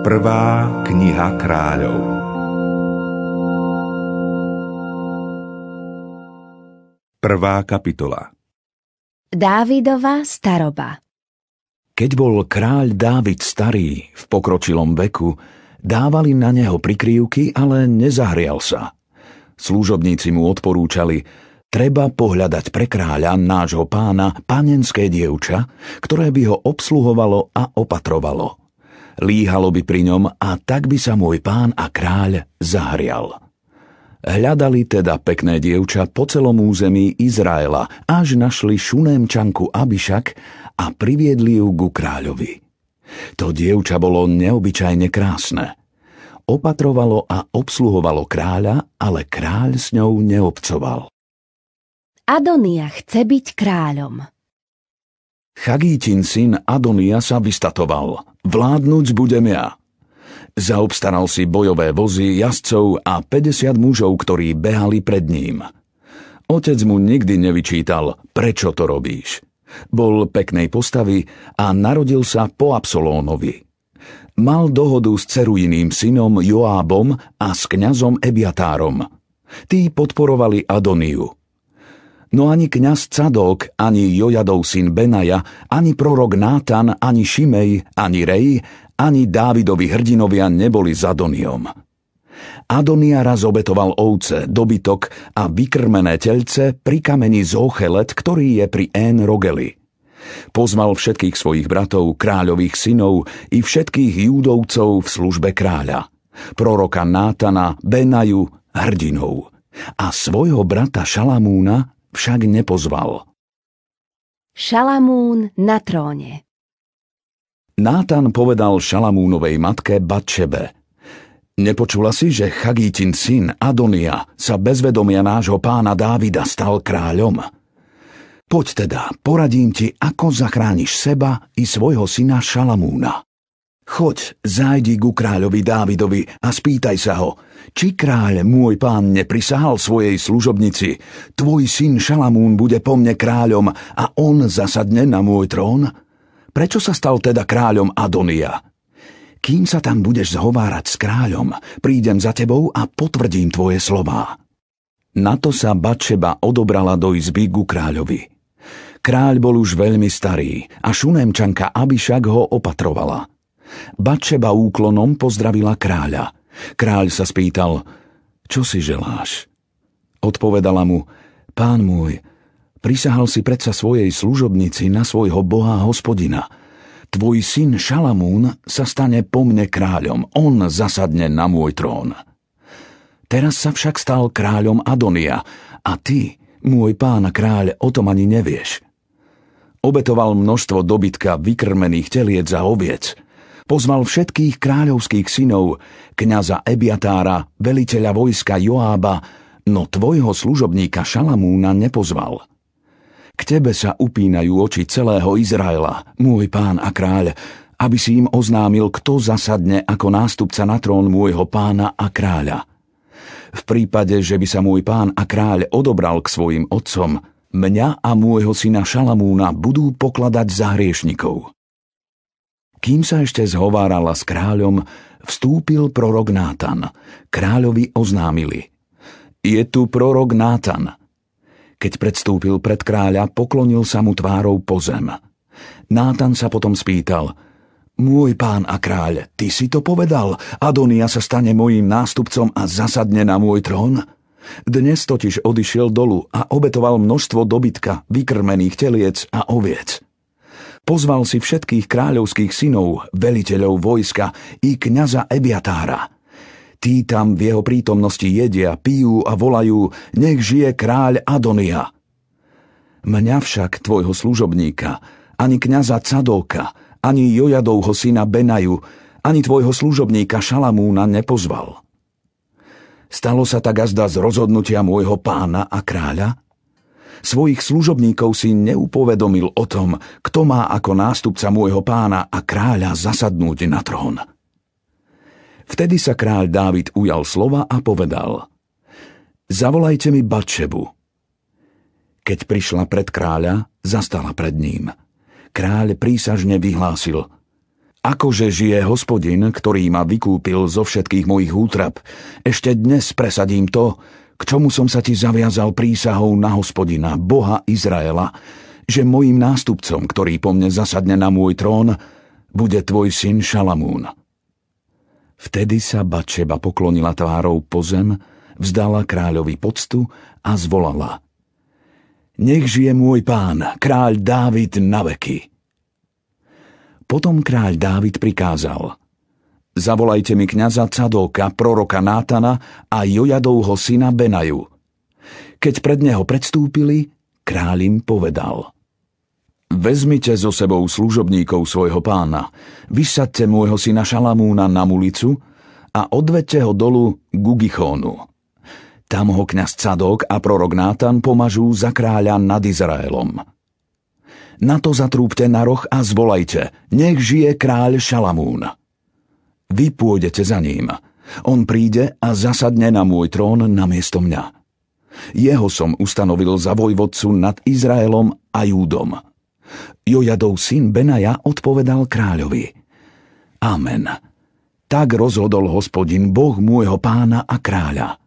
Prvá kniha kráľov Prvá kapitola Dávidova staroba Keď bol kráľ Dávid starý v pokročilom veku, dávali na neho prikrývky, ale nezahrial sa. Služobníci mu odporúčali, treba pohľadať pre kráľa nášho pána panenské dievča, ktoré by ho obsluhovalo a opatrovalo – líhalo by pri ňom a tak by sa môj pán a kráľ zahrial. Hľadali teda pekné dievča po celom území Izraela, až našli šunémčanku Abišak a priviedli ju ku kráľovi. To dievča bolo neobyčajne krásne. Opatrovalo a obsluhovalo kráľa, ale kráľ s ňou neobcoval. Adonia chce byť kráľom. Chagítin syn Adonia sa vystatoval – Vládnuť budem ja. Zaobstaral si bojové vozy, jazdcov a 50 mužov, ktorí behali pred ním. Otec mu nikdy nevyčítal, prečo to robíš. Bol peknej postavy a narodil sa po Absolónovi. Mal dohodu s ceruiným synom Joábom a s kňazom Ebiatárom. Tí podporovali Adoniu – No ani kňaz Cadok, ani Jojadov syn Benaja, ani prorok Nátan, ani Šimej, ani Rej, ani Dávidovi hrdinovia neboli za Doniom. Adonia raz obetoval ovce, dobytok a vykrmené telce pri kameni Zochelet, ktorý je pri En Rogeli. Pozval všetkých svojich bratov, kráľových synov i všetkých júdovcov v službe kráľa. Proroka Nátana, Benaju, hrdinov a svojho brata Šalamúna však nepozval. Šalamún na tróne Nátan povedal Šalamúnovej matke Batšebe. Nepočula si, že Chagítin syn Adonia sa bezvedomia nášho pána Dávida stal kráľom? Poď teda, poradím ti, ako zachrániš seba i svojho syna Šalamúna. Choď, zájdi ku kráľovi Dávidovi a spýtaj sa ho, či kráľ môj pán neprisahal svojej služobnici, tvoj syn Šalamún bude po mne kráľom a on zasadne na môj trón? Prečo sa stal teda kráľom Adonia? Kým sa tam budeš zhovárať s kráľom, prídem za tebou a potvrdím tvoje slová. Na to sa Bačeba odobrala do izby ku kráľovi. Kráľ bol už veľmi starý a šunemčanka Abišak ho opatrovala – Bačeba úklonom pozdravila kráľa. Kráľ sa spýtal, čo si želáš? Odpovedala mu, pán môj, prisahal si predsa svojej služobnici na svojho boha hospodina – tvoj syn Šalamún sa stane po mne kráľom, on zasadne na môj trón. Teraz sa však stal kráľom Adonia a ty, môj pán kráľ, o tom ani nevieš. Obetoval množstvo dobytka vykrmených teliec a oviec – pozval všetkých kráľovských synov, kniaza Ebiatára, veliteľa vojska Joába, no tvojho služobníka Šalamúna nepozval. K tebe sa upínajú oči celého Izraela, môj pán a kráľ, aby si im oznámil, kto zasadne ako nástupca na trón môjho pána a kráľa. V prípade, že by sa môj pán a kráľ odobral k svojim otcom, mňa a môjho syna Šalamúna budú pokladať za hriešnikov. Kým sa ešte zhovárala s kráľom, vstúpil prorok Nátan. Kráľovi oznámili. Je tu prorok Nátan. Keď predstúpil pred kráľa, poklonil sa mu tvárou po zem. Nátan sa potom spýtal, môj pán a kráľ, ty si to povedal, Adonia sa stane mojím nástupcom a zasadne na môj trón? Dnes totiž odišiel dolu a obetoval množstvo dobytka, vykrmených teliec a oviec pozval si všetkých kráľovských synov, veliteľov vojska i kniaza Ebiatára. Tí tam v jeho prítomnosti jedia, pijú a volajú, nech žije kráľ Adonia. Mňa však, tvojho služobníka, ani kniaza Cadóka, ani Jojadovho syna Benaju, ani tvojho služobníka Šalamúna nepozval. Stalo sa tak azda z rozhodnutia môjho pána a kráľa? svojich služobníkov si neupovedomil o tom, kto má ako nástupca môjho pána a kráľa zasadnúť na trón. Vtedy sa kráľ Dávid ujal slova a povedal Zavolajte mi Batšebu. Keď prišla pred kráľa, zastala pred ním. Kráľ prísažne vyhlásil – Akože žije hospodin, ktorý ma vykúpil zo všetkých mojich útrap, ešte dnes presadím to, k čomu som sa ti zaviazal prísahou na hospodina, Boha Izraela, že mojim nástupcom, ktorý po mne zasadne na môj trón, bude tvoj syn Šalamún. Vtedy sa Bačeba poklonila tvárou po zem, vzdala kráľovi poctu a zvolala. Nech žije môj pán, kráľ Dávid na veky. Potom kráľ Dávid prikázal – Zavolajte mi kniaza Cadóka, proroka Nátana a Jojadovho syna Benaju. Keď pred neho predstúpili, kráľ im povedal. Vezmite so sebou služobníkov svojho pána, vysadte môjho syna Šalamúna na mulicu a odvedte ho dolu Gugichónu. Tam ho kniaz Cadok a prorok Nátan pomažú za kráľa nad Izraelom. Na to zatrúbte na roh a zvolajte, nech žije kráľ Šalamún. Vy pôjdete za ním. On príde a zasadne na môj trón namiesto mňa. Jeho som ustanovil za vojvodcu nad Izraelom a Júdom. Jojadov syn Benaja odpovedal kráľovi. Amen. Tak rozhodol hospodin Boh môjho pána a kráľa.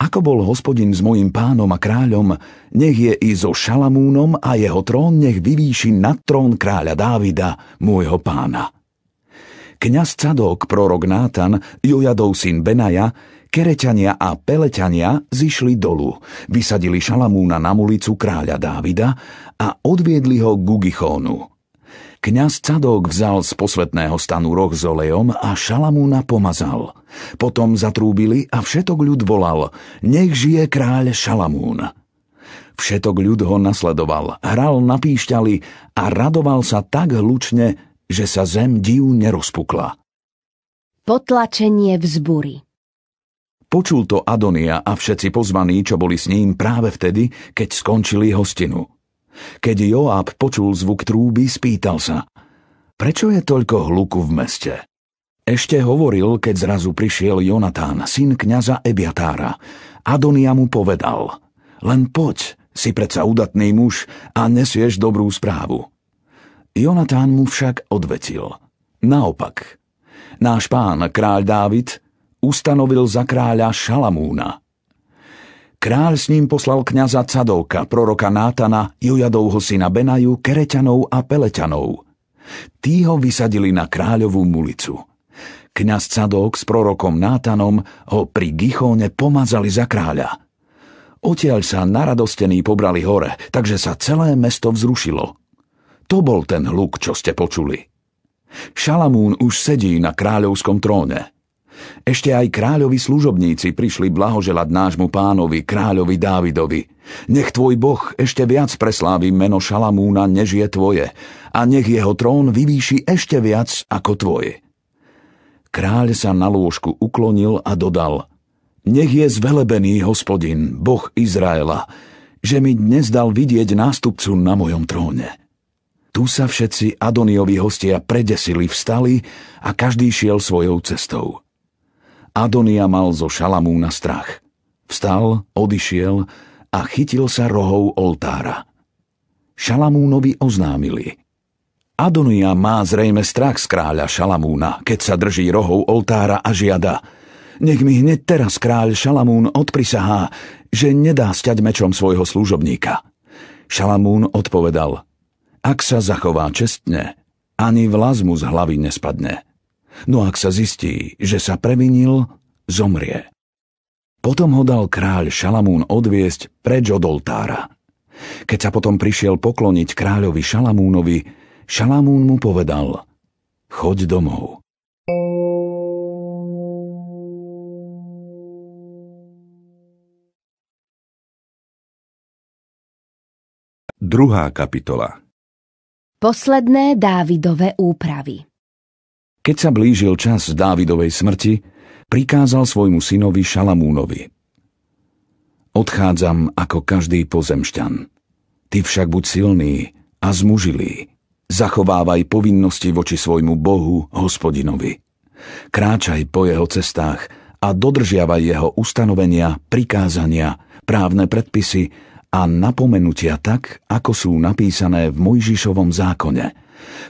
Ako bol hospodin s mojim pánom a kráľom, nech je i so Šalamúnom a jeho trón nech vyvýši nad trón kráľa Dávida, môjho pána kniaz Cadok, prorok Nátan, Jojadov syn Benaja, Kereťania a Peleťania zišli dolu, vysadili Šalamúna na mulicu kráľa Dávida a odviedli ho k Gugichónu. Kňaz Cadok vzal z posvetného stanu roh s olejom a Šalamúna pomazal. Potom zatrúbili a všetok ľud volal Nech žije kráľ Šalamún. Všetok ľud ho nasledoval, hral na píšťali a radoval sa tak hlučne, že sa zem div nerozpukla. Potlačenie vzbury Počul to Adonia a všetci pozvaní, čo boli s ním práve vtedy, keď skončili hostinu. Keď Joab počul zvuk trúby, spýtal sa, prečo je toľko hluku v meste? Ešte hovoril, keď zrazu prišiel Jonatán, syn kňaza Ebiatára. Adonia mu povedal, len poď, si predsa udatný muž a nesieš dobrú správu. Jonatán mu však odvetil. Naopak, náš pán, kráľ Dávid, ustanovil za kráľa Šalamúna. Kráľ s ním poslal kňaza Cadovka, proroka Nátana, Jojadovho syna Benaju, Kereťanov a Peleťanov. Tí ho vysadili na kráľovú mulicu. Kňaz Cadok s prorokom Nátanom ho pri Gichóne pomazali za kráľa. Otiaľ sa naradostení pobrali hore, takže sa celé mesto vzrušilo – to bol ten hluk, čo ste počuli. Šalamún už sedí na kráľovskom tróne. Ešte aj kráľovi služobníci prišli blahoželať nášmu pánovi, kráľovi Dávidovi. Nech tvoj boh ešte viac preslávi meno Šalamúna, než je tvoje, a nech jeho trón vyvýši ešte viac ako tvoje. Kráľ sa na lôžku uklonil a dodal Nech je zvelebený hospodin, boh Izraela, že mi dnes dal vidieť nástupcu na mojom tróne. Tu sa všetci Adoniovi hostia predesili, vstali a každý šiel svojou cestou. Adonia mal zo Šalamúna strach. Vstal, odišiel a chytil sa rohov oltára. Šalamúnovi oznámili. Adonia má zrejme strach z kráľa Šalamúna, keď sa drží rohov oltára a žiada. Nech mi hneď teraz kráľ Šalamún odprisahá, že nedá sťať mečom svojho služobníka. Šalamún odpovedal – ak sa zachová čestne, ani vlas mu z hlavy nespadne. No ak sa zistí, že sa previnil, zomrie. Potom ho dal kráľ Šalamún odviesť preč od oltára. Keď sa potom prišiel pokloniť kráľovi Šalamúnovi, Šalamún mu povedal Choď domov. Druhá kapitola Posledné Dávidové úpravy Keď sa blížil čas Dávidovej smrti, prikázal svojmu synovi Šalamúnovi. Odchádzam ako každý pozemšťan. Ty však buď silný a zmužilý. Zachovávaj povinnosti voči svojmu Bohu, hospodinovi. Kráčaj po jeho cestách a dodržiavaj jeho ustanovenia, prikázania, právne predpisy, a napomenutia tak, ako sú napísané v Mojžišovom zákone.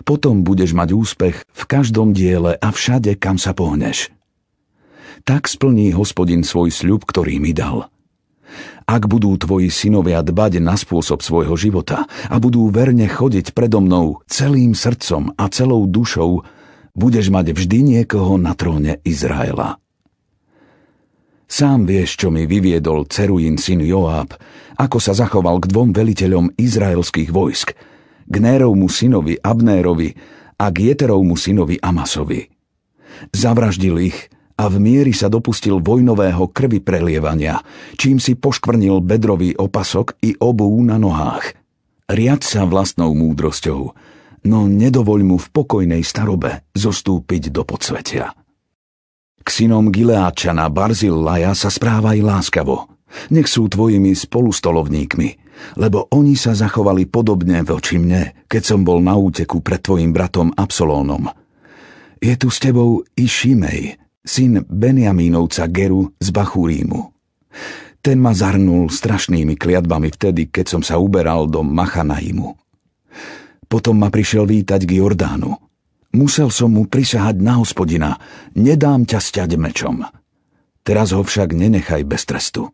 Potom budeš mať úspech v každom diele a všade, kam sa pohneš. Tak splní hospodin svoj sľub, ktorý mi dal. Ak budú tvoji synovia dbať na spôsob svojho života a budú verne chodiť predo mnou celým srdcom a celou dušou, budeš mať vždy niekoho na tróne Izraela. Sám vieš, čo mi vyviedol Ceruin syn Joab, ako sa zachoval k dvom veliteľom izraelských vojsk, k Nérovmu synovi Abnérovi a k Jeterovmu synovi Amasovi. Zavraždil ich a v miery sa dopustil vojnového krvi prelievania, čím si poškvrnil bedrový opasok i obú na nohách. Riad sa vlastnou múdrosťou, no nedovoľ mu v pokojnej starobe zostúpiť do podsvetia. K synom Gileáčana Barzillaja sa správaj láskavo. Nech sú tvojimi spolustolovníkmi, lebo oni sa zachovali podobne voči mne, keď som bol na úteku pred tvojim bratom Absolónom. Je tu s tebou i Šimej, syn Benjamínovca Geru z Bachurímu. Ten ma zarnul strašnými kliatbami vtedy, keď som sa uberal do Machanaimu. Potom ma prišiel vítať k Jordánu – Musel som mu prisahať na hospodina, nedám ťa sťať mečom. Teraz ho však nenechaj bez trestu,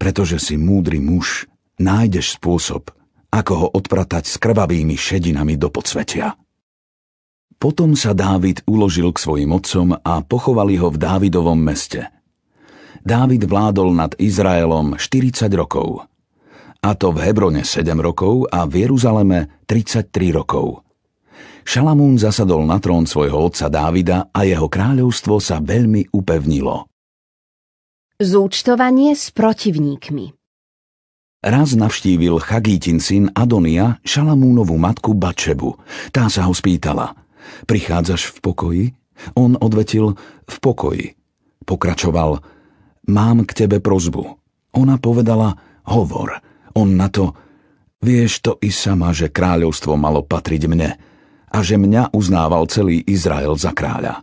pretože si múdry muž, nájdeš spôsob, ako ho odpratať s krvavými šedinami do podsvetia. Potom sa Dávid uložil k svojim otcom a pochovali ho v Dávidovom meste. Dávid vládol nad Izraelom 40 rokov, a to v Hebrone 7 rokov a v Jeruzaleme 33 rokov – Šalamún zasadol na trón svojho otca Dávida a jeho kráľovstvo sa veľmi upevnilo. Zúčtovanie s protivníkmi Raz navštívil Chagítin syn Adonia Šalamúnovú matku Bačebu. Tá sa ho spýtala, prichádzaš v pokoji? On odvetil, v pokoji. Pokračoval, mám k tebe prozbu. Ona povedala, hovor. On na to, vieš to i sama, že kráľovstvo malo patriť mne a že mňa uznával celý Izrael za kráľa.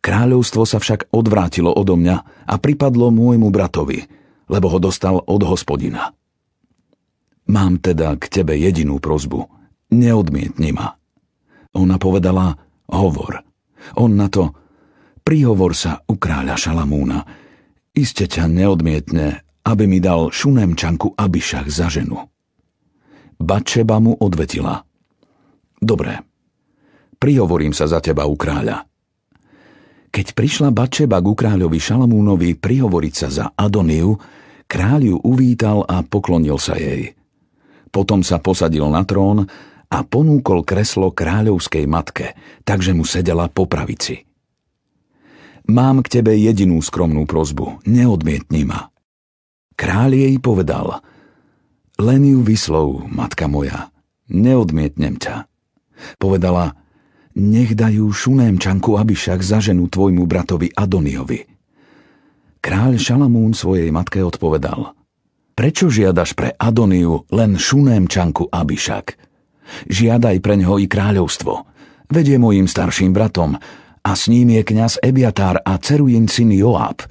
Kráľovstvo sa však odvrátilo odo mňa a pripadlo môjmu bratovi, lebo ho dostal od hospodina. Mám teda k tebe jedinú prozbu. Neodmietni ma. Ona povedala, hovor. On na to, prihovor sa u kráľa Šalamúna. Iste ťa neodmietne, aby mi dal šunemčanku Abišach za ženu. Bačeba mu odvetila – Dobre. Prihovorím sa za teba u kráľa. Keď prišla Bačeba k kráľovi Šalamúnovi prihovoriť sa za Adoniu, kráľ ju uvítal a poklonil sa jej. Potom sa posadil na trón a ponúkol kreslo kráľovskej matke, takže mu sedela po pravici. Mám k tebe jedinú skromnú prozbu, neodmietni ma. Kráľ jej povedal, len ju vyslov, matka moja, neodmietnem ťa. Povedala, nech dajú Šunémčanku Abišak za ženu tvojmu bratovi Adoniovi. Kráľ Šalamún svojej matke odpovedal, prečo žiadaš pre Adoniu len Šunémčanku Abišak? Žiadaj pre ňoho i kráľovstvo. Vedie mojim starším bratom a s ním je kňaz Ebiatár a cerujin syn Joab.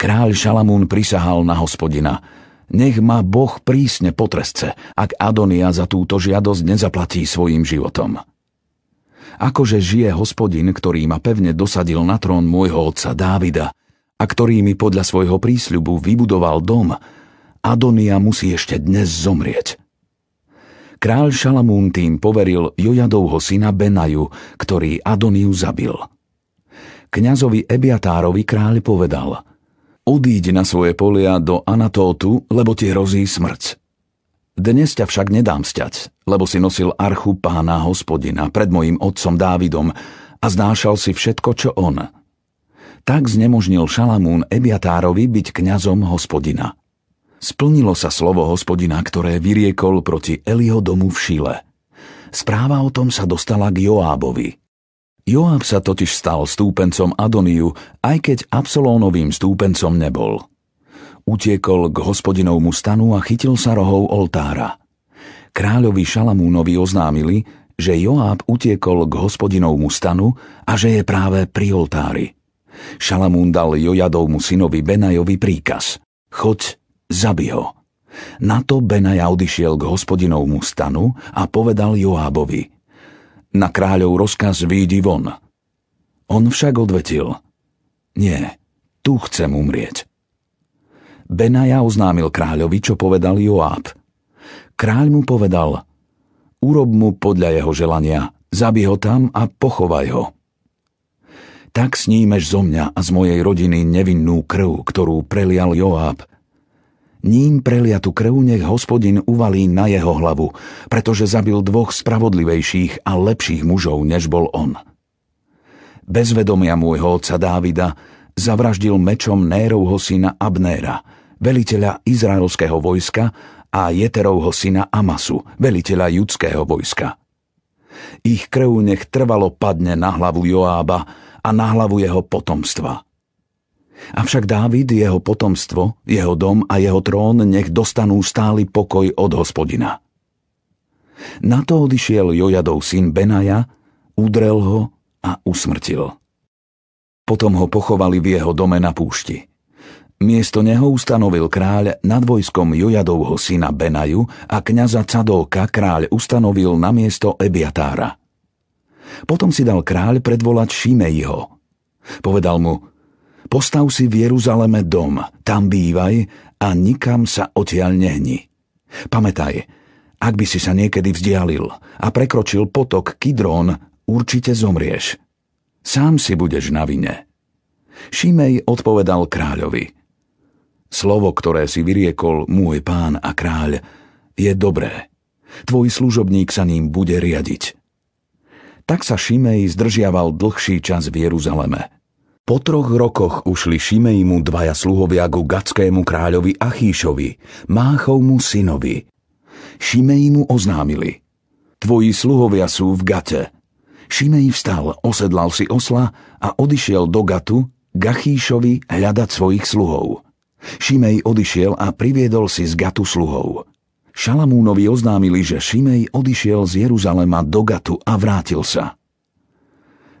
Kráľ Šalamún prisahal na hospodina – nech ma Boh prísne potresce, ak Adonia za túto žiadosť nezaplatí svojim životom. Akože žije hospodin, ktorý ma pevne dosadil na trón môjho otca Dávida a ktorý mi podľa svojho prísľubu vybudoval dom, Adonia musí ešte dnes zomrieť. Kráľ Šalamún tým poveril Jojadovho syna Benaju, ktorý Adoniu zabil. Kňazovi Ebiatárovi kráľ povedal – Odíď na svoje polia do Anatótu, lebo ti hrozí smrť. Dnes ťa však nedám sťať, lebo si nosil archu pána hospodina pred mojim otcom Dávidom a znášal si všetko, čo on. Tak znemožnil Šalamún Ebiatárovi byť kňazom hospodina. Splnilo sa slovo hospodina, ktoré vyriekol proti Eliho domu v Šile. Správa o tom sa dostala k Joábovi – Joab sa totiž stal stúpencom Adoniu, aj keď Absolónovým stúpencom nebol. Utiekol k hospodinovmu stanu a chytil sa rohov oltára. Kráľovi Šalamúnovi oznámili, že Joáb utiekol k hospodinovmu stanu a že je práve pri oltári. Šalamún dal Jojadovmu synovi Benajovi príkaz. Choď, zabi ho. Na to Benaja odišiel k hospodinovmu stanu a povedal Joábovi – na kráľov rozkaz výjdi von. On však odvetil. Nie, tu chcem umrieť. Benaja oznámil kráľovi, čo povedal Joáb. Kráľ mu povedal, urob mu podľa jeho želania, zabi ho tam a pochovaj ho. Tak snímeš zo mňa a z mojej rodiny nevinnú krv, ktorú prelial Joáb, ním preliatu krv nech hospodin uvalí na jeho hlavu, pretože zabil dvoch spravodlivejších a lepších mužov, než bol on. Bez vedomia môjho otca Dávida zavraždil mečom Nérovho syna Abnéra, veliteľa izraelského vojska a Jeterovho syna Amasu, veliteľa judského vojska. Ich krv nech trvalo padne na hlavu Joába a na hlavu jeho potomstva – Avšak Dávid, jeho potomstvo, jeho dom a jeho trón nech dostanú stály pokoj od hospodina. Na to odišiel Jojadov syn Benaja, udrel ho a usmrtil. Potom ho pochovali v jeho dome na púšti. Miesto neho ustanovil kráľ nad vojskom Jojadovho syna Benaju a kniaza Cadóka kráľ ustanovil na miesto Ebiatára. Potom si dal kráľ predvolať Šimejho. Povedal mu – Postav si v Jeruzaleme dom, tam bývaj a nikam sa odtiaľ nehni. Pamätaj, ak by si sa niekedy vzdialil a prekročil potok Kidrón, určite zomrieš. Sám si budeš na vine. Šimej odpovedal kráľovi. Slovo, ktoré si vyriekol môj pán a kráľ, je dobré. Tvoj služobník sa ním bude riadiť. Tak sa Šimej zdržiaval dlhší čas v Jeruzaleme – po troch rokoch ušli Šimejmu dvaja sluhovia ku gackému kráľovi Achíšovi, Máchovmu synovi. Šimej mu oznámili. Tvoji sluhovia sú v Gate. Šimej vstal, osedlal si osla a odišiel do Gatu k Achíšovi hľadať svojich sluhov. Šimej odišiel a priviedol si z Gatu sluhov. Šalamúnovi oznámili, že Šimej odišiel z Jeruzalema do Gatu a vrátil sa –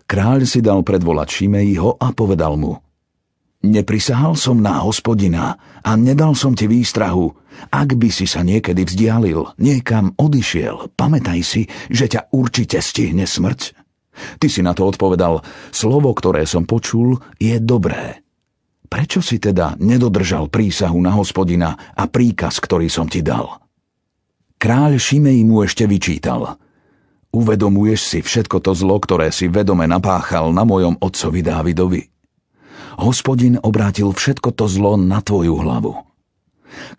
Kráľ si dal predvolať Šimejho a povedal mu – Neprisahal som na hospodina a nedal som ti výstrahu. Ak by si sa niekedy vzdialil, niekam odišiel, pamätaj si, že ťa určite stihne smrť. Ty si na to odpovedal, slovo, ktoré som počul, je dobré. Prečo si teda nedodržal prísahu na hospodina a príkaz, ktorý som ti dal? Kráľ Šimej mu ešte vyčítal – Uvedomuješ si všetko to zlo, ktoré si vedome napáchal na mojom otcovi Dávidovi. Hospodin obrátil všetko to zlo na tvoju hlavu.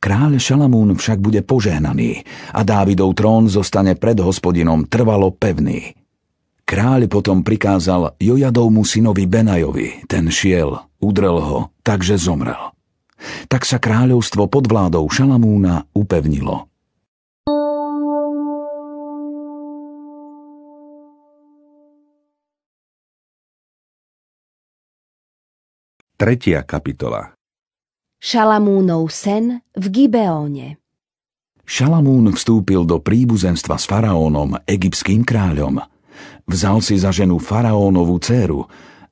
Kráľ Šalamún však bude požehnaný a Dávidov trón zostane pred hospodinom trvalo pevný. Kráľ potom prikázal Jojadovmu synovi Benajovi, ten šiel, udrel ho, takže zomrel. Tak sa kráľovstvo pod vládou Šalamúna upevnilo. Tretia kapitola Šalamúnov sen v Gibeóne Šalamún vstúpil do príbuzenstva s faraónom, egyptským kráľom. Vzal si za ženu faraónovú dceru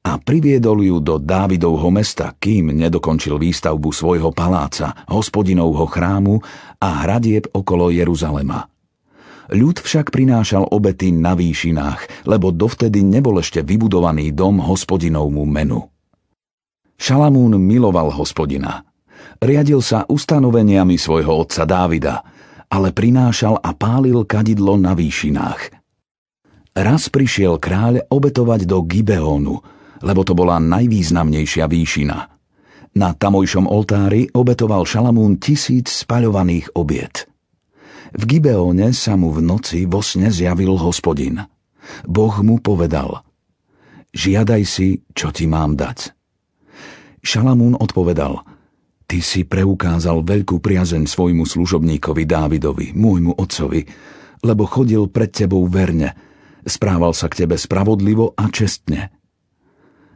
a priviedol ju do Dávidovho mesta, kým nedokončil výstavbu svojho paláca, hospodinovho chrámu a hradieb okolo Jeruzalema. Ľud však prinášal obety na výšinách, lebo dovtedy nebol ešte vybudovaný dom hospodinovmu menu. Šalamún miloval hospodina. Riadil sa ustanoveniami svojho otca Dávida, ale prinášal a pálil kadidlo na výšinách. Raz prišiel kráľ obetovať do Gibeónu, lebo to bola najvýznamnejšia výšina. Na tamojšom oltári obetoval Šalamún tisíc spaľovaných obiet. V Gibeóne sa mu v noci vo sne zjavil hospodin. Boh mu povedal, žiadaj si, čo ti mám dať Šalamún odpovedal, Ty si preukázal veľkú priazeň svojmu služobníkovi Dávidovi, môjmu otcovi, lebo chodil pred tebou verne, správal sa k tebe spravodlivo a čestne.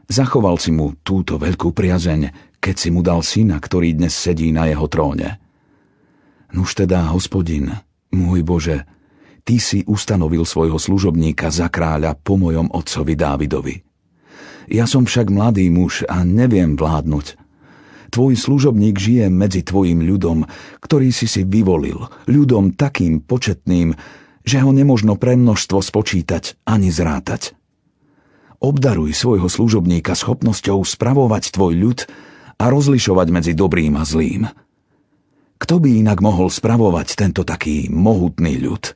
Zachoval si mu túto veľkú priazeň, keď si mu dal syna, ktorý dnes sedí na jeho tróne. Nuž teda, hospodin, môj Bože, ty si ustanovil svojho služobníka za kráľa po mojom otcovi Dávidovi. Ja som však mladý muž a neviem vládnuť. Tvoj služobník žije medzi tvojim ľudom, ktorý si si vyvolil, ľudom takým početným, že ho nemožno pre množstvo spočítať ani zrátať. Obdaruj svojho služobníka schopnosťou spravovať tvoj ľud a rozlišovať medzi dobrým a zlým. Kto by inak mohol spravovať tento taký mohutný ľud?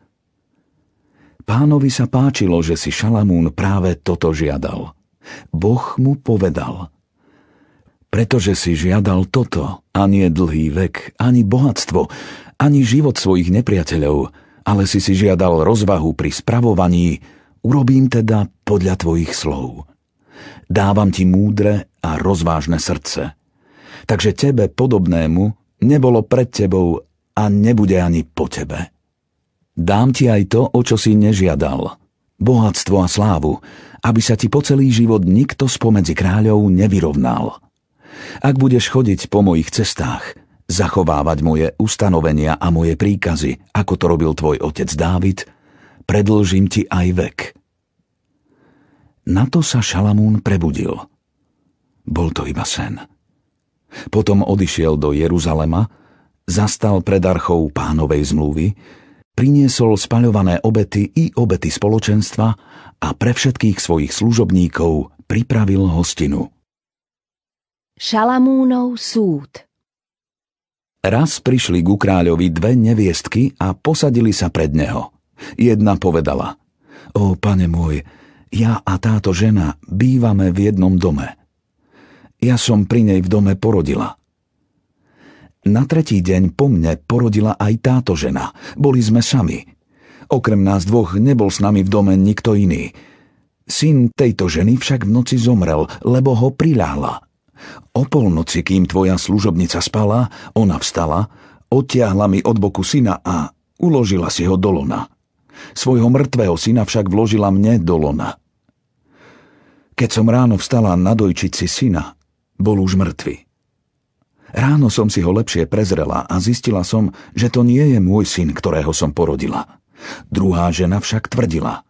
Pánovi sa páčilo, že si Šalamún práve toto žiadal – Boh mu povedal, pretože si žiadal toto, ani dlhý vek, ani bohatstvo, ani život svojich nepriateľov, ale si si žiadal rozvahu pri spravovaní, urobím teda podľa tvojich slov. Dávam ti múdre a rozvážne srdce. Takže tebe podobnému nebolo pred tebou a nebude ani po tebe. Dám ti aj to, o čo si nežiadal. Bohatstvo a slávu, aby sa ti po celý život nikto spomedzi kráľov nevyrovnal. Ak budeš chodiť po mojich cestách, zachovávať moje ustanovenia a moje príkazy, ako to robil tvoj otec Dávid, predlžím ti aj vek. Na to sa Šalamún prebudil. Bol to iba sen. Potom odišiel do Jeruzalema, zastal pred archou pánovej zmluvy, priniesol spaľované obety i obety spoločenstva a pre všetkých svojich služobníkov pripravil hostinu. Šalamúnov súd Raz prišli ku kráľovi dve neviestky a posadili sa pred neho. Jedna povedala O pane môj, ja a táto žena bývame v jednom dome. Ja som pri nej v dome porodila. Na tretí deň po mne porodila aj táto žena. Boli sme sami, Okrem nás dvoch nebol s nami v dome nikto iný. Syn tejto ženy však v noci zomrel, lebo ho priľahla. O polnoci, kým tvoja služobnica spala, ona vstala, odtiahla mi od boku syna a uložila si ho do lona. Svojho mŕtvého syna však vložila mne do lona. Keď som ráno vstala nadojčiť si syna, bol už mŕtvy. Ráno som si ho lepšie prezrela a zistila som, že to nie je môj syn, ktorého som porodila. Druhá žena však tvrdila,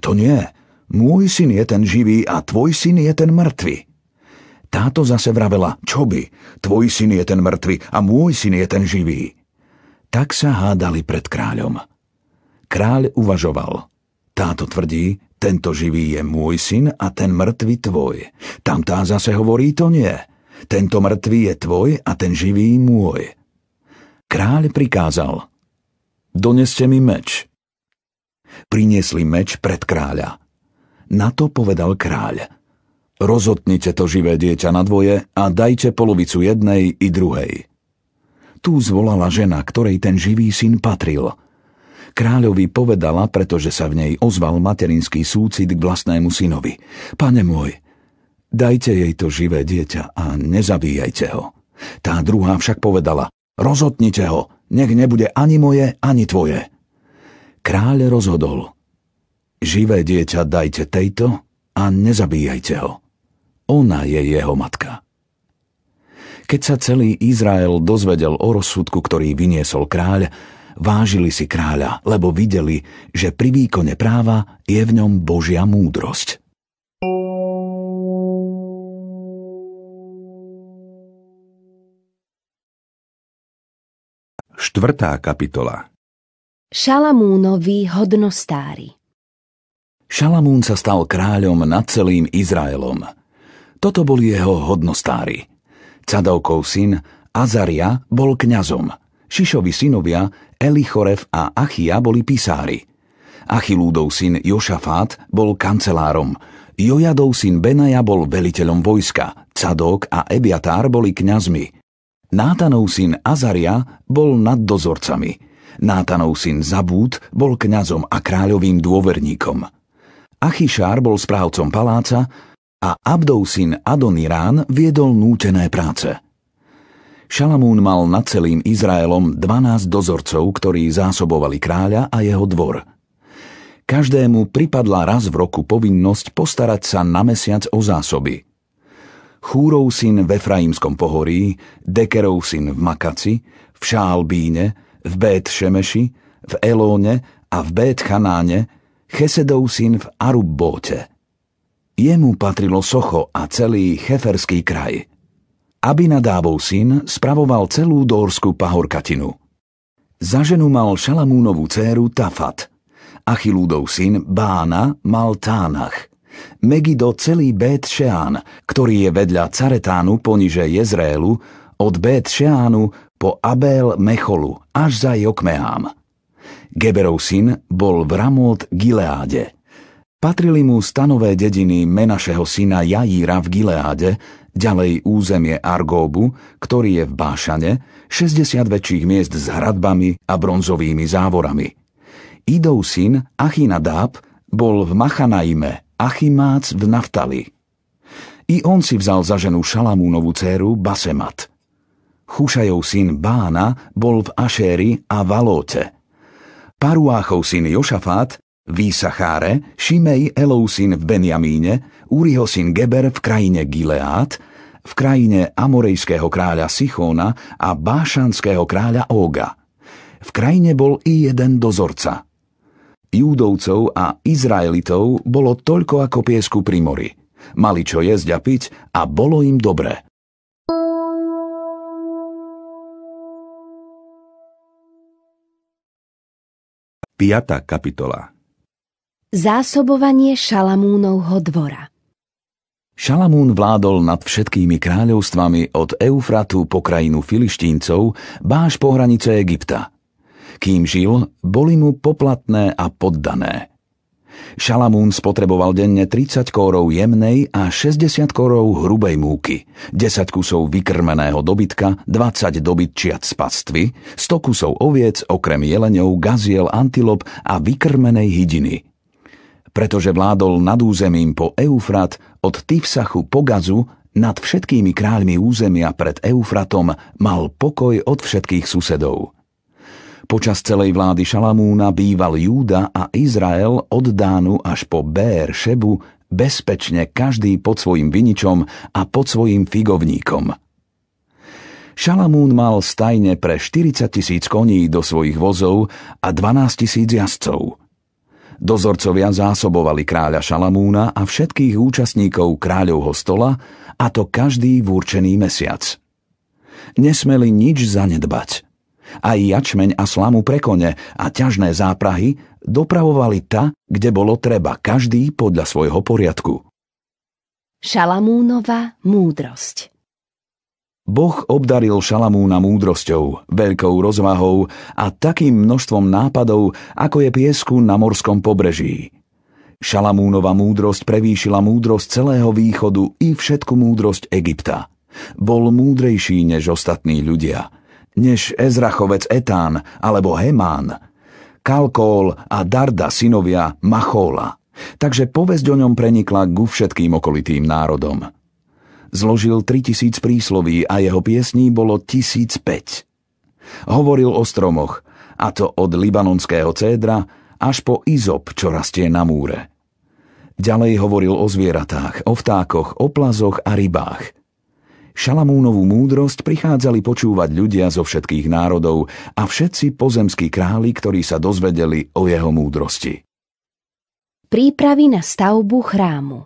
to nie, môj syn je ten živý a tvoj syn je ten mŕtvy. Táto zase vravela, čo by, tvoj syn je ten mŕtvy a môj syn je ten živý. Tak sa hádali pred kráľom. Kráľ uvažoval, táto tvrdí, tento živý je môj syn a ten mŕtvy tvoj. Tamtá zase hovorí, to nie, tento mŕtvy je tvoj a ten živý môj. Kráľ prikázal, doneste mi meč. Priniesli meč pred kráľa. Na to povedal kráľ. Rozotnite to živé dieťa na dvoje a dajte polovicu jednej i druhej. Tu zvolala žena, ktorej ten živý syn patril. Kráľovi povedala, pretože sa v nej ozval materinský súcit k vlastnému synovi. Pane môj, dajte jej to živé dieťa a nezabíjajte ho. Tá druhá však povedala, rozotnite ho, nech nebude ani moje, ani tvoje. Kráľ rozhodol. Živé dieťa dajte tejto a nezabíjajte ho. Ona je jeho matka. Keď sa celý Izrael dozvedel o rozsudku, ktorý vyniesol kráľ, vážili si kráľa, lebo videli, že pri výkone práva je v ňom Božia múdrosť. Štvrtá kapitola Šalamúnovi hodnostári Šalamún sa stal kráľom nad celým Izraelom. Toto boli jeho hodnostári. Cadovkov syn Azaria bol kňazom. Šišovi synovia Elichoref a Achia boli písári. Achilúdov syn Jošafát bol kancelárom. Jojadov syn Benaja bol veliteľom vojska. Cadok a Ebiatár boli kňazmi. Nátanov syn Azaria bol nad dozorcami – Nátanov syn Zabút bol kňazom a kráľovým dôverníkom. Achišár bol správcom paláca a Abdov syn Adonirán viedol nútené práce. Šalamún mal nad celým Izraelom 12 dozorcov, ktorí zásobovali kráľa a jeho dvor. Každému pripadla raz v roku povinnosť postarať sa na mesiac o zásoby. Chúrov syn v Efraimskom pohorí, Dekerov syn v Makaci, v Šálbíne, v Bét Šemeši, v Elóne a v Bét Chanáne, Chesedov syn v Arubbóte. Jemu patrilo Socho a celý Cheferský kraj. Abinadávov syn spravoval celú dórskú pahorkatinu. Za ženu mal Šalamúnovú céru Tafat, Achilúdov syn Bána mal Tánach, Megido celý Bét Šeán, ktorý je vedľa Caretánu poniže Jezrélu, od Bét Šeánu po Abel Mecholu až za Jokmehám. Geberov syn bol v Ramot Gileáde. Patrili mu stanové dediny Menašeho syna Jajíra v Gileáde, ďalej územie Argóbu, ktorý je v Bášane, 60 väčších miest s hradbami a bronzovými závorami. Idov syn Achinadáb bol v Machanaime, Achimác v Naftali. I on si vzal za ženu Šalamúnovú dceru Basemat – Chúšajov syn Bána bol v Ašéri a Valóte. Paruáchov syn Jošafát v Isacháre, Šimej Elov syn v Benjamíne, Úriho syn Geber v krajine Gileát, v krajine amorejského kráľa Sichóna a bášanského kráľa Óga. V krajine bol i jeden dozorca. Júdovcov a Izraelitov bolo toľko ako piesku pri mori. Mali čo jesť a piť a bolo im dobré. 5. kapitola Zásobovanie Šalamúnovho dvora Šalamún vládol nad všetkými kráľovstvami od Eufratu po krajinu Filištíncov, báž po hranice Egypta. Kým žil, boli mu poplatné a poddané. Šalamún spotreboval denne 30 kórov jemnej a 60 kórov hrubej múky, 10 kusov vykrmeného dobytka, 20 dobytčiat z pastvy, 100 kusov oviec okrem jeleňov, gaziel, antilop a vykrmenej hydiny. Pretože vládol nad územím po Eufrat od Tivsachu po Gazu nad všetkými kráľmi územia pred Eufratom mal pokoj od všetkých susedov. Počas celej vlády Šalamúna býval Júda a Izrael od Dánu až po Bér Šebu bezpečne každý pod svojim viničom a pod svojim figovníkom. Šalamún mal stajne pre 40 tisíc koní do svojich vozov a 12 tisíc jazdcov. Dozorcovia zásobovali kráľa Šalamúna a všetkých účastníkov kráľovho stola, a to každý v určený mesiac. Nesmeli nič zanedbať – aj jačmeň a slamu pre kone a ťažné záprahy dopravovali ta, kde bolo treba každý podľa svojho poriadku. Šalamúnova múdrosť Boh obdaril Šalamúna múdrosťou, veľkou rozvahou a takým množstvom nápadov, ako je piesku na morskom pobreží. Šalamúnova múdrosť prevýšila múdrosť celého východu i všetku múdrosť Egypta. Bol múdrejší než ostatní ľudia – než Ezrachovec Etán alebo Hemán, Kalkól a Darda synovia Machóla. Takže povesť o ňom prenikla ku všetkým okolitým národom. Zložil 3000 prísloví a jeho piesní bolo 1005. Hovoril o stromoch, a to od libanonského cédra až po izop, čo rastie na múre. Ďalej hovoril o zvieratách, o vtákoch, o plazoch a rybách – Šalamúnovú múdrosť prichádzali počúvať ľudia zo všetkých národov a všetci pozemskí králi, ktorí sa dozvedeli o jeho múdrosti. Prípravy na stavbu chrámu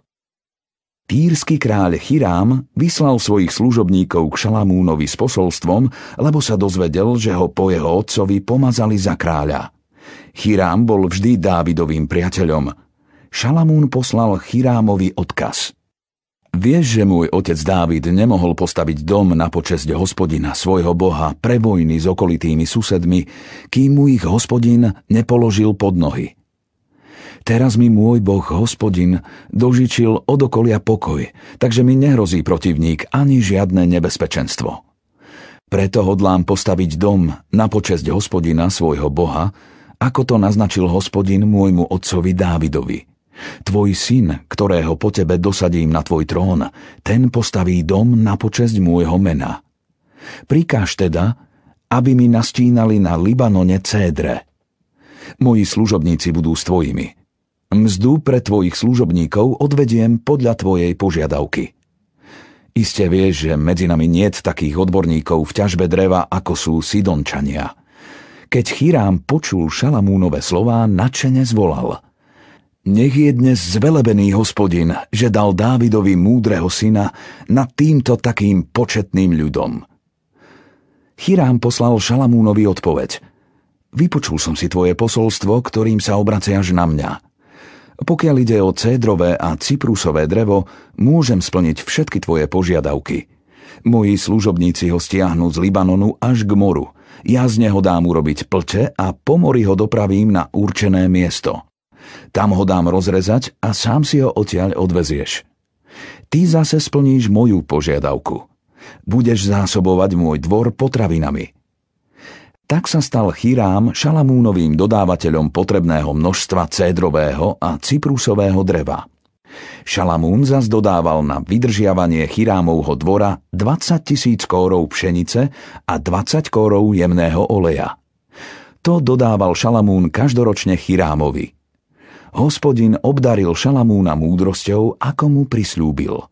Týrsky kráľ Chirám vyslal svojich služobníkov k Šalamúnovi s posolstvom, lebo sa dozvedel, že ho po jeho otcovi pomazali za kráľa. Chirám bol vždy Dávidovým priateľom. Šalamún poslal Chirámovi odkaz – Vieš, že môj otec Dávid nemohol postaviť dom na počesť hospodina svojho boha pre vojny s okolitými susedmi, kým mu ich hospodin nepoložil pod nohy. Teraz mi môj boh hospodin dožičil od okolia pokoj, takže mi nehrozí protivník ani žiadne nebezpečenstvo. Preto hodlám postaviť dom na počesť hospodina svojho boha, ako to naznačil hospodin môjmu otcovi Dávidovi – Tvoj syn, ktorého po tebe dosadím na tvoj trón, ten postaví dom na počesť môjho mena. Prikáž teda, aby mi nastínali na Libanone cédre. Moji služobníci budú s tvojimi. Mzdu pre tvojich služobníkov odvediem podľa tvojej požiadavky. Iste vieš, že medzi nami niet takých odborníkov v ťažbe dreva, ako sú Sidončania. Keď Chirám počul Šalamúnové slová, nadšene zvolal – nech je dnes zvelebený hospodin, že dal Dávidovi múdreho syna nad týmto takým početným ľudom. Chirám poslal Šalamúnovi odpoveď. Vypočul som si tvoje posolstvo, ktorým sa obraciaš na mňa. Pokiaľ ide o cédrové a cyprusové drevo, môžem splniť všetky tvoje požiadavky. Moji služobníci ho stiahnu z Libanonu až k moru. Ja z neho dám urobiť plče a pomory ho dopravím na určené miesto. Tam ho dám rozrezať a sám si ho odtiaľ odvezieš. Ty zase splníš moju požiadavku. Budeš zásobovať môj dvor potravinami. Tak sa stal Chirám Šalamúnovým dodávateľom potrebného množstva cédrového a cyprusového dreva. Šalamún zas dodával na vydržiavanie Chirámovho dvora 20 tisíc kórov pšenice a 20 kórov jemného oleja. To dodával Šalamún každoročne Chirámovi hospodin obdaril Šalamúna múdrosťou, ako mu prislúbil.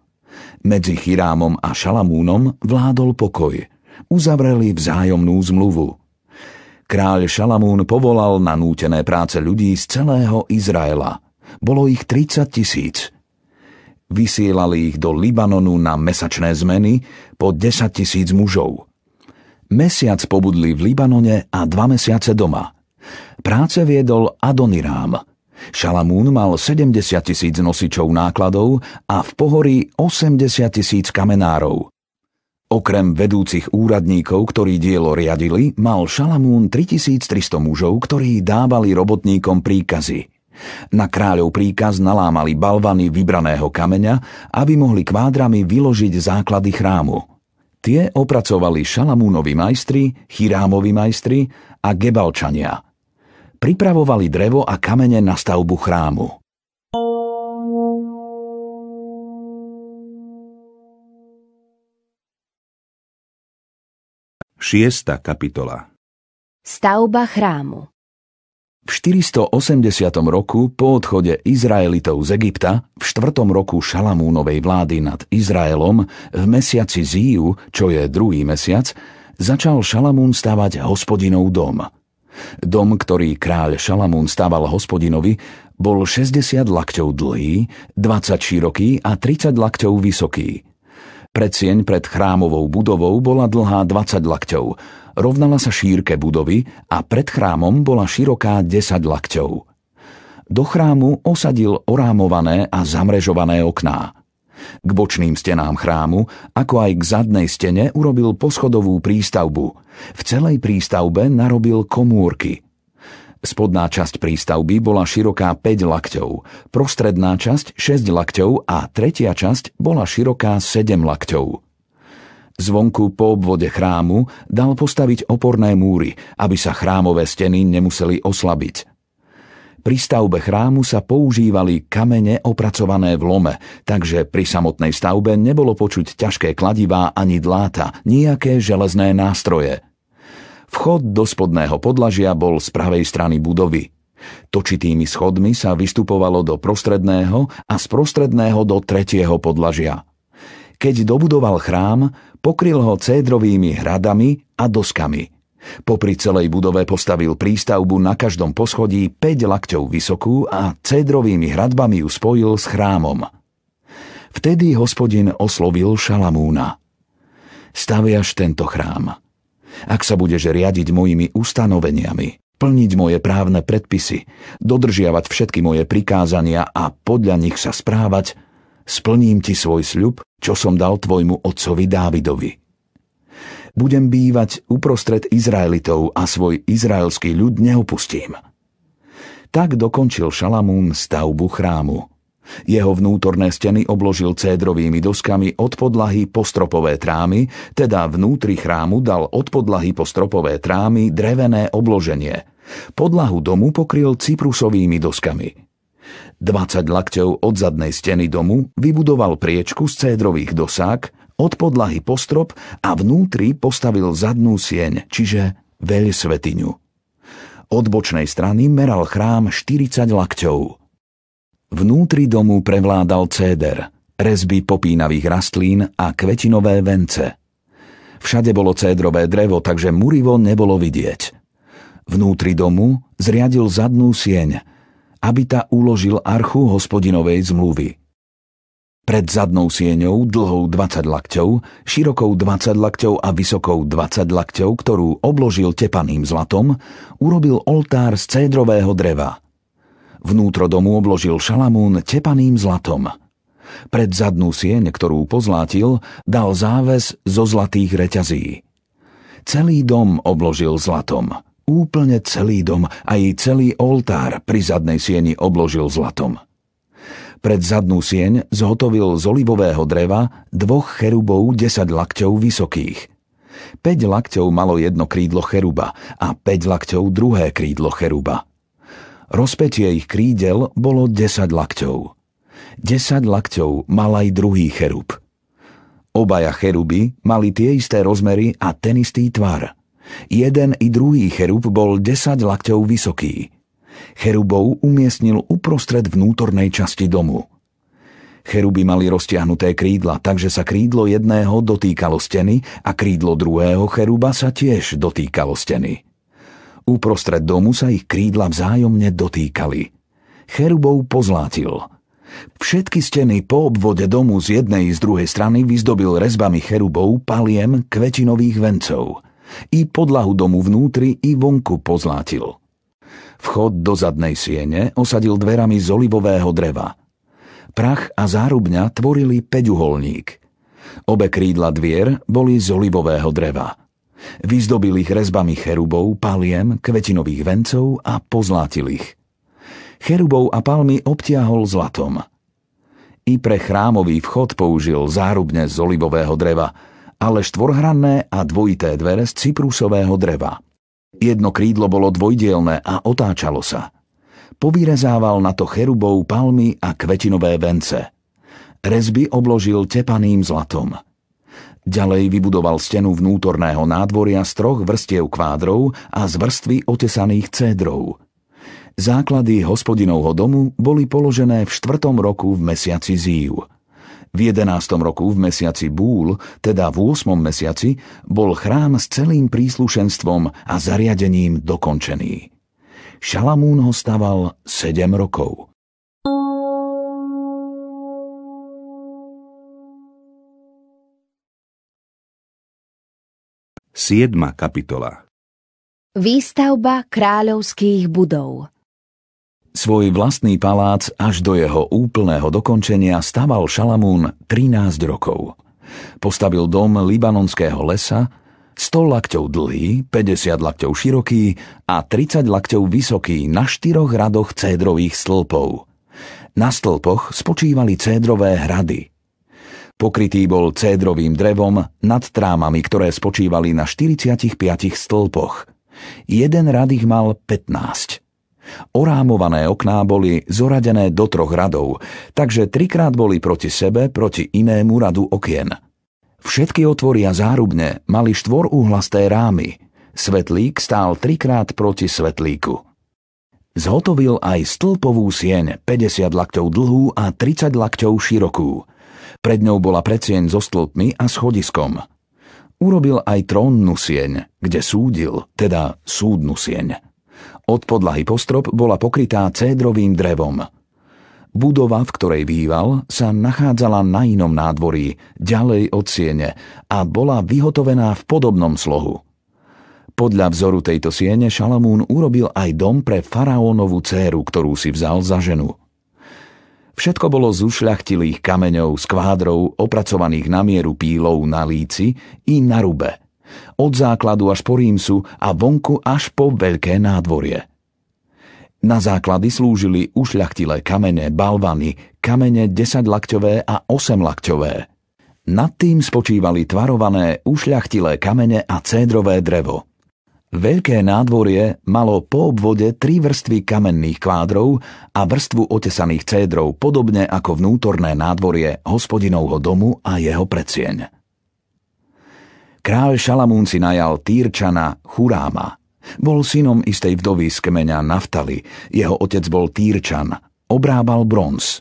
Medzi Chirámom a Šalamúnom vládol pokoj. Uzavreli vzájomnú zmluvu. Kráľ Šalamún povolal na nútené práce ľudí z celého Izraela. Bolo ich 30 tisíc. Vysielali ich do Libanonu na mesačné zmeny po 10 tisíc mužov. Mesiac pobudli v Libanone a dva mesiace doma. Práce viedol Adonirám – Šalamún mal 70 tisíc nosičov nákladov a v pohorí 80 tisíc kamenárov. Okrem vedúcich úradníkov, ktorí dielo riadili, mal Šalamún 3300 mužov, ktorí dávali robotníkom príkazy. Na kráľov príkaz nalámali balvany vybraného kameňa, aby mohli kvádrami vyložiť základy chrámu. Tie opracovali Šalamúnovi majstri, Chirámovi majstri a Gebalčania – pripravovali drevo a kamene na stavbu chrámu. Šiesta kapitola Stavba chrámu v 480 roku po odchode Izraelitov z Egypta, v 4. roku Šalamúnovej vlády nad Izraelom, v mesiaci Zíju, čo je druhý mesiac, začal Šalamún stavať hospodinov dom – Dom, ktorý kráľ Šalamún stával hospodinovi, bol 60 lakťov dlhý, 20 široký a 30 lakťov vysoký. Predsieň pred chrámovou budovou bola dlhá 20 lakťov, rovnala sa šírke budovy a pred chrámom bola široká 10 lakťov. Do chrámu osadil orámované a zamrežované okná. K bočným stenám chrámu, ako aj k zadnej stene, urobil poschodovú prístavbu. V celej prístavbe narobil komúrky. Spodná časť prístavby bola široká 5 lakťov, prostredná časť 6 lakťov a tretia časť bola široká 7 lakťov. Zvonku po obvode chrámu dal postaviť oporné múry, aby sa chrámové steny nemuseli oslabiť. Pri stavbe chrámu sa používali kamene opracované v lome, takže pri samotnej stavbe nebolo počuť ťažké kladivá ani dláta, nejaké železné nástroje. Vchod do spodného podlažia bol z pravej strany budovy. Točitými schodmi sa vystupovalo do prostredného a z prostredného do tretieho podlažia. Keď dobudoval chrám, pokryl ho cédrovými hradami a doskami – Popri celej budove postavil prístavbu na každom poschodí 5 lakťov vysokú a cédrovými hradbami ju spojil s chrámom. Vtedy hospodin oslovil Šalamúna. Staviaš tento chrám. Ak sa budeš riadiť mojimi ustanoveniami, plniť moje právne predpisy, dodržiavať všetky moje prikázania a podľa nich sa správať, splním ti svoj sľub, čo som dal tvojmu otcovi Dávidovi budem bývať uprostred Izraelitov a svoj izraelský ľud neopustím. Tak dokončil Šalamún stavbu chrámu. Jeho vnútorné steny obložil cédrovými doskami od podlahy po stropové trámy, teda vnútri chrámu dal od podlahy po stropové trámy drevené obloženie. Podlahu domu pokryl cyprusovými doskami. 20 lakťov od zadnej steny domu vybudoval priečku z cédrových dosák, od podlahy po strop a vnútri postavil zadnú sieň, čiže svetiňu. Od bočnej strany meral chrám 40 lakťov. Vnútri domu prevládal céder, rezby popínavých rastlín a kvetinové vence. Všade bolo cédrové drevo, takže murivo nebolo vidieť. Vnútri domu zriadil zadnú sieň, aby ta uložil archu hospodinovej zmluvy – pred zadnou sieňou, dlhou 20 lakťov, širokou 20 lakťov a vysokou 20 lakťov, ktorú obložil tepaným zlatom, urobil oltár z cédrového dreva. Vnútro domu obložil šalamún tepaným zlatom. Pred zadnú sieň, ktorú pozlátil, dal záves zo zlatých reťazí. Celý dom obložil zlatom. Úplne celý dom, aj celý oltár pri zadnej sieni obložil zlatom. Pred zadnú sieň zhotovil z olivového dreva dvoch cherubov 10 lakťov vysokých. 5 lakťov malo jedno krídlo cheruba a 5 lakťov druhé krídlo cheruba. Rozpetie ich krídel bolo 10 lakťov. 10 lakťov mal aj druhý cherub. Obaja cheruby mali tie isté rozmery a ten istý tvar. Jeden i druhý cherub bol 10 lakťov vysoký. Cherubov umiestnil uprostred vnútornej časti domu. Cheruby mali roztiahnuté krídla, takže sa krídlo jedného dotýkalo steny a krídlo druhého cheruba sa tiež dotýkalo steny. Uprostred domu sa ich krídla vzájomne dotýkali. Cherubov pozlátil. Všetky steny po obvode domu z jednej z druhej strany vyzdobil rezbami cherubov, paliem, kvetinových vencov. I podlahu domu vnútri, i vonku pozlátil – Vchod do zadnej siene osadil dverami z olivového dreva. Prach a zárubňa tvorili peťuholník. Obe krídla dvier boli z olivového dreva. Vyzdobil ich rezbami cherubov, paliem, kvetinových vencov a pozlátil ich. Cherubov a palmy obtiahol zlatom. I pre chrámový vchod použil zárubne z olivového dreva, ale štvorhranné a dvojité dvere z cyprusového dreva. Jedno krídlo bolo dvojdielne a otáčalo sa. Povyrezával na to cherubov palmy a kvetinové vence. Rezby obložil tepaným zlatom. Ďalej vybudoval stenu vnútorného nádvoria z troch vrstiev kvádrov a z vrstvy otesaných cédrov. Základy hospodinovho domu boli položené v štvrtom roku v mesiaci Zíju. V 11. roku v mesiaci Búl, teda v 8. mesiaci, bol chrám s celým príslušenstvom a zariadením dokončený. Šalamún ho staval 7 rokov. Siedma kapitola Výstavba kráľovských budov svoj vlastný palác až do jeho úplného dokončenia staval Šalamún 13 rokov. Postavil dom libanonského lesa, 100 lakťov dlhý, 50 lakťov široký a 30 lakťov vysoký na štyroch radoch cédrových stĺpov. Na stĺpoch spočívali cédrové hrady. Pokrytý bol cédrovým drevom nad trámami, ktoré spočívali na 45 stĺpoch. Jeden rad ich mal 15. Orámované okná boli zoradené do troch radov, takže trikrát boli proti sebe, proti inému radu okien. Všetky otvoria zárubne mali štvorúhlasté rámy. Svetlík stál trikrát proti svetlíku. Zhotovil aj stĺpovú sieň 50 lakťov dlhú a 30 lakťov širokú. Pred ňou bola predsieň so stĺpmi a schodiskom. Urobil aj trónnu sieň, kde súdil, teda súdnu sieň. Od podlahy po strop bola pokrytá cédrovým drevom. Budova, v ktorej býval, sa nachádzala na inom nádvorí, ďalej od siene a bola vyhotovená v podobnom slohu. Podľa vzoru tejto siene Šalamún urobil aj dom pre faraónovú céru, ktorú si vzal za ženu. Všetko bolo z ušľachtilých kameňov skvádrov, kvádrov opracovaných na mieru pílov na líci i na rube – od základu až po rímsu a vonku až po veľké nádvorie. Na základy slúžili ušľachtilé kamene, balvany, kamene 10-lakťové a 8-lakťové. Nad tým spočívali tvarované ušľachtilé kamene a cédrové drevo. Veľké nádvorie malo po obvode tri vrstvy kamenných kvádrov a vrstvu otesaných cédrov podobne ako vnútorné nádvorie hospodinovho domu a jeho predsieň. Kráľ Šalamún si najal Týrčana Churáma. Bol synom istej vdovy z kmeňa Naftali. Jeho otec bol Týrčan. Obrábal bronz.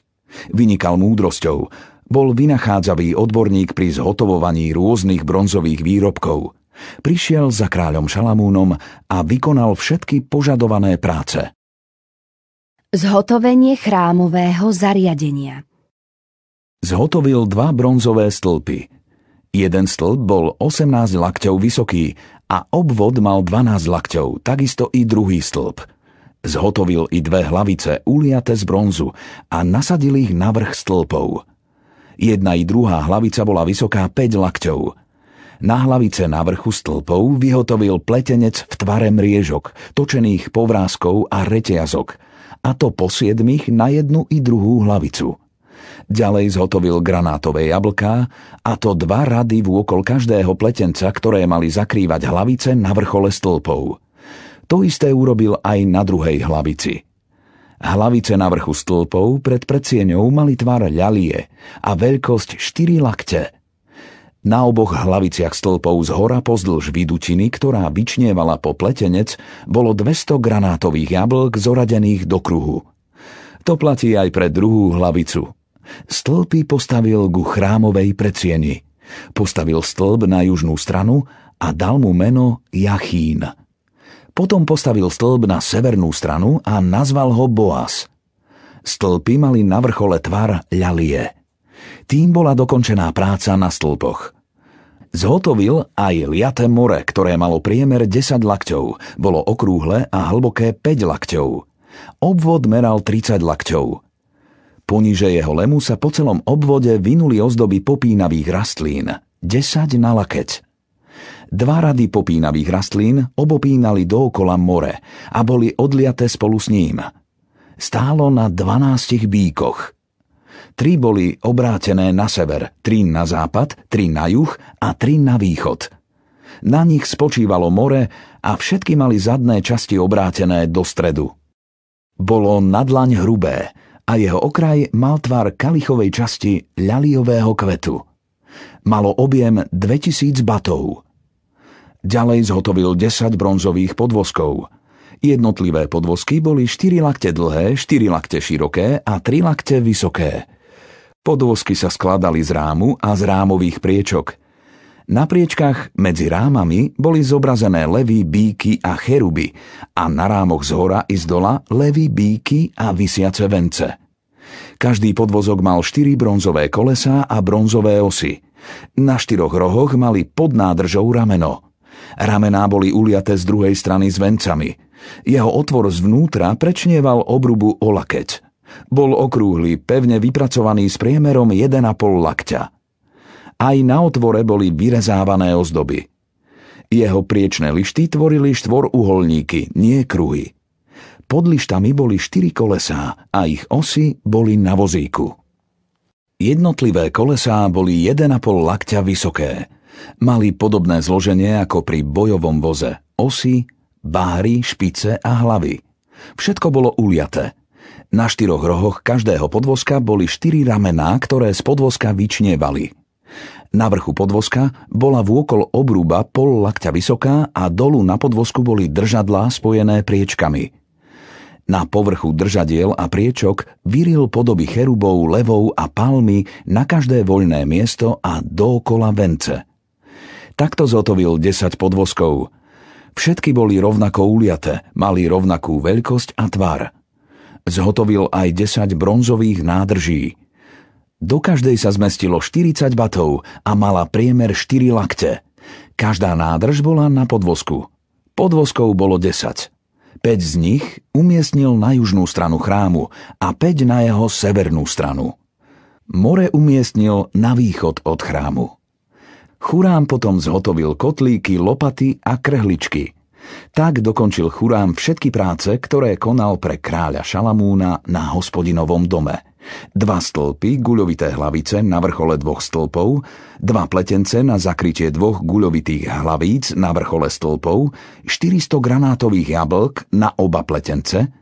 Vynikal múdrosťou. Bol vynachádzavý odborník pri zhotovovaní rôznych bronzových výrobkov. Prišiel za kráľom Šalamúnom a vykonal všetky požadované práce. Zhotovenie chrámového zariadenia Zhotovil dva bronzové stĺpy – Jeden stĺp bol 18 lakťov vysoký a obvod mal 12 lakťov, takisto i druhý stĺp. Zhotovil i dve hlavice uliate z bronzu a nasadil ich na vrch stĺpov. Jedna i druhá hlavica bola vysoká 5 lakťov – na hlavice na vrchu stĺpov vyhotovil pletenec v tvare mriežok, točených povrázkov a reťazok, a to po siedmich na jednu i druhú hlavicu. Ďalej zhotovil granátové jablká, a to dva rady vôkol každého pletenca, ktoré mali zakrývať hlavice na vrchole stĺpov. To isté urobil aj na druhej hlavici. Hlavice na vrchu stĺpov pred predsieňou mali tvar ľalie a veľkosť štyri lakte. Na oboch hlaviciach stĺpov z hora pozdĺž vidutiny, ktorá vyčnievala po pletenec, bolo 200 granátových jablk zoradených do kruhu. To platí aj pre druhú hlavicu – Stĺpy postavil ku chrámovej predsieni. Postavil stĺp na južnú stranu a dal mu meno Jachín. Potom postavil stĺp na severnú stranu a nazval ho Boaz. Stĺpy mali na vrchole tvar ľalie. Tým bola dokončená práca na stĺpoch. Zhotovil aj liaté more, ktoré malo priemer 10 lakťov, bolo okrúhle a hlboké 5 lakťov. Obvod meral 30 lakťov. Poniže jeho lemu sa po celom obvode vynuli ozdoby popínavých rastlín, 10 na lakeť. Dva rady popínavých rastlín obopínali dookola more a boli odliaté spolu s ním. Stálo na 12 bíkoch. Tri boli obrátené na sever, tri na západ, tri na juh a tri na východ. Na nich spočívalo more a všetky mali zadné časti obrátené do stredu. Bolo nadlaň hrubé, a jeho okraj mal tvar kalichovej časti ľaliového kvetu. Malo objem 2000 batov. Ďalej zhotovil 10 bronzových podvozkov. Jednotlivé podvozky boli 4 lakte dlhé, 4 lakte široké a 3 lakte vysoké. Podvozky sa skladali z rámu a z rámových priečok – na priečkach medzi rámami boli zobrazené levy, bíky a cheruby a na rámoch z hora i z dola levy, bíky a vysiace vence. Každý podvozok mal štyri bronzové kolesá a bronzové osy. Na štyroch rohoch mali pod nádržou rameno. Ramená boli uliaté z druhej strany s vencami. Jeho otvor zvnútra prečnieval obrubu o lakeť. Bol okrúhly, pevne vypracovaný s priemerom 1,5 lakťa. Aj na otvore boli vyrezávané ozdoby. Jeho priečné lišty tvorili štvoruholníky, nie kruhy. Pod lištami boli štyri kolesá a ich osy boli na vozíku. Jednotlivé kolesá boli 1,5 lakťa vysoké. Mali podobné zloženie ako pri bojovom voze. Osy, báry, špice a hlavy. Všetko bolo uliaté. Na štyroch rohoch každého podvozka boli štyri ramená, ktoré z podvozka vyčnievali. Na vrchu podvozka bola vôkol obrúba pol lakťa vysoká a dolu na podvozku boli držadlá spojené priečkami. Na povrchu držadiel a priečok vyril podoby cherubov, levov a palmy na každé voľné miesto a dookola vence. Takto zotovil 10 podvozkov. Všetky boli rovnako uliate, mali rovnakú veľkosť a tvar. Zhotovil aj 10 bronzových nádrží – do každej sa zmestilo 40 batov a mala priemer 4 lakte. Každá nádrž bola na podvozku. Podvozkov bolo 10. 5 z nich umiestnil na južnú stranu chrámu a 5 na jeho severnú stranu. More umiestnil na východ od chrámu. Churám potom zhotovil kotlíky, lopaty a krhličky. Tak dokončil Churám všetky práce, ktoré konal pre kráľa Šalamúna na hospodinovom dome – Dva stĺpy, guľovité hlavice na vrchole dvoch stĺpov, dva pletence na zakrytie dvoch guľovitých hlavíc na vrchole stĺpov, 400 granátových jablk na oba pletence –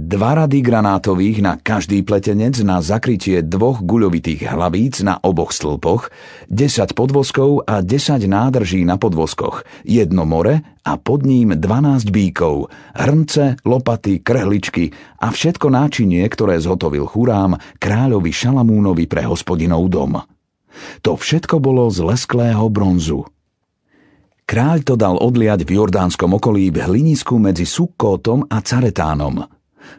Dva rady granátových na každý pletenec na zakrytie dvoch guľovitých hlavíc na oboch stĺpoch, 10 podvozkov a 10 nádrží na podvozkoch, jedno more a pod ním 12 bíkov, hrnce, lopaty, krhličky a všetko náčinie, ktoré zhotovil Churám kráľovi Šalamúnovi pre hospodinov dom. To všetko bolo z lesklého bronzu. Kráľ to dal odliať v jordánskom okolí v hlinisku medzi Sukkótom a Caretánom –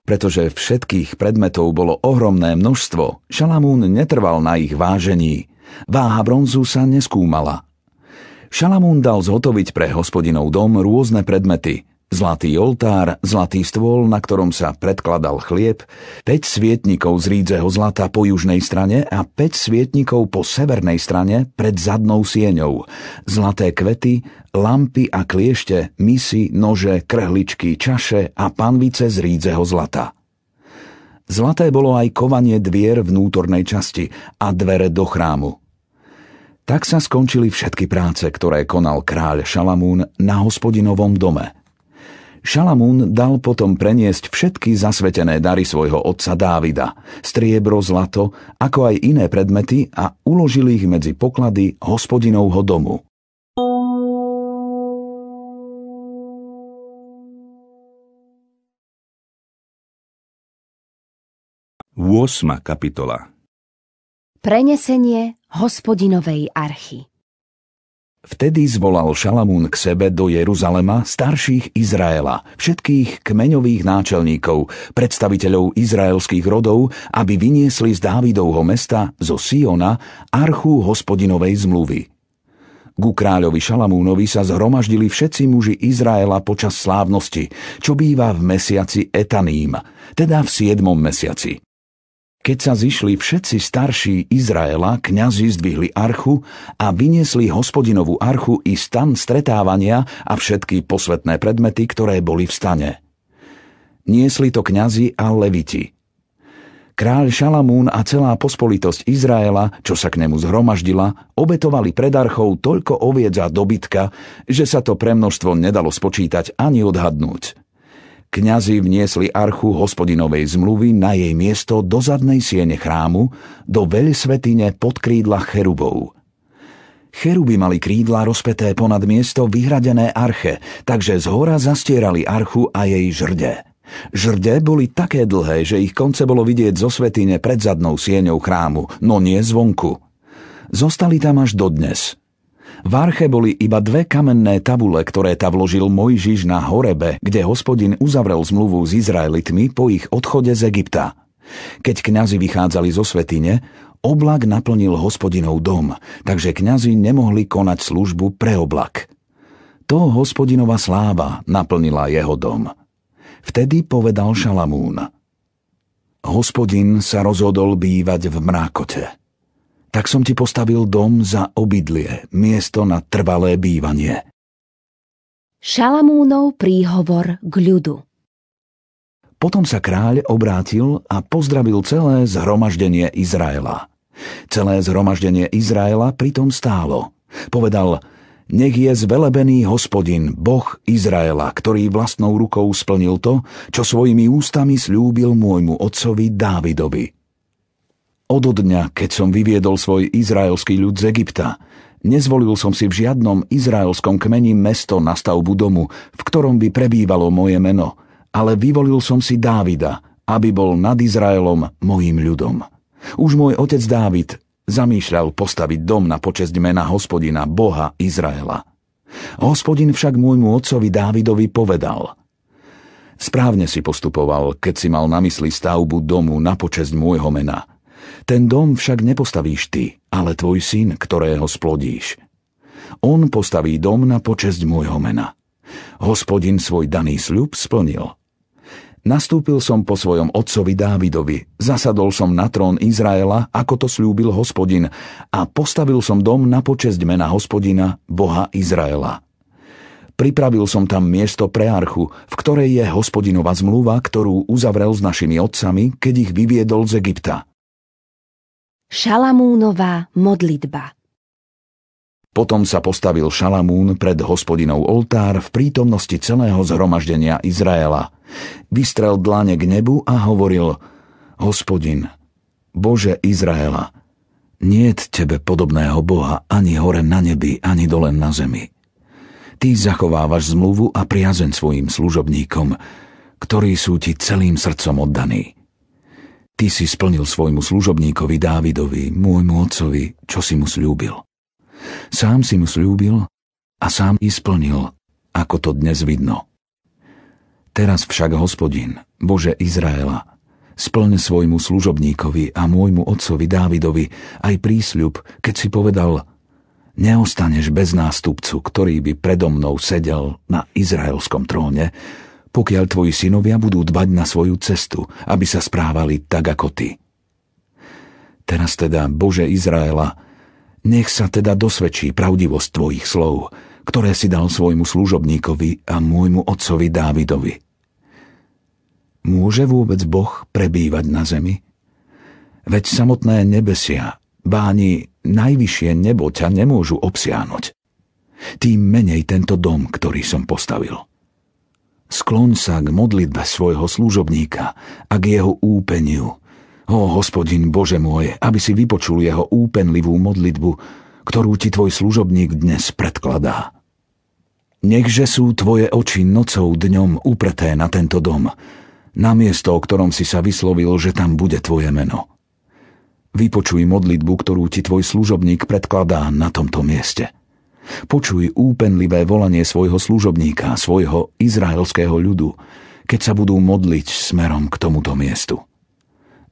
pretože všetkých predmetov bolo ohromné množstvo, Šalamún netrval na ich vážení. Váha bronzu sa neskúmala. Šalamún dal zhotoviť pre hospodinov dom rôzne predmety, zlatý oltár, zlatý stôl, na ktorom sa predkladal chlieb, 5 svietnikov z rídzeho zlata po južnej strane a 5 svietnikov po severnej strane pred zadnou sieňou, zlaté kvety, lampy a kliešte, misy, nože, krhličky, čaše a panvice z rídzeho zlata. Zlaté bolo aj kovanie dvier vnútornej časti a dvere do chrámu. Tak sa skončili všetky práce, ktoré konal kráľ Šalamún na hospodinovom dome – Šalamún dal potom preniesť všetky zasvetené dary svojho otca Dávida, striebro, zlato, ako aj iné predmety a uložil ich medzi poklady hospodinovho domu.Ôsma kapitola Prenesenie hospodinovej archy Vtedy zvolal Šalamún k sebe do Jeruzalema starších Izraela, všetkých kmeňových náčelníkov, predstaviteľov izraelských rodov, aby vyniesli z Dávidovho mesta zo Siona archu hospodinovej zmluvy. Ku kráľovi Šalamúnovi sa zhromaždili všetci muži Izraela počas slávnosti, čo býva v mesiaci Etaným, teda v siedmom mesiaci. Keď sa zišli všetci starší Izraela, kňazi zdvihli archu a vyniesli hospodinovú archu i stan stretávania a všetky posvetné predmety, ktoré boli v stane. Niesli to kňazi a leviti. Kráľ Šalamún a celá pospolitosť Izraela, čo sa k nemu zhromaždila, obetovali pred archou toľko oviec a dobytka, že sa to pre množstvo nedalo spočítať ani odhadnúť. Kňazi vniesli archu hospodinovej zmluvy na jej miesto do zadnej siene chrámu, do veľsvetine pod krídla cherubov. Cheruby mali krídla rozpeté ponad miesto vyhradené arche, takže z hora zastierali archu a jej žrde. Žrde boli také dlhé, že ich konce bolo vidieť zo svetine pred zadnou sieňou chrámu, no nie zvonku. Zostali tam až dodnes – v arche boli iba dve kamenné tabule, ktoré ta vložil Mojžiš na Horebe, kde hospodin uzavrel zmluvu s Izraelitmi po ich odchode z Egypta. Keď kňazi vychádzali zo svetine, oblak naplnil hospodinov dom, takže kňazi nemohli konať službu pre oblak. To hospodinova sláva naplnila jeho dom. Vtedy povedal Šalamún. Hospodin sa rozhodol bývať v mrákote tak som ti postavil dom za obidlie, miesto na trvalé bývanie. Šalamúnov príhovor k ľudu Potom sa kráľ obrátil a pozdravil celé zhromaždenie Izraela. Celé zhromaždenie Izraela pritom stálo. Povedal, nech je zvelebený hospodin, Boh Izraela, ktorý vlastnou rukou splnil to, čo svojimi ústami slúbil môjmu otcovi Dávidovi. Od dňa, keď som vyviedol svoj izraelský ľud z Egypta, nezvolil som si v žiadnom izraelskom kmeni mesto na stavbu domu, v ktorom by prebývalo moje meno, ale vyvolil som si Dávida, aby bol nad Izraelom mojím ľudom. Už môj otec Dávid zamýšľal postaviť dom na počesť mena hospodina Boha Izraela. Hospodin však môjmu otcovi Dávidovi povedal – Správne si postupoval, keď si mal na mysli stavbu domu na počesť môjho mena – ten dom však nepostavíš ty, ale tvoj syn, ktorého splodíš. On postaví dom na počesť môjho mena. Hospodin svoj daný sľub splnil. Nastúpil som po svojom otcovi Dávidovi, zasadol som na trón Izraela, ako to slúbil hospodin, a postavil som dom na počesť mena hospodina, Boha Izraela. Pripravil som tam miesto pre archu, v ktorej je hospodinova zmluva, ktorú uzavrel s našimi otcami, keď ich vyviedol z Egypta – Šalamúnová modlitba Potom sa postavil Šalamún pred hospodinou oltár v prítomnosti celého zhromaždenia Izraela. Vystrel dlane k nebu a hovoril Hospodin, Bože Izraela, nie tebe podobného Boha ani hore na nebi, ani dole na zemi. Ty zachovávaš zmluvu a priazen svojim služobníkom, ktorí sú ti celým srdcom oddaní. Ty si splnil svojmu služobníkovi Dávidovi, môjmu otcovi, čo si mu slúbil. Sám si mu slúbil a sám i splnil, ako to dnes vidno. Teraz však, hospodin, Bože Izraela, splne svojmu služobníkovi a môjmu otcovi Dávidovi aj prísľub, keď si povedal, neostaneš bez nástupcu, ktorý by predo mnou sedel na izraelskom tróne, pokiaľ tvoji synovia budú dbať na svoju cestu, aby sa správali tak ako ty. Teraz teda, Bože Izraela, nech sa teda dosvedčí pravdivosť tvojich slov, ktoré si dal svojmu služobníkovi a môjmu otcovi Dávidovi. Môže vôbec Boh prebývať na zemi? Veď samotné nebesia, báni najvyššie nebo ťa nemôžu obsiahnuť. Tým menej tento dom, ktorý som postavil. Skloň sa k modlitbe svojho služobníka a k jeho úpeniu. Ó, hospodin Bože môj, aby si vypočul jeho úpenlivú modlitbu, ktorú ti tvoj služobník dnes predkladá. Nechže sú tvoje oči nocou dňom upreté na tento dom, na miesto, o ktorom si sa vyslovil, že tam bude tvoje meno. Vypočuj modlitbu, ktorú ti tvoj služobník predkladá na tomto mieste. Počuj úpenlivé volanie svojho služobníka, svojho izraelského ľudu, keď sa budú modliť smerom k tomuto miestu.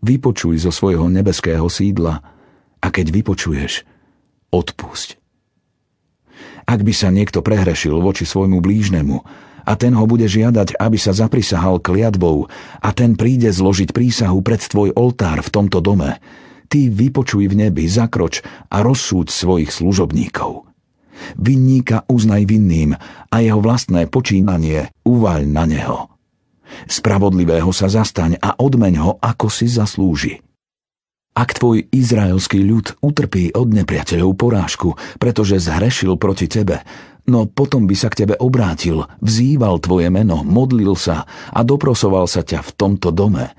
Vypočuj zo svojho nebeského sídla a keď vypočuješ, odpusť. Ak by sa niekto prehrešil voči svojmu blížnemu a ten ho bude žiadať, aby sa zaprisahal kliatbou a ten príde zložiť prísahu pred tvoj oltár v tomto dome, ty vypočuj v nebi, zakroč a rozsúď svojich služobníkov. Vinníka uznaj vinným a jeho vlastné počínanie uvaľ na neho. Spravodlivého sa zastaň a odmeň ho, ako si zaslúži. Ak tvoj izraelský ľud utrpí od nepriateľov porážku, pretože zhrešil proti tebe, no potom by sa k tebe obrátil, vzýval tvoje meno, modlil sa a doprosoval sa ťa v tomto dome,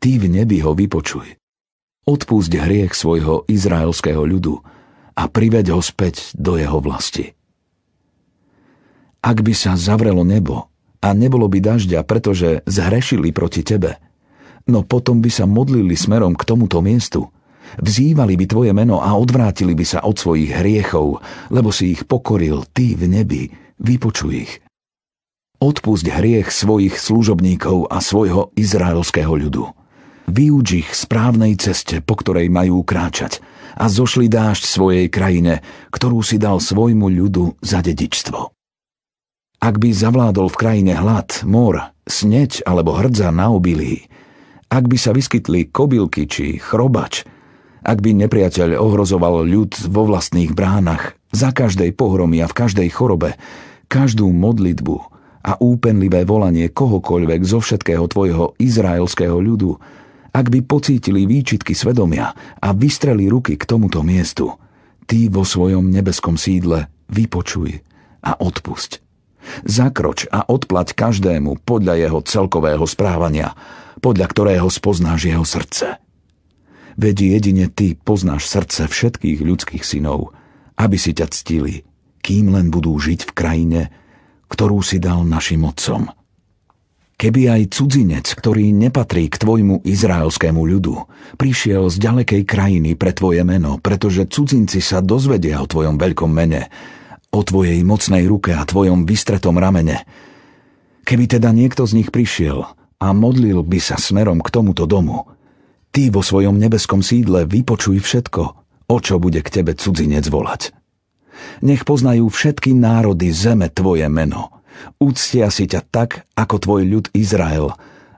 ty v nebi ho vypočuj. Odpúšť hriech svojho izraelského ľudu, a priveď ho späť do jeho vlasti. Ak by sa zavrelo nebo a nebolo by dažďa, pretože zhrešili proti tebe, no potom by sa modlili smerom k tomuto miestu, vzývali by tvoje meno a odvrátili by sa od svojich hriechov, lebo si ich pokoril ty v nebi, vypočuj ich. Odpusť hriech svojich služobníkov a svojho izraelského ľudu. Vyuč ich správnej ceste, po ktorej majú kráčať – a zošli dážď svojej krajine, ktorú si dal svojmu ľudu za dedičstvo. Ak by zavládol v krajine hlad, mor, sneď alebo hrdza na obilí, ak by sa vyskytli kobylky či chrobač, ak by nepriateľ ohrozoval ľud vo vlastných bránach, za každej pohromy a v každej chorobe, každú modlitbu a úpenlivé volanie kohokoľvek zo všetkého tvojho izraelského ľudu, ak by pocítili výčitky svedomia a vystreli ruky k tomuto miestu, ty vo svojom nebeskom sídle vypočuj a odpusť. Zakroč a odplať každému podľa jeho celkového správania, podľa ktorého spoznáš jeho srdce. Veď jedine ty poznáš srdce všetkých ľudských synov, aby si ťa ctili, kým len budú žiť v krajine, ktorú si dal našim otcom. Keby aj cudzinec, ktorý nepatrí k tvojmu izraelskému ľudu, prišiel z ďalekej krajiny pre tvoje meno, pretože cudzinci sa dozvedia o tvojom veľkom mene, o tvojej mocnej ruke a tvojom vystretom ramene. Keby teda niekto z nich prišiel a modlil by sa smerom k tomuto domu, ty vo svojom nebeskom sídle vypočuj všetko, o čo bude k tebe cudzinec volať. Nech poznajú všetky národy zeme tvoje meno – Úctia si ťa tak, ako tvoj ľud Izrael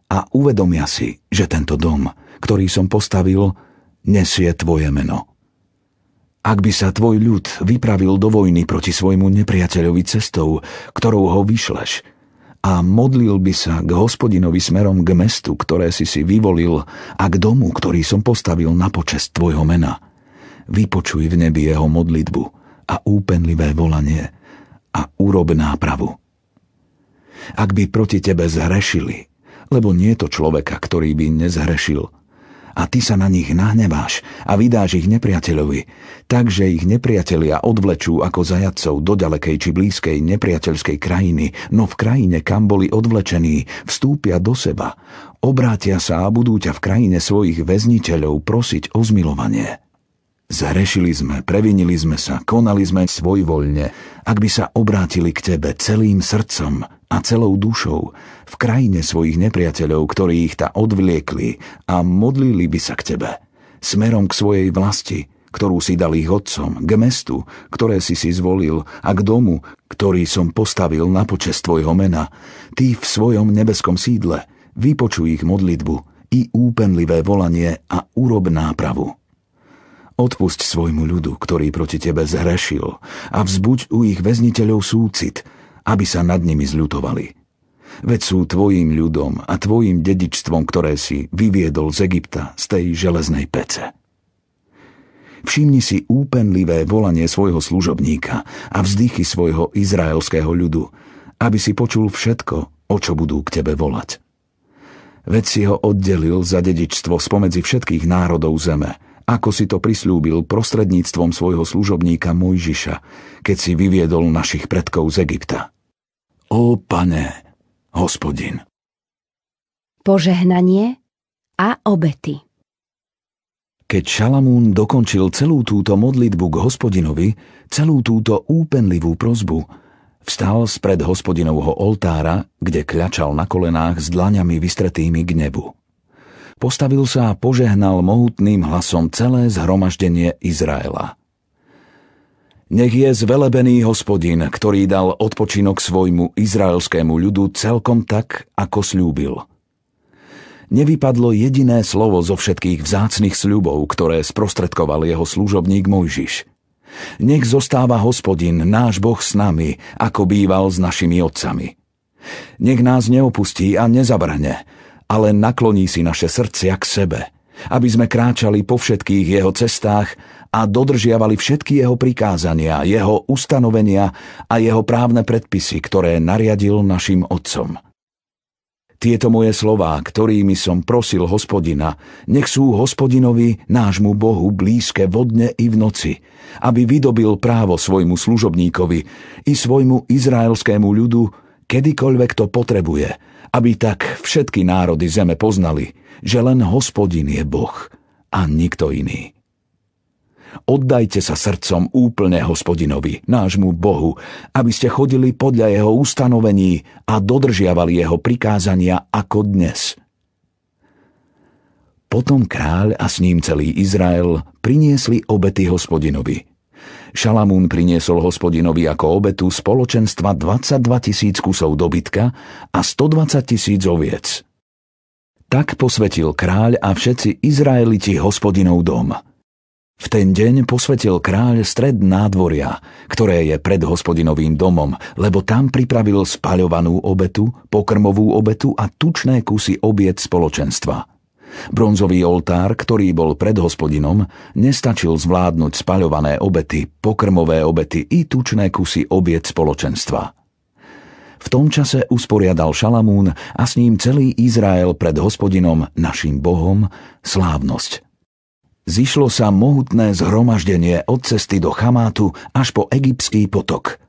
a uvedomia si, že tento dom, ktorý som postavil, nesie tvoje meno. Ak by sa tvoj ľud vypravil do vojny proti svojmu nepriateľovi cestou, ktorou ho vyšleš, a modlil by sa k hospodinovi smerom k mestu, ktoré si si vyvolil a k domu, ktorý som postavil na počest tvojho mena. Vypočuj v nebi jeho modlitbu a úpenlivé volanie a urob nápravu ak by proti tebe zhrešili, lebo nie je to človeka, ktorý by nezhrešil. A ty sa na nich nahneváš a vydáš ich nepriateľovi, takže ich nepriatelia odvlečú ako zajadcov do ďalekej či blízkej nepriateľskej krajiny, no v krajine, kam boli odvlečení, vstúpia do seba, obrátia sa a budú ťa v krajine svojich väzniteľov prosiť o zmilovanie. Zhrešili sme, previnili sme sa, konali sme svojvoľne, ak by sa obrátili k tebe celým srdcom – a celou dušou v krajine svojich nepriateľov, ktorí ich ta odvliekli a modlili by sa k tebe, smerom k svojej vlasti, ktorú si dal ich otcom, k mestu, ktoré si si zvolil a k domu, ktorý som postavil na počest tvojho mena. Ty v svojom nebeskom sídle vypočuj ich modlitbu i úpenlivé volanie a urob nápravu. Odpusť svojmu ľudu, ktorý proti tebe zhrešil a vzbuď u ich väzniteľov súcit – aby sa nad nimi zľutovali. Veď sú tvojim ľudom a tvojim dedičstvom, ktoré si vyviedol z Egypta, z tej železnej pece. Všimni si úpenlivé volanie svojho služobníka a vzdychy svojho izraelského ľudu, aby si počul všetko, o čo budú k tebe volať. Veď si ho oddelil za dedičstvo spomedzi všetkých národov zeme – ako si to prislúbil prostredníctvom svojho služobníka Mojžiša, keď si vyviedol našich predkov z Egypta. Ó, pane, hospodin! Požehnanie a obety Keď Šalamún dokončil celú túto modlitbu k hospodinovi, celú túto úpenlivú prozbu, vstal spred hospodinovho oltára, kde kľačal na kolenách s dlaňami vystretými k nebu postavil sa a požehnal mohutným hlasom celé zhromaždenie Izraela. Nech je zvelebený hospodin, ktorý dal odpočinok svojmu izraelskému ľudu celkom tak, ako slúbil. Nevypadlo jediné slovo zo všetkých vzácnych sľubov, ktoré sprostredkoval jeho služobník Mojžiš. Nech zostáva hospodin, náš Boh s nami, ako býval s našimi otcami. Nech nás neopustí a nezabrhne, ale nakloní si naše srdcia k sebe, aby sme kráčali po všetkých jeho cestách a dodržiavali všetky jeho prikázania, jeho ustanovenia a jeho právne predpisy, ktoré nariadil našim otcom. Tieto moje slová, ktorými som prosil hospodina, nech sú hospodinovi, nášmu Bohu, blízke vodne i v noci, aby vydobil právo svojmu služobníkovi i svojmu izraelskému ľudu, kedykoľvek to potrebuje, aby tak všetky národy zeme poznali, že len hospodin je Boh a nikto iný. Oddajte sa srdcom úplne hospodinovi, nášmu Bohu, aby ste chodili podľa jeho ustanovení a dodržiavali jeho prikázania ako dnes. Potom kráľ a s ním celý Izrael priniesli obety hospodinovi – Šalamún priniesol hospodinovi ako obetu spoločenstva 22 tisíc kusov dobytka a 120 tisíc oviec. Tak posvetil kráľ a všetci Izraeliti hospodinov dom. V ten deň posvetil kráľ stred nádvoria, ktoré je pred hospodinovým domom, lebo tam pripravil spaľovanú obetu, pokrmovú obetu a tučné kusy obiet spoločenstva – Bronzový oltár, ktorý bol pred hospodinom, nestačil zvládnuť spaľované obety, pokrmové obety i tučné kusy obiet spoločenstva. V tom čase usporiadal Šalamún a s ním celý Izrael pred hospodinom, našim Bohom, slávnosť. Zišlo sa mohutné zhromaždenie od cesty do Chamátu až po egyptský potok.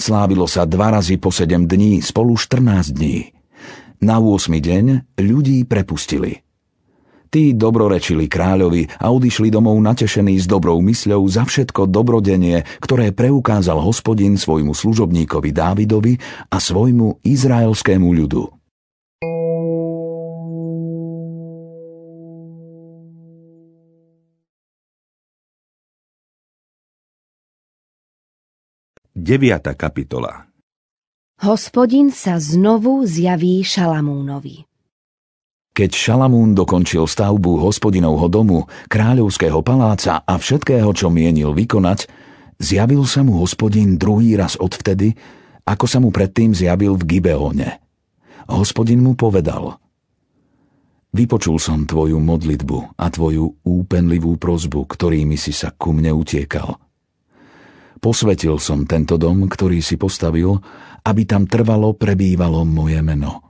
Slávilo sa dva razy po sedem dní, spolu 14 dní. Na 8 deň ľudí prepustili – Tí dobrorečili kráľovi a odišli domov natešení s dobrou mysľou za všetko dobrodenie, ktoré preukázal hospodin svojmu služobníkovi Dávidovi a svojmu izraelskému ľudu. Deviata kapitola Hospodin sa znovu zjaví Šalamúnovi. Keď Šalamún dokončil stavbu hospodinovho domu, kráľovského paláca a všetkého, čo mienil vykonať, zjavil sa mu hospodin druhý raz odvtedy, ako sa mu predtým zjavil v Gibeone. Hospodin mu povedal Vypočul som tvoju modlitbu a tvoju úpenlivú prozbu, ktorými si sa ku mne utiekal. Posvetil som tento dom, ktorý si postavil, aby tam trvalo prebývalo moje meno –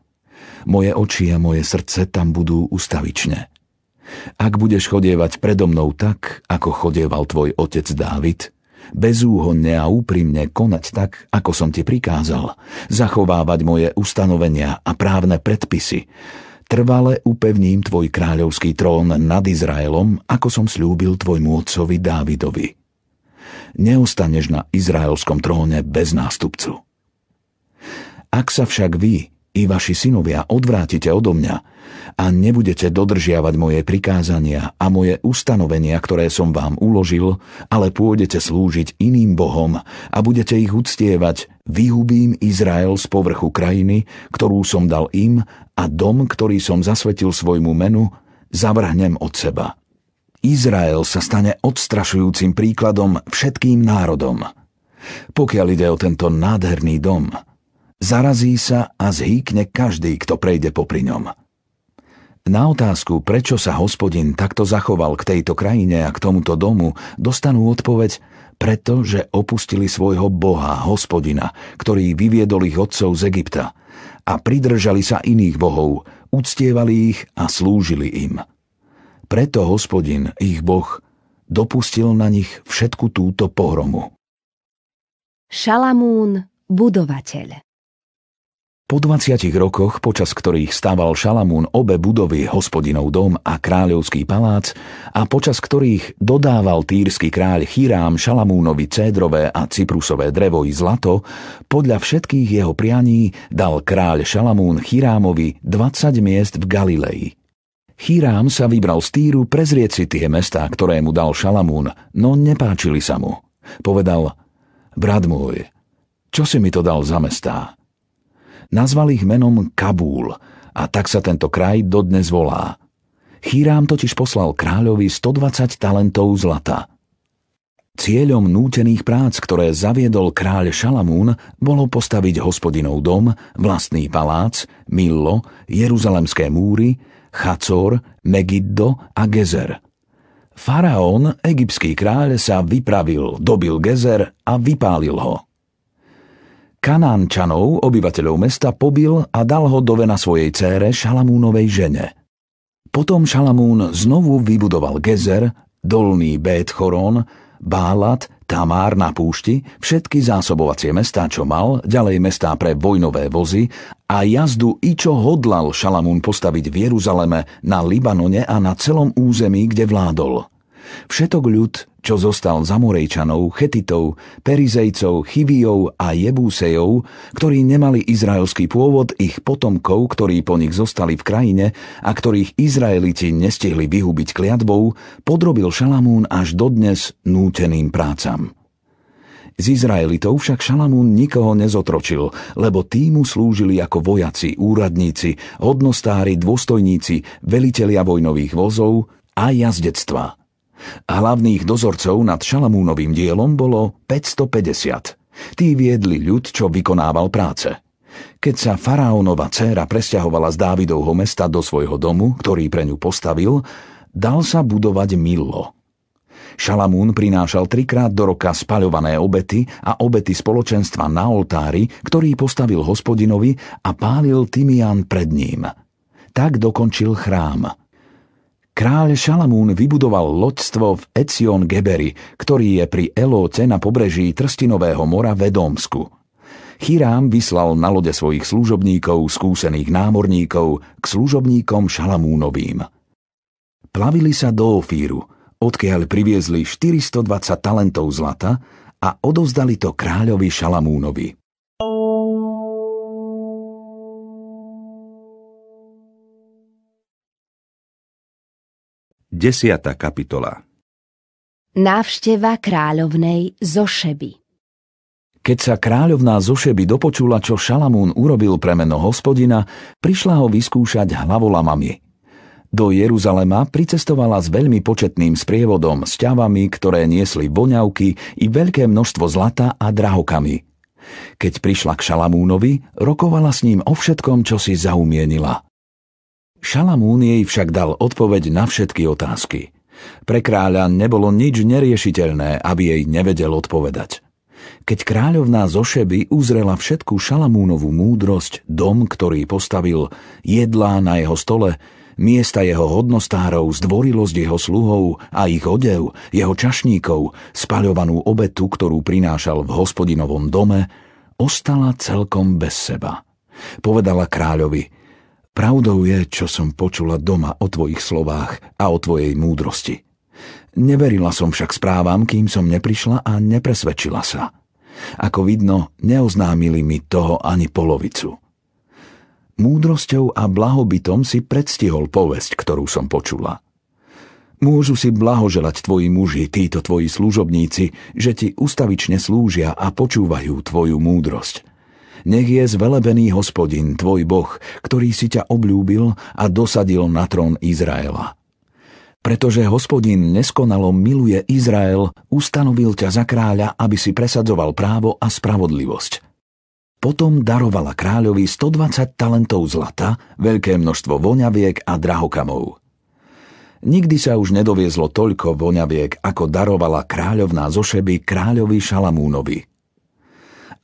moje oči a moje srdce tam budú ustavične. Ak budeš chodievať predo mnou tak, ako chodieval tvoj otec Dávid, bezúhonne a úprimne konať tak, ako som ti prikázal, zachovávať moje ustanovenia a právne predpisy, trvale upevním tvoj kráľovský trón nad Izraelom, ako som slúbil tvojmu otcovi Dávidovi. Neostaneš na izraelskom tróne bez nástupcu. Ak sa však vy, i vaši synovia odvrátite odo mňa a nebudete dodržiavať moje prikázania a moje ustanovenia, ktoré som vám uložil, ale pôjdete slúžiť iným bohom a budete ich uctievať, vyhubím Izrael z povrchu krajiny, ktorú som dal im a dom, ktorý som zasvetil svojmu menu, zavrhnem od seba. Izrael sa stane odstrašujúcim príkladom všetkým národom. Pokiaľ ide o tento nádherný dom – Zarazí sa a zhýkne každý, kto prejde popri ňom. Na otázku, prečo sa hospodin takto zachoval k tejto krajine a k tomuto domu, dostanú odpoveď, pretože opustili svojho boha, hospodina, ktorý vyviedol ich otcov z Egypta a pridržali sa iných bohov, uctievali ich a slúžili im. Preto hospodin, ich boh, dopustil na nich všetku túto pohromu. Šalamún, budovateľ po 20 rokoch, počas ktorých stával Šalamún obe budovy hospodinov dom a kráľovský palác a počas ktorých dodával týrsky kráľ Chirám Šalamúnovi cédrové a cyprusové drevo i zlato, podľa všetkých jeho prianí dal kráľ Šalamún Chirámovi 20 miest v Galilei. Chirám sa vybral z Týru prezrieť si tie mestá, ktoré mu dal Šalamún, no nepáčili sa mu. Povedal, brat môj, čo si mi to dal za mestá? Nazval ich menom Kabul a tak sa tento kraj dodnes volá. Chýrám totiž poslal kráľovi 120 talentov zlata. Cieľom nútených prác, ktoré zaviedol kráľ Šalamún, bolo postaviť hospodinov dom, vlastný palác, Millo, Jeruzalemské múry, Chacor, Megiddo a Gezer. Faraón, egyptský kráľ, sa vypravil, dobil Gezer a vypálil ho. Kanánčanov, obyvateľov mesta, pobil a dal ho do vena svojej cére Šalamúnovej žene. Potom Šalamún znovu vybudoval gezer, dolný Bét Chorón, Bálat, Tamár na púšti, všetky zásobovacie mestá, čo mal, ďalej mestá pre vojnové vozy a jazdu i čo hodlal Šalamún postaviť v Jeruzaleme, na Libanone a na celom území, kde vládol – Všetok ľud, čo zostal za Morejčanov, Chetitov, Perizejcov, Chivijov a Jebúsejov, ktorí nemali izraelský pôvod, ich potomkov, ktorí po nich zostali v krajine a ktorých Izraeliti nestihli vyhubiť kliatbou, podrobil Šalamún až dodnes núteným prácam. Z Izraelitov však Šalamún nikoho nezotročil, lebo týmu slúžili ako vojaci, úradníci, hodnostári, dôstojníci, velitelia vojnových vozov a jazdectva hlavných dozorcov nad Šalamúnovým dielom bolo 550. Tí viedli ľud, čo vykonával práce. Keď sa faraónova dcéra presťahovala z Dávidovho mesta do svojho domu, ktorý pre ňu postavil, dal sa budovať Milo – Šalamún prinášal trikrát do roka spaľované obety a obety spoločenstva na oltári, ktorý postavil hospodinovi a pálil tymián pred ním. Tak dokončil chrám. Kráľ Šalamún vybudoval loďstvo v Ecion Geberi, ktorý je pri Eloce na pobreží Trstinového mora v Edomsku. Chirám vyslal na lode svojich služobníkov, skúsených námorníkov, k služobníkom Šalamúnovým. Plavili sa do Ofíru, odkiaľ priviezli 420 talentov zlata a odovzdali to kráľovi Šalamúnovi. 10. kapitola Návšteva kráľovnej Zošeby Keď sa kráľovná Zošeby dopočula, čo Šalamún urobil pre meno hospodina, prišla ho vyskúšať hlavolamami. Do Jeruzalema pricestovala s veľmi početným sprievodom s ťavami, ktoré niesli voňavky i veľké množstvo zlata a drahokami. Keď prišla k Šalamúnovi, rokovala s ním o všetkom, čo si zaumienila – Šalamún jej však dal odpoveď na všetky otázky. Pre kráľa nebolo nič neriešiteľné, aby jej nevedel odpovedať. Keď kráľovná zo Šeby uzrela všetku Šalamúnovú múdrosť, dom, ktorý postavil, jedlá na jeho stole, miesta jeho hodnostárov, zdvorilosť jeho sluhov a ich odev, jeho čašníkov, spaľovanú obetu, ktorú prinášal v hospodinovom dome, ostala celkom bez seba. Povedala kráľovi – Pravdou je, čo som počula doma o tvojich slovách a o tvojej múdrosti. Neverila som však správam, kým som neprišla a nepresvedčila sa. Ako vidno, neoznámili mi toho ani polovicu. Múdrosťou a blahobytom si predstihol povesť, ktorú som počula. Môžu si blahoželať tvoji muži, títo tvoji služobníci, že ti ustavične slúžia a počúvajú tvoju múdrosť. Nech je zvelebený hospodin, tvoj Boh, ktorý si ťa obľúbil a dosadil na trón Izraela. Pretože hospodin neskonalo miluje Izrael, ustanovil ťa za kráľa, aby si presadzoval právo a spravodlivosť. Potom darovala kráľovi 120 talentov zlata, veľké množstvo voňaviek a drahokamov. Nikdy sa už nedoviezlo toľko voňaviek, ako darovala kráľovná zošeby kráľovi Šalamúnovi.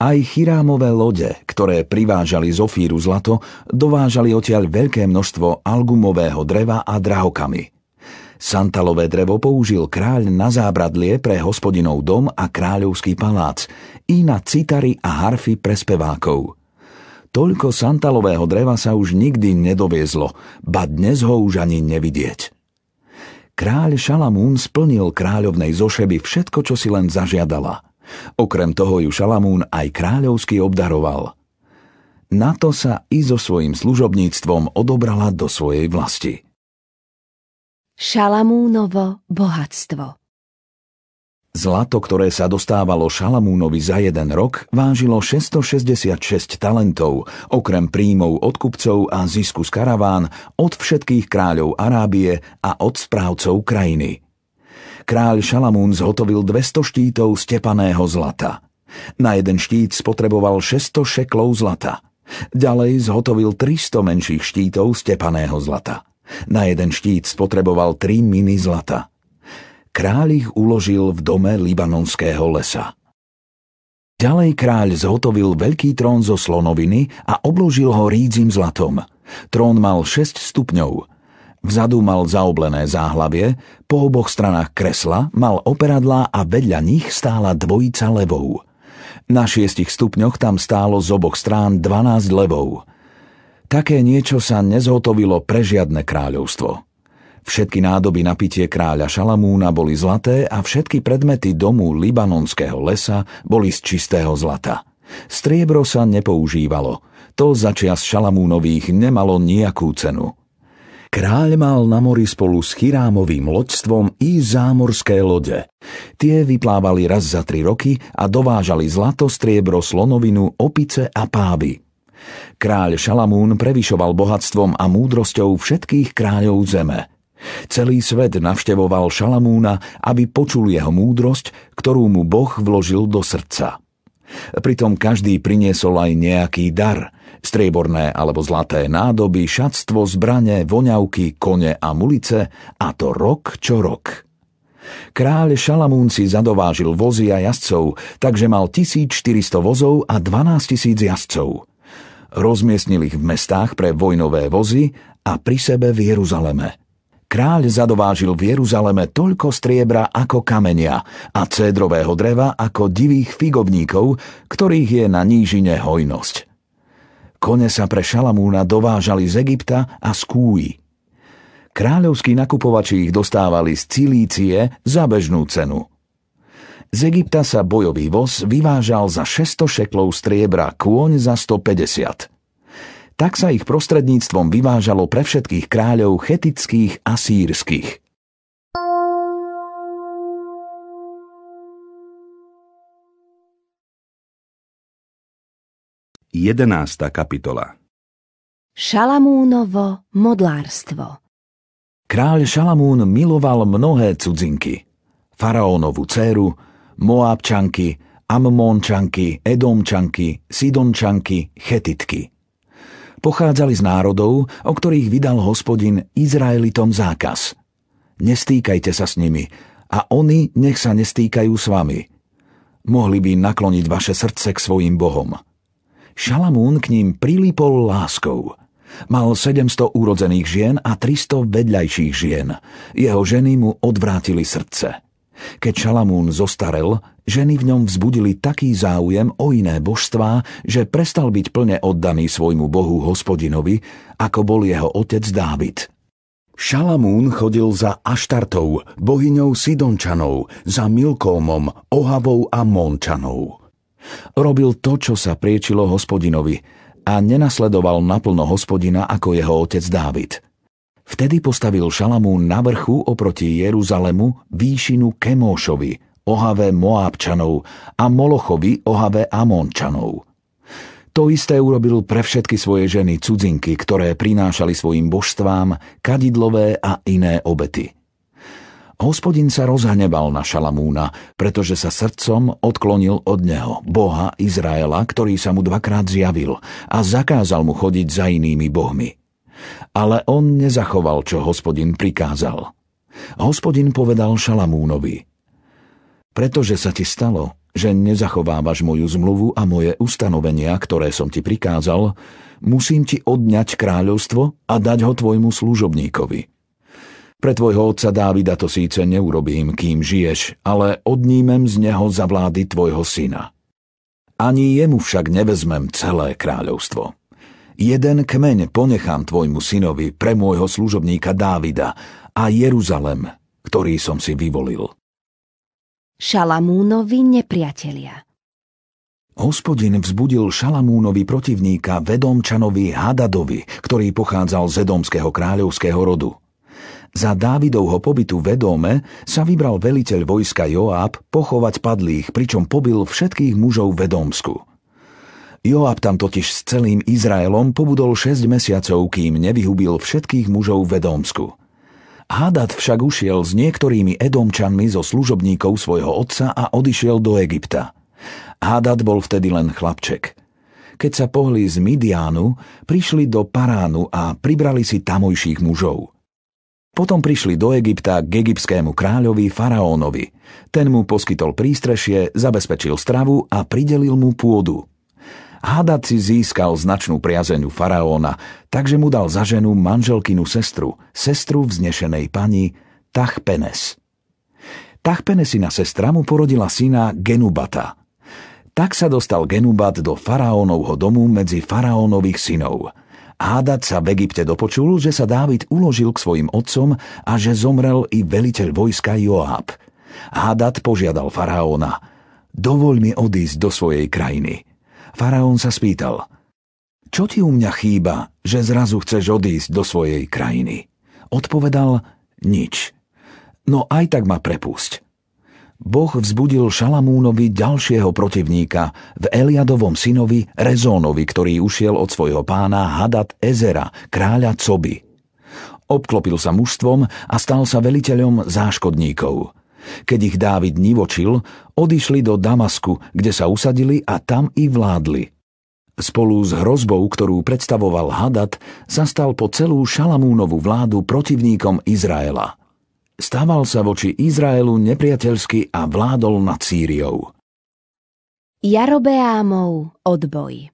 Aj chirámové lode, ktoré privážali z ofíru zlato, dovážali odtiaľ veľké množstvo algumového dreva a drahokamy. Santalové drevo použil kráľ na zábradlie pre hospodinov dom a kráľovský palác i na citary a harfy pre spevákov. Toľko santalového dreva sa už nikdy nedoviezlo, ba dnes ho už ani nevidieť. Kráľ Šalamún splnil kráľovnej zošeby všetko, čo si len zažiadala – Okrem toho ju Šalamún aj kráľovsky obdaroval. Na to sa i so svojím služobníctvom odobrala do svojej vlasti. Šalamúnovo bohatstvo Zlato, ktoré sa dostávalo Šalamúnovi za jeden rok, vážilo 666 talentov, okrem príjmov od kupcov a zisku z karaván, od všetkých kráľov Arábie a od správcov krajiny kráľ Šalamún zhotovil 200 štítov stepaného zlata. Na jeden štít spotreboval 600 šeklov zlata. Ďalej zhotovil 300 menších štítov stepaného zlata. Na jeden štít spotreboval 3 miny zlata. Kráľ ich uložil v dome libanonského lesa. Ďalej kráľ zhotovil veľký trón zo slonoviny a obložil ho rídzim zlatom. Trón mal 6 stupňov – Vzadu mal zaoblené záhlavie, po oboch stranách kresla mal operadlá a vedľa nich stála dvojica levov. Na šiestich stupňoch tam stálo z oboch strán 12 levov. Také niečo sa nezhotovilo pre žiadne kráľovstvo. Všetky nádoby na pitie kráľa Šalamúna boli zlaté a všetky predmety domu libanonského lesa boli z čistého zlata. Striebro sa nepoužívalo. To začias Šalamúnových nemalo nejakú cenu. Kráľ mal na mori spolu s Chirámovým loďstvom i zámorské lode. Tie vyplávali raz za tri roky a dovážali zlato, striebro, slonovinu, opice a páby. Kráľ Šalamún prevyšoval bohatstvom a múdrosťou všetkých kráľov zeme. Celý svet navštevoval Šalamúna, aby počul jeho múdrosť, ktorú mu Boh vložil do srdca. Pritom každý priniesol aj nejaký dar. Strieborné alebo zlaté nádoby, šatstvo, zbrane, voňavky, kone a mulice, a to rok čo rok. Kráľ Šalamún si zadovážil vozy a jazdcov, takže mal 1400 vozov a 12 tisíc jazdcov. Rozmiestnil ich v mestách pre vojnové vozy a pri sebe v Jeruzaleme – Kráľ zadovážil v Jeruzaleme toľko striebra ako kamenia a cédrového dreva ako divých figovníkov, ktorých je na nížine hojnosť. Kone sa pre Šalamúna dovážali z Egypta a z Kúji. Kráľovskí nakupovači ich dostávali z Cilície za bežnú cenu. Z Egypta sa bojový voz vyvážal za 600 šeklov striebra, kôň za 150 tak sa ich prostredníctvom vyvážalo pre všetkých kráľov chetických a sírskych. Jedenásta kapitola Šalamúnovo modlárstvo Kráľ Šalamún miloval mnohé cudzinky. Faraónovu dceru, Moabčanky, Ammončanky, Edomčanky, Sidončanky, Chetitky pochádzali z národov, o ktorých vydal hospodin Izraelitom zákaz. Nestýkajte sa s nimi a oni nech sa nestýkajú s vami. Mohli by nakloniť vaše srdce k svojim bohom. Šalamún k ním prilípol láskou. Mal 700 úrodzených žien a 300 vedľajších žien. Jeho ženy mu odvrátili srdce. Keď Šalamún zostarel, ženy v ňom vzbudili taký záujem o iné božstvá, že prestal byť plne oddaný svojmu bohu hospodinovi, ako bol jeho otec Dávid. Šalamún chodil za Aštartou, bohyňou Sidončanou, za Milkómom, Ohavou a Mončanov. Robil to, čo sa priečilo hospodinovi a nenasledoval naplno hospodina ako jeho otec Dávid – Vtedy postavil Šalamún na vrchu oproti Jeruzalemu výšinu Kemóšovi, ohave Moábčanov a Molochovi ohave Amončanov. To isté urobil pre všetky svoje ženy cudzinky, ktoré prinášali svojim božstvám kadidlové a iné obety. Hospodin sa rozhneval na Šalamúna, pretože sa srdcom odklonil od neho, Boha Izraela, ktorý sa mu dvakrát zjavil a zakázal mu chodiť za inými bohmi. Ale on nezachoval, čo hospodin prikázal. Hospodin povedal Šalamúnovi, pretože sa ti stalo, že nezachovávaš moju zmluvu a moje ustanovenia, ktoré som ti prikázal, musím ti odňať kráľovstvo a dať ho tvojmu služobníkovi. Pre tvojho otca Dávida to síce neurobím, kým žiješ, ale odnímem z neho za vlády tvojho syna. Ani jemu však nevezmem celé kráľovstvo. Jeden kmeň ponechám tvojmu synovi pre môjho služobníka Dávida a Jeruzalem, ktorý som si vyvolil. Šalamúnovi nepriatelia Hospodin vzbudil Šalamúnovi protivníka Vedomčanovi Hadadovi, ktorý pochádzal z Edomského kráľovského rodu. Za Dávidovho pobytu v Edome sa vybral veliteľ vojska Joab pochovať padlých, pričom pobil všetkých mužov v Edomsku – Joab tam totiž s celým Izraelom pobudol 6 mesiacov, kým nevyhubil všetkých mužov v Edomsku. Hadad však ušiel s niektorými Edomčanmi zo služobníkov svojho otca a odišiel do Egypta. Hadad bol vtedy len chlapček. Keď sa pohli z Midianu, prišli do Paránu a pribrali si tamojších mužov. Potom prišli do Egypta k egyptskému kráľovi Faraónovi. Ten mu poskytol prístrešie, zabezpečil stravu a pridelil mu pôdu – Hadad si získal značnú priazeň faraóna, takže mu dal za ženu manželkinu sestru, sestru vznešenej pani Tachpenes. Tachpenesina sestra mu porodila syna Genubata. Tak sa dostal Genubat do faraónovho domu medzi faraónových synov. Hádat sa v Egypte dopočul, že sa Dávid uložil k svojim otcom a že zomrel i veliteľ vojska Joab. Hádat požiadal faraóna – dovoľ mi odísť do svojej krajiny faraón sa spýtal, čo ti u mňa chýba, že zrazu chceš odísť do svojej krajiny? Odpovedal, nič. No aj tak ma prepusť. Boh vzbudil Šalamúnovi ďalšieho protivníka v Eliadovom synovi Rezónovi, ktorý ušiel od svojho pána Hadat Ezera, kráľa Coby. Obklopil sa mužstvom a stal sa veliteľom záškodníkov – keď ich Dávid nivočil, odišli do Damasku, kde sa usadili a tam i vládli. Spolu s hrozbou, ktorú predstavoval Hadad, sa stal po celú Šalamúnovú vládu protivníkom Izraela. Stával sa voči Izraelu nepriateľsky a vládol nad Sýriou. Jarobeámov odboj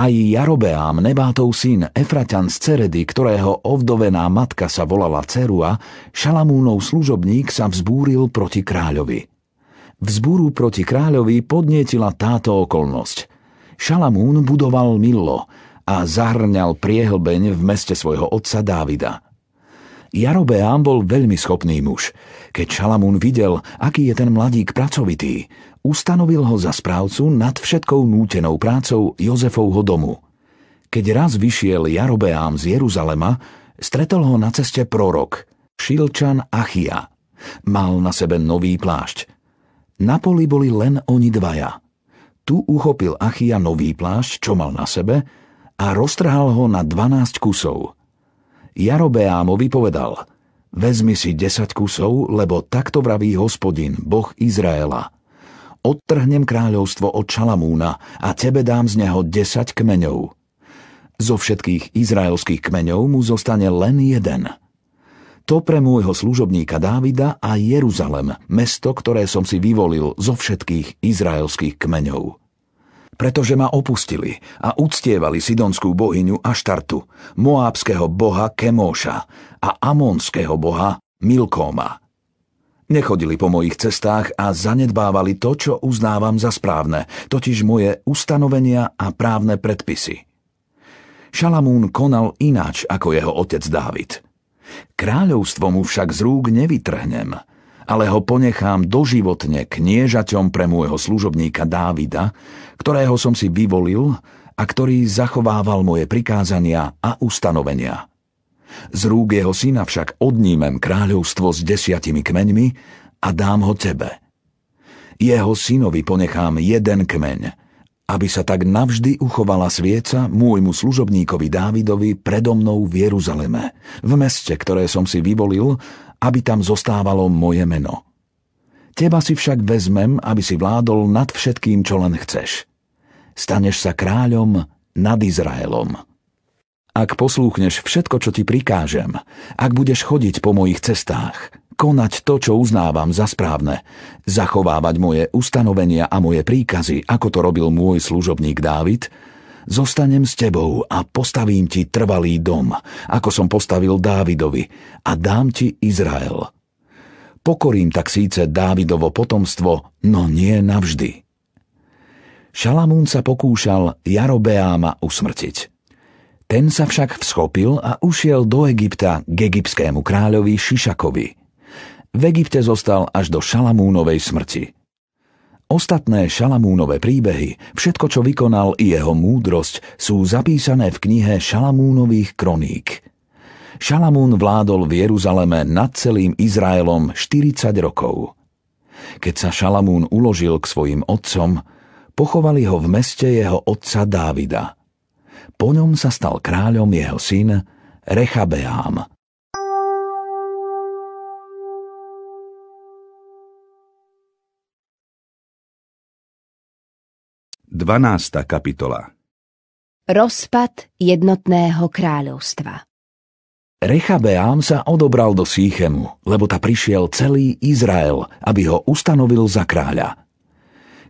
aj Jarobeám, Nebátov syn, Efraťan z Ceredy, ktorého ovdovená matka sa volala Cerua, Šalamúnov služobník sa vzbúril proti kráľovi. Vzbúru proti kráľovi podnietila táto okolnosť. Šalamún budoval Millo a zahrňal priehlbeň v meste svojho otca Dávida. Jarobeám bol veľmi schopný muž. Keď Šalamún videl, aký je ten mladík pracovitý, Ustanovil ho za správcu nad všetkou nútenou prácou Jozefovho domu. Keď raz vyšiel Jarobeám z Jeruzalema, stretol ho na ceste prorok, Šilčan Achia. Mal na sebe nový plášť. Na poli boli len oni dvaja. Tu uchopil Achia nový plášť, čo mal na sebe, a roztrhal ho na 12 kusov. Jarobeámovi povedal – vezmi si desať kusov, lebo takto vraví hospodin, boh Izraela odtrhnem kráľovstvo od Šalamúna a tebe dám z neho desať kmeňov. Zo všetkých izraelských kmeňov mu zostane len jeden. To pre môjho služobníka Dávida a Jeruzalem, mesto, ktoré som si vyvolil zo všetkých izraelských kmeňov. Pretože ma opustili a uctievali sidonskú bohyňu Aštartu, moábského boha Kemóša a amonského boha Milkóma Nechodili po mojich cestách a zanedbávali to, čo uznávam za správne, totiž moje ustanovenia a právne predpisy. Šalamún konal ináč ako jeho otec Dávid. Kráľovstvo mu však z rúk nevytrhnem, ale ho ponechám doživotne kniežaťom pre môjho služobníka Dávida, ktorého som si vyvolil a ktorý zachovával moje prikázania a ustanovenia. Z rúk jeho syna však odnímem kráľovstvo s desiatimi kmeňmi a dám ho tebe. Jeho synovi ponechám jeden kmeň, aby sa tak navždy uchovala svieca môjmu služobníkovi Dávidovi predo mnou v Jeruzaleme, v meste, ktoré som si vyvolil, aby tam zostávalo moje meno. Teba si však vezmem, aby si vládol nad všetkým, čo len chceš. Staneš sa kráľom nad Izraelom. Ak poslúchneš všetko, čo ti prikážem, ak budeš chodiť po mojich cestách, konať to, čo uznávam za správne, zachovávať moje ustanovenia a moje príkazy, ako to robil môj služobník Dávid, zostanem s tebou a postavím ti trvalý dom, ako som postavil Dávidovi a dám ti Izrael. Pokorím tak síce Dávidovo potomstvo, no nie navždy. Šalamún sa pokúšal Jarobeáma usmrtiť. Ten sa však vschopil a ušiel do Egypta k egyptskému kráľovi Šišakovi. V Egypte zostal až do Šalamúnovej smrti. Ostatné Šalamúnové príbehy, všetko, čo vykonal i jeho múdrosť, sú zapísané v knihe Šalamúnových kroník. Šalamún vládol v Jeruzaleme nad celým Izraelom 40 rokov. Keď sa Šalamún uložil k svojim otcom, pochovali ho v meste jeho otca Dávida – po ňom sa stal kráľom jeho syn Rechabeám. Dvanásta kapitola Rozpad jednotného kráľovstva Rechabeám sa odobral do Sýchemu, lebo ta prišiel celý Izrael, aby ho ustanovil za kráľa.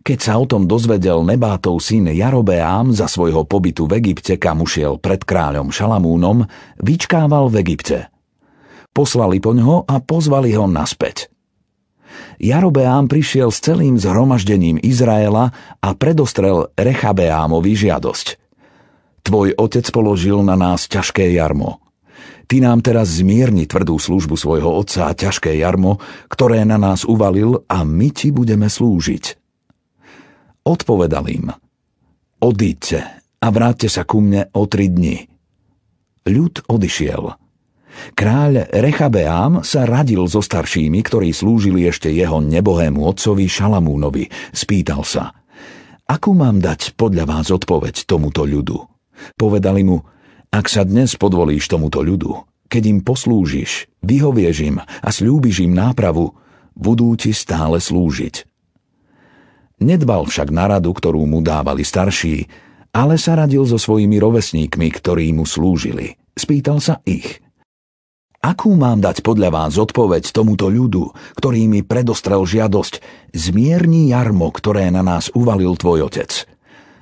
Keď sa o tom dozvedel Nebátov syn Jarobeám za svojho pobytu v Egypte, kam ušiel pred kráľom Šalamúnom, vyčkával v Egypte. Poslali po ňo a pozvali ho naspäť. Jarobeám prišiel s celým zhromaždením Izraela a predostrel Rechabeámovi žiadosť. Tvoj otec položil na nás ťažké jarmo – Ty nám teraz zmierni tvrdú službu svojho otca a ťažké jarmo, ktoré na nás uvalil a my ti budeme slúžiť. Odpovedal im, odíďte a vráťte sa ku mne o tri dni. Ľud odišiel. Kráľ Rechabeám sa radil so staršími, ktorí slúžili ešte jeho nebohému otcovi Šalamúnovi. Spýtal sa, akú mám dať podľa vás odpoveď tomuto ľudu? Povedali mu, ak sa dnes podvolíš tomuto ľudu, keď im poslúžiš, vyhovieš im a slúbiš im nápravu, budú ti stále slúžiť. Nedbal však na radu, ktorú mu dávali starší, ale sa radil so svojimi rovesníkmi, ktorí mu slúžili. Spýtal sa ich. Akú mám dať podľa vás odpoveď tomuto ľudu, ktorý mi predostrel žiadosť, zmierni jarmo, ktoré na nás uvalil tvoj otec?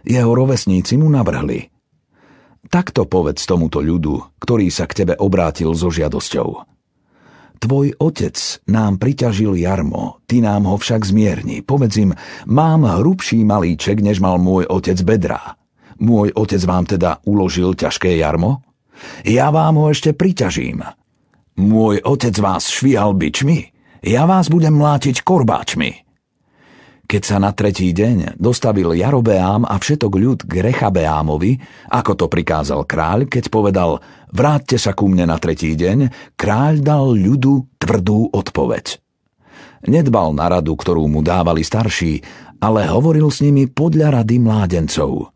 Jeho rovesníci mu navrhli. Takto povedz tomuto ľudu, ktorý sa k tebe obrátil so žiadosťou. Tvoj otec nám priťažil jarmo, ty nám ho však zmierni. Povedz im, mám hrubší malíček, než mal môj otec bedrá. Môj otec vám teda uložil ťažké jarmo? Ja vám ho ešte priťažím. Môj otec vás švíhal bičmi? Ja vás budem mlátiť korbáčmi. Keď sa na tretí deň dostavil Jarobeám a všetok ľud k Rechabeámovi, ako to prikázal kráľ, keď povedal vráťte sa ku mne na tretí deň, kráľ dal ľudu tvrdú odpoveď. Nedbal na radu, ktorú mu dávali starší, ale hovoril s nimi podľa rady mládencov.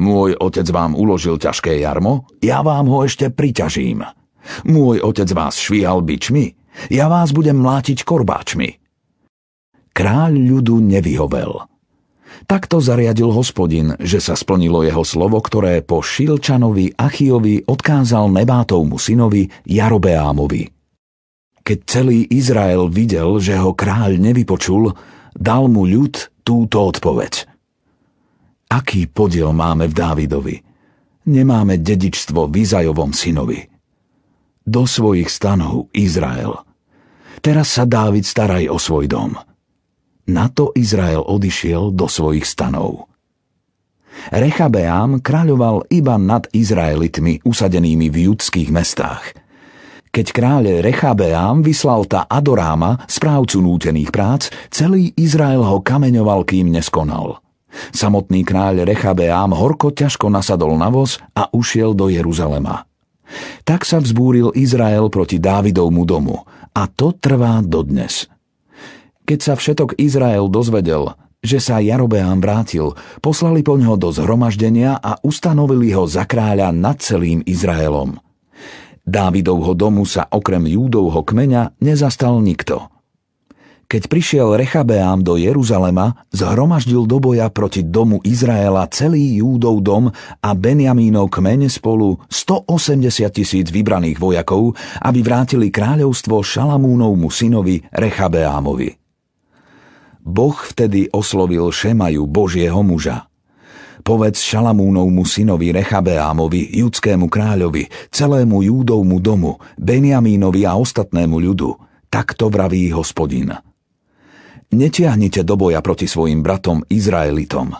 Môj otec vám uložil ťažké jarmo, ja vám ho ešte priťažím. Môj otec vás švíhal bičmi, ja vás budem mlátiť korbáčmi kráľ ľudu nevyhovel. Takto zariadil hospodin, že sa splnilo jeho slovo, ktoré po Šilčanovi Achiovi odkázal Nebátovmu synovi Jarobeámovi. Keď celý Izrael videl, že ho kráľ nevypočul, dal mu ľud túto odpoveď. Aký podiel máme v Dávidovi? Nemáme dedičstvo v Izajovom synovi. Do svojich stanov Izrael. Teraz sa Dávid staraj o svoj dom. Na to Izrael odišiel do svojich stanov. Rechabeám kráľoval iba nad Izraelitmi usadenými v judských mestách. Keď kráľ Rechabeám vyslal ta Adoráma, správcu nútených prác, celý Izrael ho kameňoval, kým neskonal. Samotný kráľ Rechabeám horko ťažko nasadol na voz a ušiel do Jeruzalema. Tak sa vzbúril Izrael proti Dávidovmu domu a to trvá dodnes – keď sa všetok Izrael dozvedel, že sa Jarobeám vrátil, poslali po ňo do zhromaždenia a ustanovili ho za kráľa nad celým Izraelom. Dávidovho domu sa okrem Júdovho kmeňa nezastal nikto. Keď prišiel Rechabeám do Jeruzalema, zhromaždil do boja proti domu Izraela celý Júdov dom a Benjamínov kmeň spolu 180 tisíc vybraných vojakov, aby vrátili kráľovstvo Šalamúnovmu synovi Rechabeámovi. Boh vtedy oslovil Šemaju, Božieho muža. Povedz Šalamúnovmu synovi Rechabeámovi, judskému kráľovi, celému júdovmu domu, Benjamínovi a ostatnému ľudu. Takto vraví hospodin. Netiahnite do boja proti svojim bratom Izraelitom.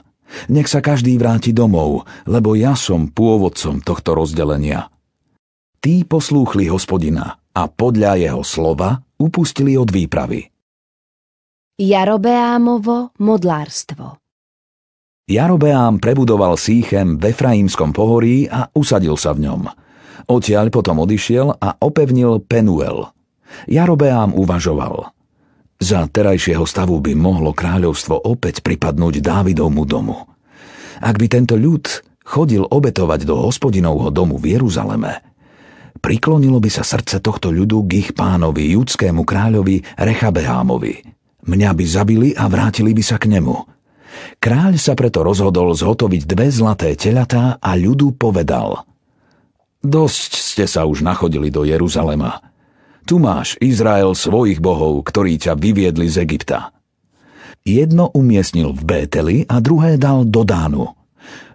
Nech sa každý vráti domov, lebo ja som pôvodcom tohto rozdelenia. Tí poslúchli hospodina a podľa jeho slova upustili od výpravy. Jarobeámovo modlárstvo Jarobeám prebudoval Sýchem v Efraímskom pohorí a usadil sa v ňom. Odtiaľ potom odišiel a opevnil Penuel. Jarobeám uvažoval. Za terajšieho stavu by mohlo kráľovstvo opäť pripadnúť Dávidovmu domu. Ak by tento ľud chodil obetovať do hospodinovho domu v Jeruzaleme, priklonilo by sa srdce tohto ľudu k ich pánovi, judskému kráľovi Rechabeámovi – Mňa by zabili a vrátili by sa k nemu. Kráľ sa preto rozhodol zhotoviť dve zlaté telatá a ľudu povedal Dosť ste sa už nachodili do Jeruzalema. Tu máš Izrael svojich bohov, ktorí ťa vyviedli z Egypta. Jedno umiestnil v Bételi a druhé dal do Dánu.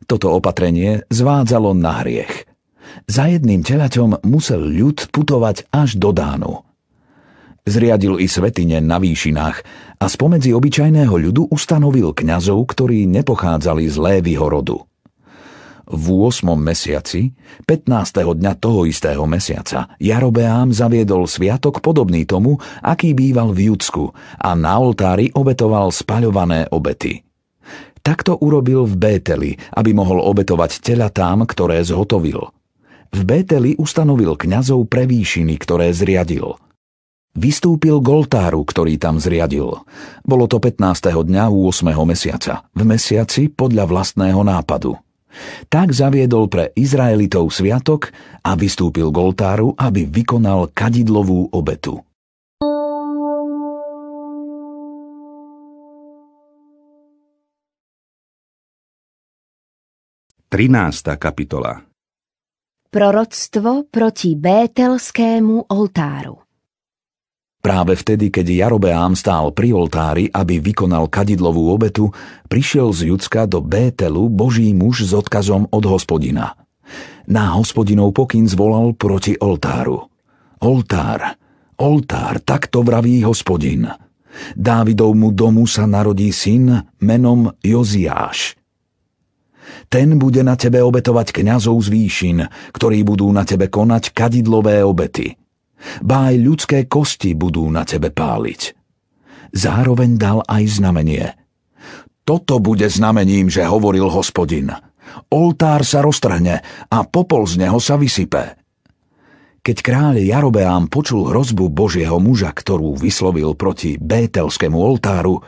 Toto opatrenie zvádzalo na hriech. Za jedným telaťom musel ľud putovať až do Dánu – Zriadil i svetine na výšinách a spomedzi obyčajného ľudu ustanovil kňazov, ktorí nepochádzali z Lévyho rodu. V 8. mesiaci, 15. dňa toho istého mesiaca, Jarobeám zaviedol sviatok podobný tomu, aký býval v Judsku a na oltári obetoval spaľované obety. Takto urobil v Bételi, aby mohol obetovať tela tam, ktoré zhotovil. V Bételi ustanovil kňazov pre výšiny, ktoré zriadil – Vystúpil k oltáru, ktorý tam zriadil. Bolo to 15. dňa 8. mesiaca, v mesiaci podľa vlastného nápadu. Tak zaviedol pre Izraelitov sviatok a vystúpil k oltáru, aby vykonal kadidlovú obetu. Trinásta kapitola Proroctvo proti Bételskému oltáru Práve vtedy, keď Jarobeám stál pri oltári, aby vykonal kadidlovú obetu, prišiel z Judska do Bételu Boží muž s odkazom od hospodina. Na hospodinov pokyn zvolal proti oltáru. Oltár, oltár, takto vraví hospodin. Dávidovmu domu sa narodí syn menom Joziáš. Ten bude na tebe obetovať kňazov z výšin, ktorí budú na tebe konať kadidlové obety – ba aj ľudské kosti budú na tebe páliť. Zároveň dal aj znamenie. Toto bude znamením, že hovoril hospodin. Oltár sa roztrhne a popol z neho sa vysype. Keď kráľ Jarobeám počul hrozbu Božieho muža, ktorú vyslovil proti bételskému oltáru,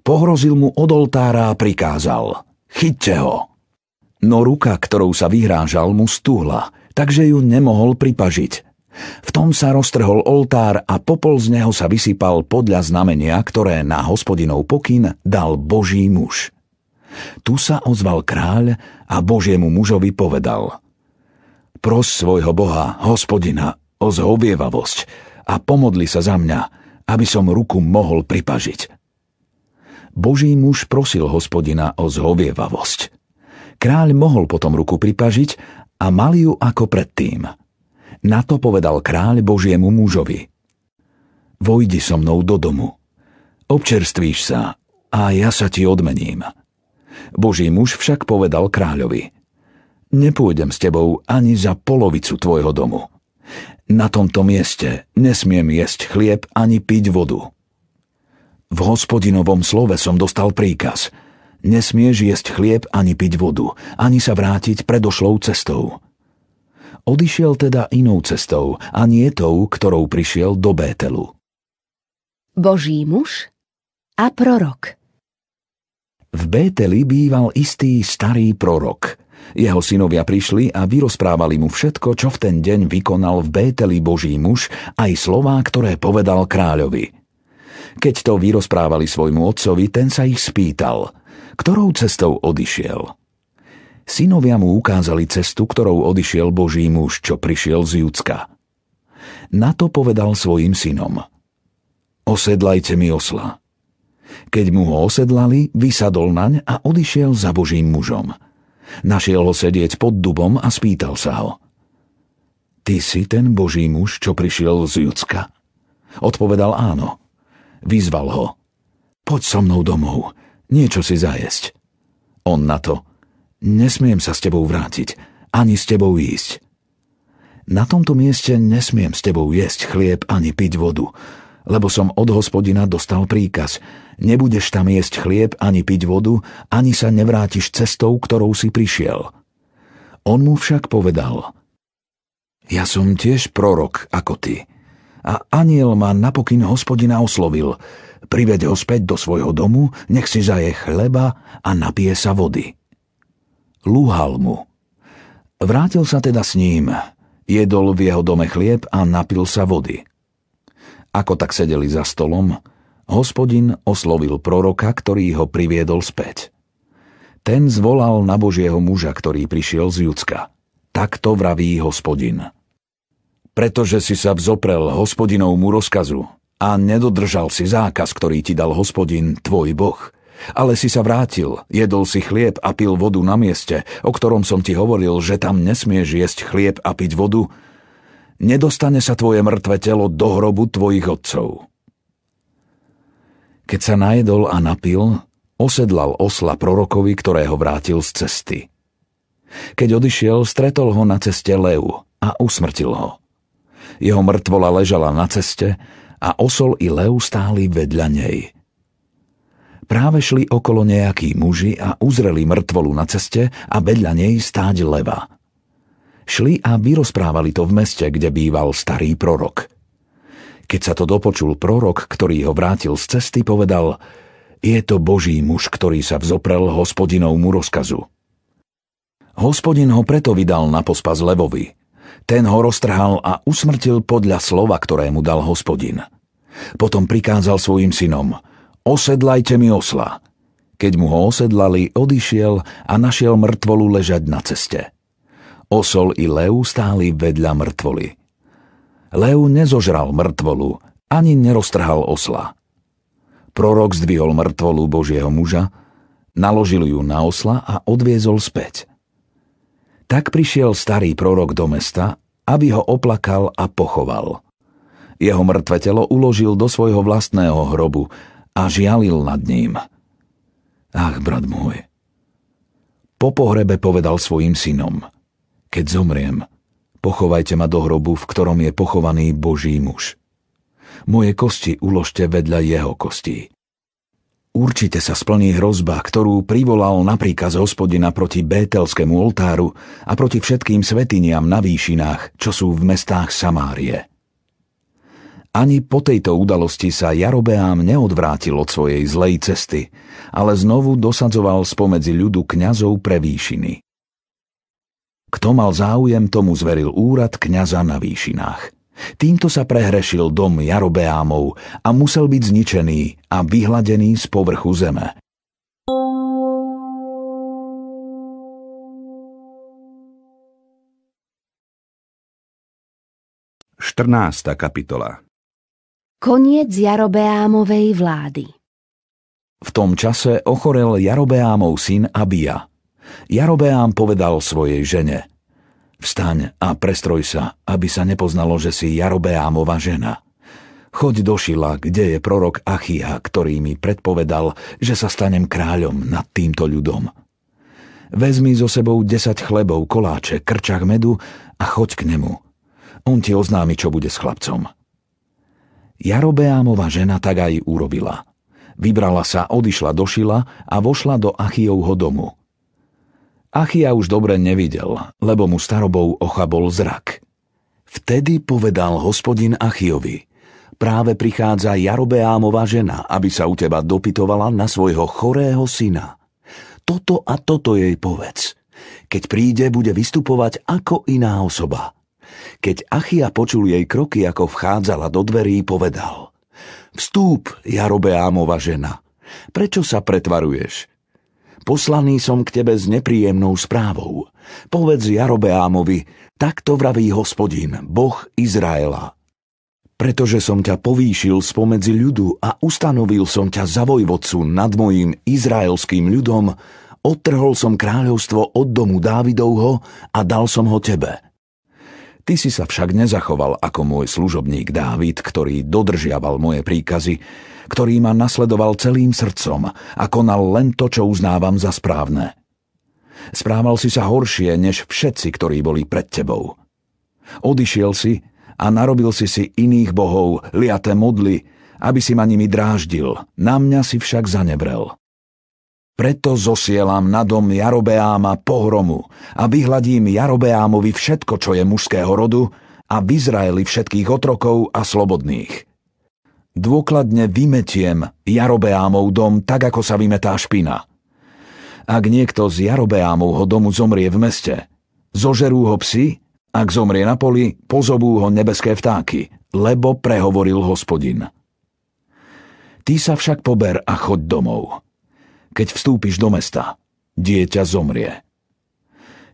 pohrozil mu od oltára a prikázal Chyťte ho! No ruka, ktorou sa vyhrážal, mu stúhla, takže ju nemohol pripažiť – v tom sa roztrhol oltár a popol z neho sa vysypal podľa znamenia, ktoré na hospodinov pokyn dal Boží muž. Tu sa ozval kráľ a Božiemu mužovi povedal Pros svojho Boha, hospodina, o zhovievavosť a pomodli sa za mňa, aby som ruku mohol pripažiť. Boží muž prosil hospodina o zhovievavosť. Kráľ mohol potom ruku pripažiť a mal ju ako predtým – na to povedal kráľ Božiemu mužovi. Vojdi so mnou do domu. Občerstvíš sa a ja sa ti odmením. Boží muž však povedal kráľovi. Nepôjdem s tebou ani za polovicu tvojho domu. Na tomto mieste nesmiem jesť chlieb ani piť vodu. V hospodinovom slove som dostal príkaz – nesmieš jesť chlieb ani piť vodu, ani sa vrátiť predošlou cestou. Odišiel teda inou cestou a nie tou, ktorou prišiel do Bételu. Boží muž a prorok V Bételi býval istý starý prorok. Jeho synovia prišli a vyrozprávali mu všetko, čo v ten deň vykonal v Bételi Boží muž, aj slová, ktoré povedal kráľovi – keď to vyrozprávali svojmu otcovi, ten sa ich spýtal, ktorou cestou odišiel. Synovia mu ukázali cestu, ktorou odišiel Boží muž, čo prišiel z Júcka. Na to povedal svojim synom. Osedlajte mi osla. Keď mu ho osedlali, vysadol naň a odišiel za Božím mužom. Našiel ho sedieť pod dubom a spýtal sa ho. Ty si ten Boží muž, čo prišiel z Judska? Odpovedal áno. Vyzval ho. Poď so mnou domov, niečo si zajesť. On na to – Nesmiem sa s tebou vrátiť, ani s tebou ísť. Na tomto mieste nesmiem s tebou jesť chlieb ani piť vodu, lebo som od hospodina dostal príkaz. Nebudeš tam jesť chlieb ani piť vodu, ani sa nevrátiš cestou, ktorou si prišiel. On mu však povedal, ja som tiež prorok ako ty. A aniel ma napokyn hospodina oslovil, priveď ho späť do svojho domu, nech si zaje chleba a napije sa vody. Lúhal mu. Vrátil sa teda s ním, jedol v jeho dome chlieb a napil sa vody. Ako tak sedeli za stolom, hospodin oslovil proroka, ktorý ho priviedol späť. Ten zvolal na Božieho muža, ktorý prišiel z Judska. Takto vraví hospodin. Pretože si sa vzoprel hospodinovmu rozkazu, a nedodržal si zákaz, ktorý ti dal hospodin, tvoj boh, ale si sa vrátil, jedol si chlieb a pil vodu na mieste, o ktorom som ti hovoril, že tam nesmieš jesť chlieb a piť vodu. Nedostane sa tvoje mŕtve telo do hrobu tvojich otcov. Keď sa najedol a napil, osedlal osla prorokovi, ktorého vrátil z cesty. Keď odišiel, stretol ho na ceste Leu a usmrtil ho. Jeho mŕtvola ležala na ceste a osol i Leu stáli vedľa nej – Práve šli okolo nejakí muži a uzreli mŕtvolu na ceste a vedľa nej stáť leva. Šli a vyrozprávali to v meste, kde býval starý prorok. Keď sa to dopočul prorok, ktorý ho vrátil z cesty, povedal Je to boží muž, ktorý sa vzoprel mu rozkazu. Hospodin ho preto vydal na pospas levovi. Ten ho roztrhal a usmrtil podľa slova, ktoré mu dal hospodin. Potom prikázal svojim synom – Osedlajte mi osla. Keď mu ho osedlali, odišiel a našiel mŕtvolu ležať na ceste. Osol i Leu stáli vedľa mŕtvoly. Leu nezožral mŕtvolu, ani neroztrhal osla. Prorok zdvihol mŕtvolu Božieho muža, naložil ju na osla a odviezol späť. Tak prišiel starý prorok do mesta, aby ho oplakal a pochoval. Jeho mŕtve telo uložil do svojho vlastného hrobu, a žialil nad ním. Ach, brat môj. Po pohrebe povedal svojim synom, keď zomriem, pochovajte ma do hrobu, v ktorom je pochovaný Boží muž. Moje kosti uložte vedľa jeho kostí. Určite sa splní hrozba, ktorú privolal na príkaz hospodina proti Bételskému oltáru a proti všetkým svetiniam na výšinách, čo sú v mestách Samárie. Ani po tejto udalosti sa Jarobeám neodvrátil od svojej zlej cesty, ale znovu dosadzoval spomedzi ľudu kňazov pre výšiny. Kto mal záujem, tomu zveril úrad kňaza na výšinách. Týmto sa prehrešil dom Jarobeámov a musel byť zničený a vyhladený z povrchu zeme. Štrnásta kapitola Koniec Jarobeámovej vlády V tom čase ochorel Jarobeámov syn Abia. Jarobeám povedal svojej žene Vstaň a prestroj sa, aby sa nepoznalo, že si Jarobeámova žena. Choď do Šila, kde je prorok Achia, ktorý mi predpovedal, že sa stanem kráľom nad týmto ľudom. Vezmi so sebou 10 chlebov, koláče, krčach medu a choď k nemu. On ti oznámi, čo bude s chlapcom.' Jarobeámova žena tak aj urobila. Vybrala sa, odišla do Šila a vošla do Achijovho domu. Achia už dobre nevidel, lebo mu starobou ochabol zrak. Vtedy povedal hospodin Achiovi, práve prichádza Jarobeámova žena, aby sa u teba dopytovala na svojho chorého syna. Toto a toto jej povedz. Keď príde, bude vystupovať ako iná osoba. Keď Achia počul jej kroky, ako vchádzala do dverí, povedal Vstúp, Jarobeámova žena, prečo sa pretvaruješ? Poslaný som k tebe s nepríjemnou správou. Povedz Jarobeámovi, takto vraví hospodin, boh Izraela. Pretože som ťa povýšil spomedzi ľudu a ustanovil som ťa za vojvodcu nad mojim izraelským ľudom, odtrhol som kráľovstvo od domu Dávidovho a dal som ho tebe. Ty si sa však nezachoval ako môj služobník Dávid, ktorý dodržiaval moje príkazy, ktorý ma nasledoval celým srdcom a konal len to, čo uznávam za správne. Správal si sa horšie než všetci, ktorí boli pred tebou. Odišiel si a narobil si si iných bohov, liate modly, aby si ma nimi dráždil, na mňa si však zanebrel. Preto zosielam na dom Jarobeáma pohromu a vyhladím Jarobeámovi všetko, čo je mužského rodu a v Izraeli všetkých otrokov a slobodných. Dôkladne vymetiem Jarobeámov dom tak, ako sa vymetá špina. Ak niekto z Jarobeámovho domu zomrie v meste, zožerú ho psi, ak zomrie na poli, pozobú ho nebeské vtáky, lebo prehovoril hospodin. Ty sa však pober a choď domov keď vstúpiš do mesta, dieťa zomrie.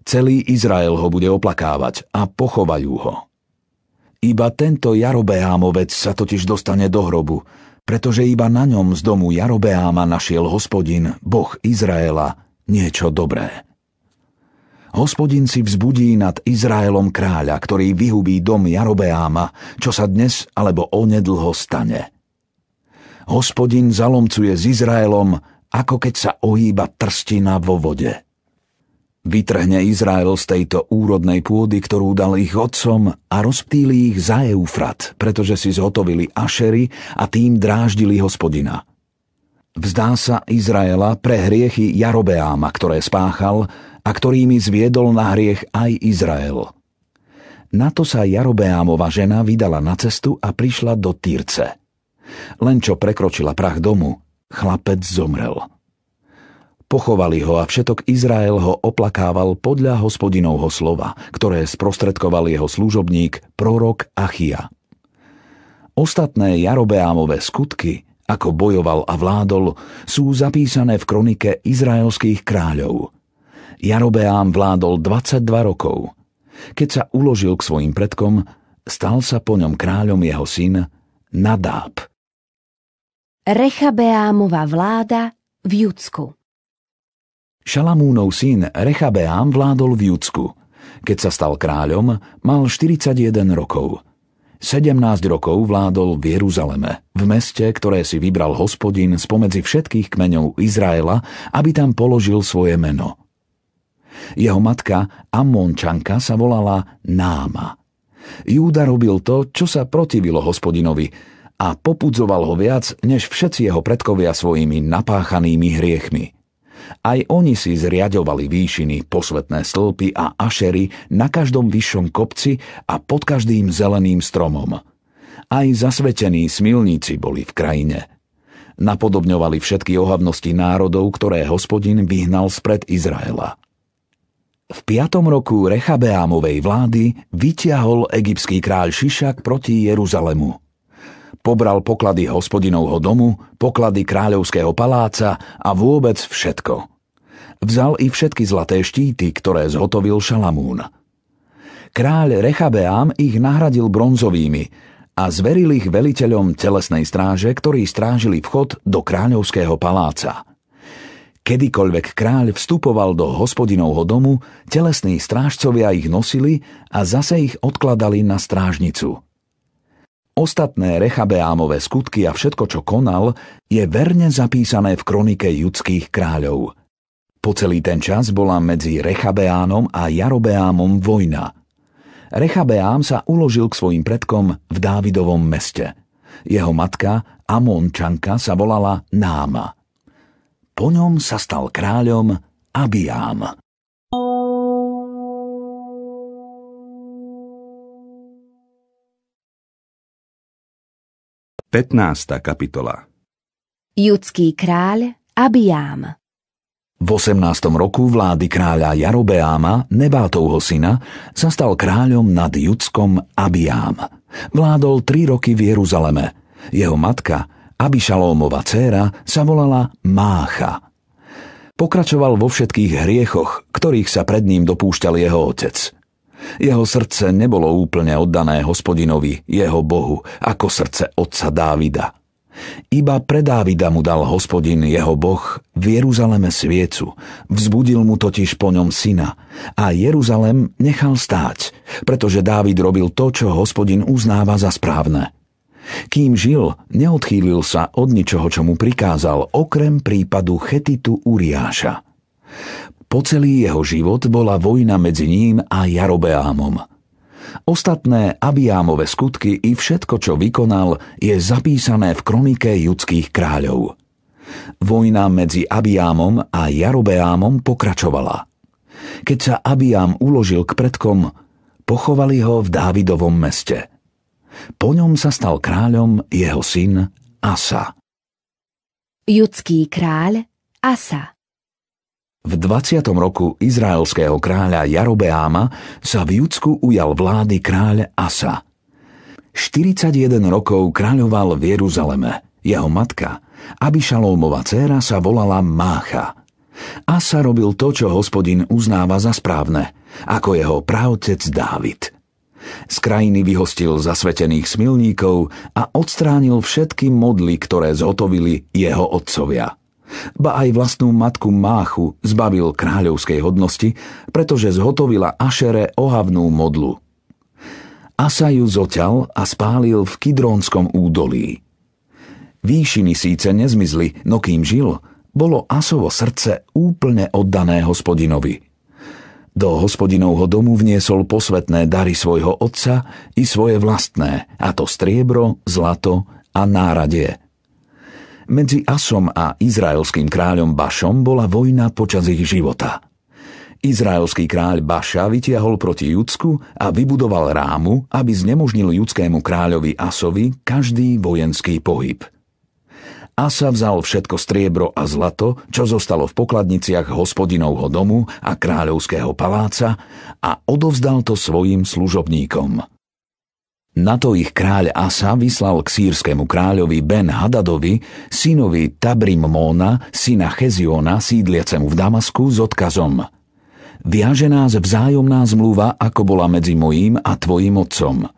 Celý Izrael ho bude oplakávať a pochovajú ho. Iba tento Jarobeámovec sa totiž dostane do hrobu, pretože iba na ňom z domu Jarobeáma našiel hospodin, boh Izraela, niečo dobré. Hospodin si vzbudí nad Izraelom kráľa, ktorý vyhubí dom Jarobeáma, čo sa dnes alebo onedlho stane. Hospodin zalomcuje s Izraelom ako keď sa ohýba trstina vo vode. Vytrhne Izrael z tejto úrodnej pôdy, ktorú dal ich otcom a rozptýli ich za Eufrat, pretože si zhotovili ašery a tým dráždili hospodina. Vzdá sa Izraela pre hriechy Jarobeáma, ktoré spáchal a ktorými zviedol na hriech aj Izrael. Na to sa Jarobeámova žena vydala na cestu a prišla do Týrce. Len čo prekročila prach domu, chlapec zomrel. Pochovali ho a všetok Izrael ho oplakával podľa hospodinovho slova, ktoré sprostredkoval jeho služobník, prorok Achia. Ostatné Jarobeámové skutky, ako bojoval a vládol, sú zapísané v kronike izraelských kráľov. Jarobeám vládol 22 rokov. Keď sa uložil k svojim predkom, stal sa po ňom kráľom jeho syn Nadáb, Rechabeámova vláda v Judsku. Šalamúnov syn Rechabeám vládol v Judsku. Keď sa stal kráľom, mal 41 rokov. 17 rokov vládol v Jeruzaleme, v meste, ktoré si vybral hospodin spomedzi všetkých kmeňov Izraela, aby tam položil svoje meno. Jeho matka Ammončanka sa volala Náma. Júda robil to, čo sa protivilo hospodinovi, a popudzoval ho viac než všetci jeho predkovia svojimi napáchanými hriechmi. Aj oni si zriadovali výšiny, posvetné stĺpy a ašery na každom vyššom kopci a pod každým zeleným stromom. Aj zasvetení smilníci boli v krajine. Napodobňovali všetky ohavnosti národov, ktoré hospodin vyhnal spred Izraela. V piatom roku Rechabeámovej vlády vyťahol egyptský kráľ Šišak proti Jeruzalemu – Pobral poklady hospodinovho domu, poklady kráľovského paláca a vôbec všetko. Vzal i všetky zlaté štíty, ktoré zhotovil Šalamún. Kráľ Rechabeám ich nahradil bronzovými a zveril ich veliteľom telesnej stráže, ktorí strážili vchod do kráľovského paláca. Kedykoľvek kráľ vstupoval do hospodinovho domu, telesní strážcovia ich nosili a zase ich odkladali na strážnicu – Ostatné Rechabeámové skutky a všetko, čo konal, je verne zapísané v kronike judských kráľov. Po celý ten čas bola medzi Rechabeánom a Jarobeámom vojna. Rechabeám sa uložil k svojim predkom v Dávidovom meste. Jeho matka, Amončanka, sa volala Náma. Po ňom sa stal kráľom Abiám. 15. kapitola Judský kráľ Abiám V 18. roku vlády kráľa Jarobeáma, Nebátovho syna, sa stal kráľom nad Judskom Abiám. Vládol tri roky v Jeruzaleme. Jeho matka, Abišalómova dcéra, sa volala Mácha. Pokračoval vo všetkých hriechoch, ktorých sa pred ním dopúšťal jeho otec – jeho srdce nebolo úplne oddané hospodinovi, jeho bohu, ako srdce otca Dávida. Iba pre Dávida mu dal hospodin jeho boh v Jeruzaleme sviecu, vzbudil mu totiž po ňom syna a Jeruzalem nechal stáť, pretože Dávid robil to, čo hospodin uznáva za správne. Kým žil, neodchýlil sa od ničoho, čo mu prikázal, okrem prípadu Chetitu Uriáša. Po celý jeho život bola vojna medzi ním a Jarobeámom. Ostatné Abiámové skutky i všetko, čo vykonal, je zapísané v kronike judských kráľov. Vojna medzi Abiámom a Jarobeámom pokračovala. Keď sa Abiám uložil k predkom, pochovali ho v Dávidovom meste. Po ňom sa stal kráľom jeho syn Asa. Judský kráľ Asa v 20. roku izraelského kráľa Jarobeáma sa v Judsku ujal vlády kráľ Asa. 41 rokov kráľoval v Jeruzaleme. Jeho matka, Abišalómova dcéra, sa volala Mácha. Asa robil to, čo hospodin uznáva za správne, ako jeho právtec Dávid. Z krajiny vyhostil zasvetených smilníkov a odstránil všetky modly, ktoré zhotovili jeho otcovia – Ba aj vlastnú matku Máchu zbavil kráľovskej hodnosti, pretože zhotovila Ašere ohavnú modlu. Asa ju zoťal a spálil v Kidrónskom údolí. Výšiny síce nezmizli, no kým žil, bolo Asovo srdce úplne oddané hospodinovi. Do hospodinovho domu vniesol posvetné dary svojho otca i svoje vlastné, a to striebro, zlato a náradie – medzi Asom a izraelským kráľom Bašom bola vojna počas ich života. Izraelský kráľ Baša vytiahol proti Judsku a vybudoval rámu, aby znemožnil judskému kráľovi Asovi každý vojenský pohyb. Asa vzal všetko striebro a zlato, čo zostalo v pokladniciach hospodinovho domu a kráľovského paláca a odovzdal to svojim služobníkom. Na to ich kráľ Asa vyslal k sírskému kráľovi Ben Hadadovi, synovi Tabrim Móna, syna Cheziona, sídliacemu v Damasku s odkazom Viaže nás vzájomná zmluva, ako bola medzi mojím a tvojim otcom.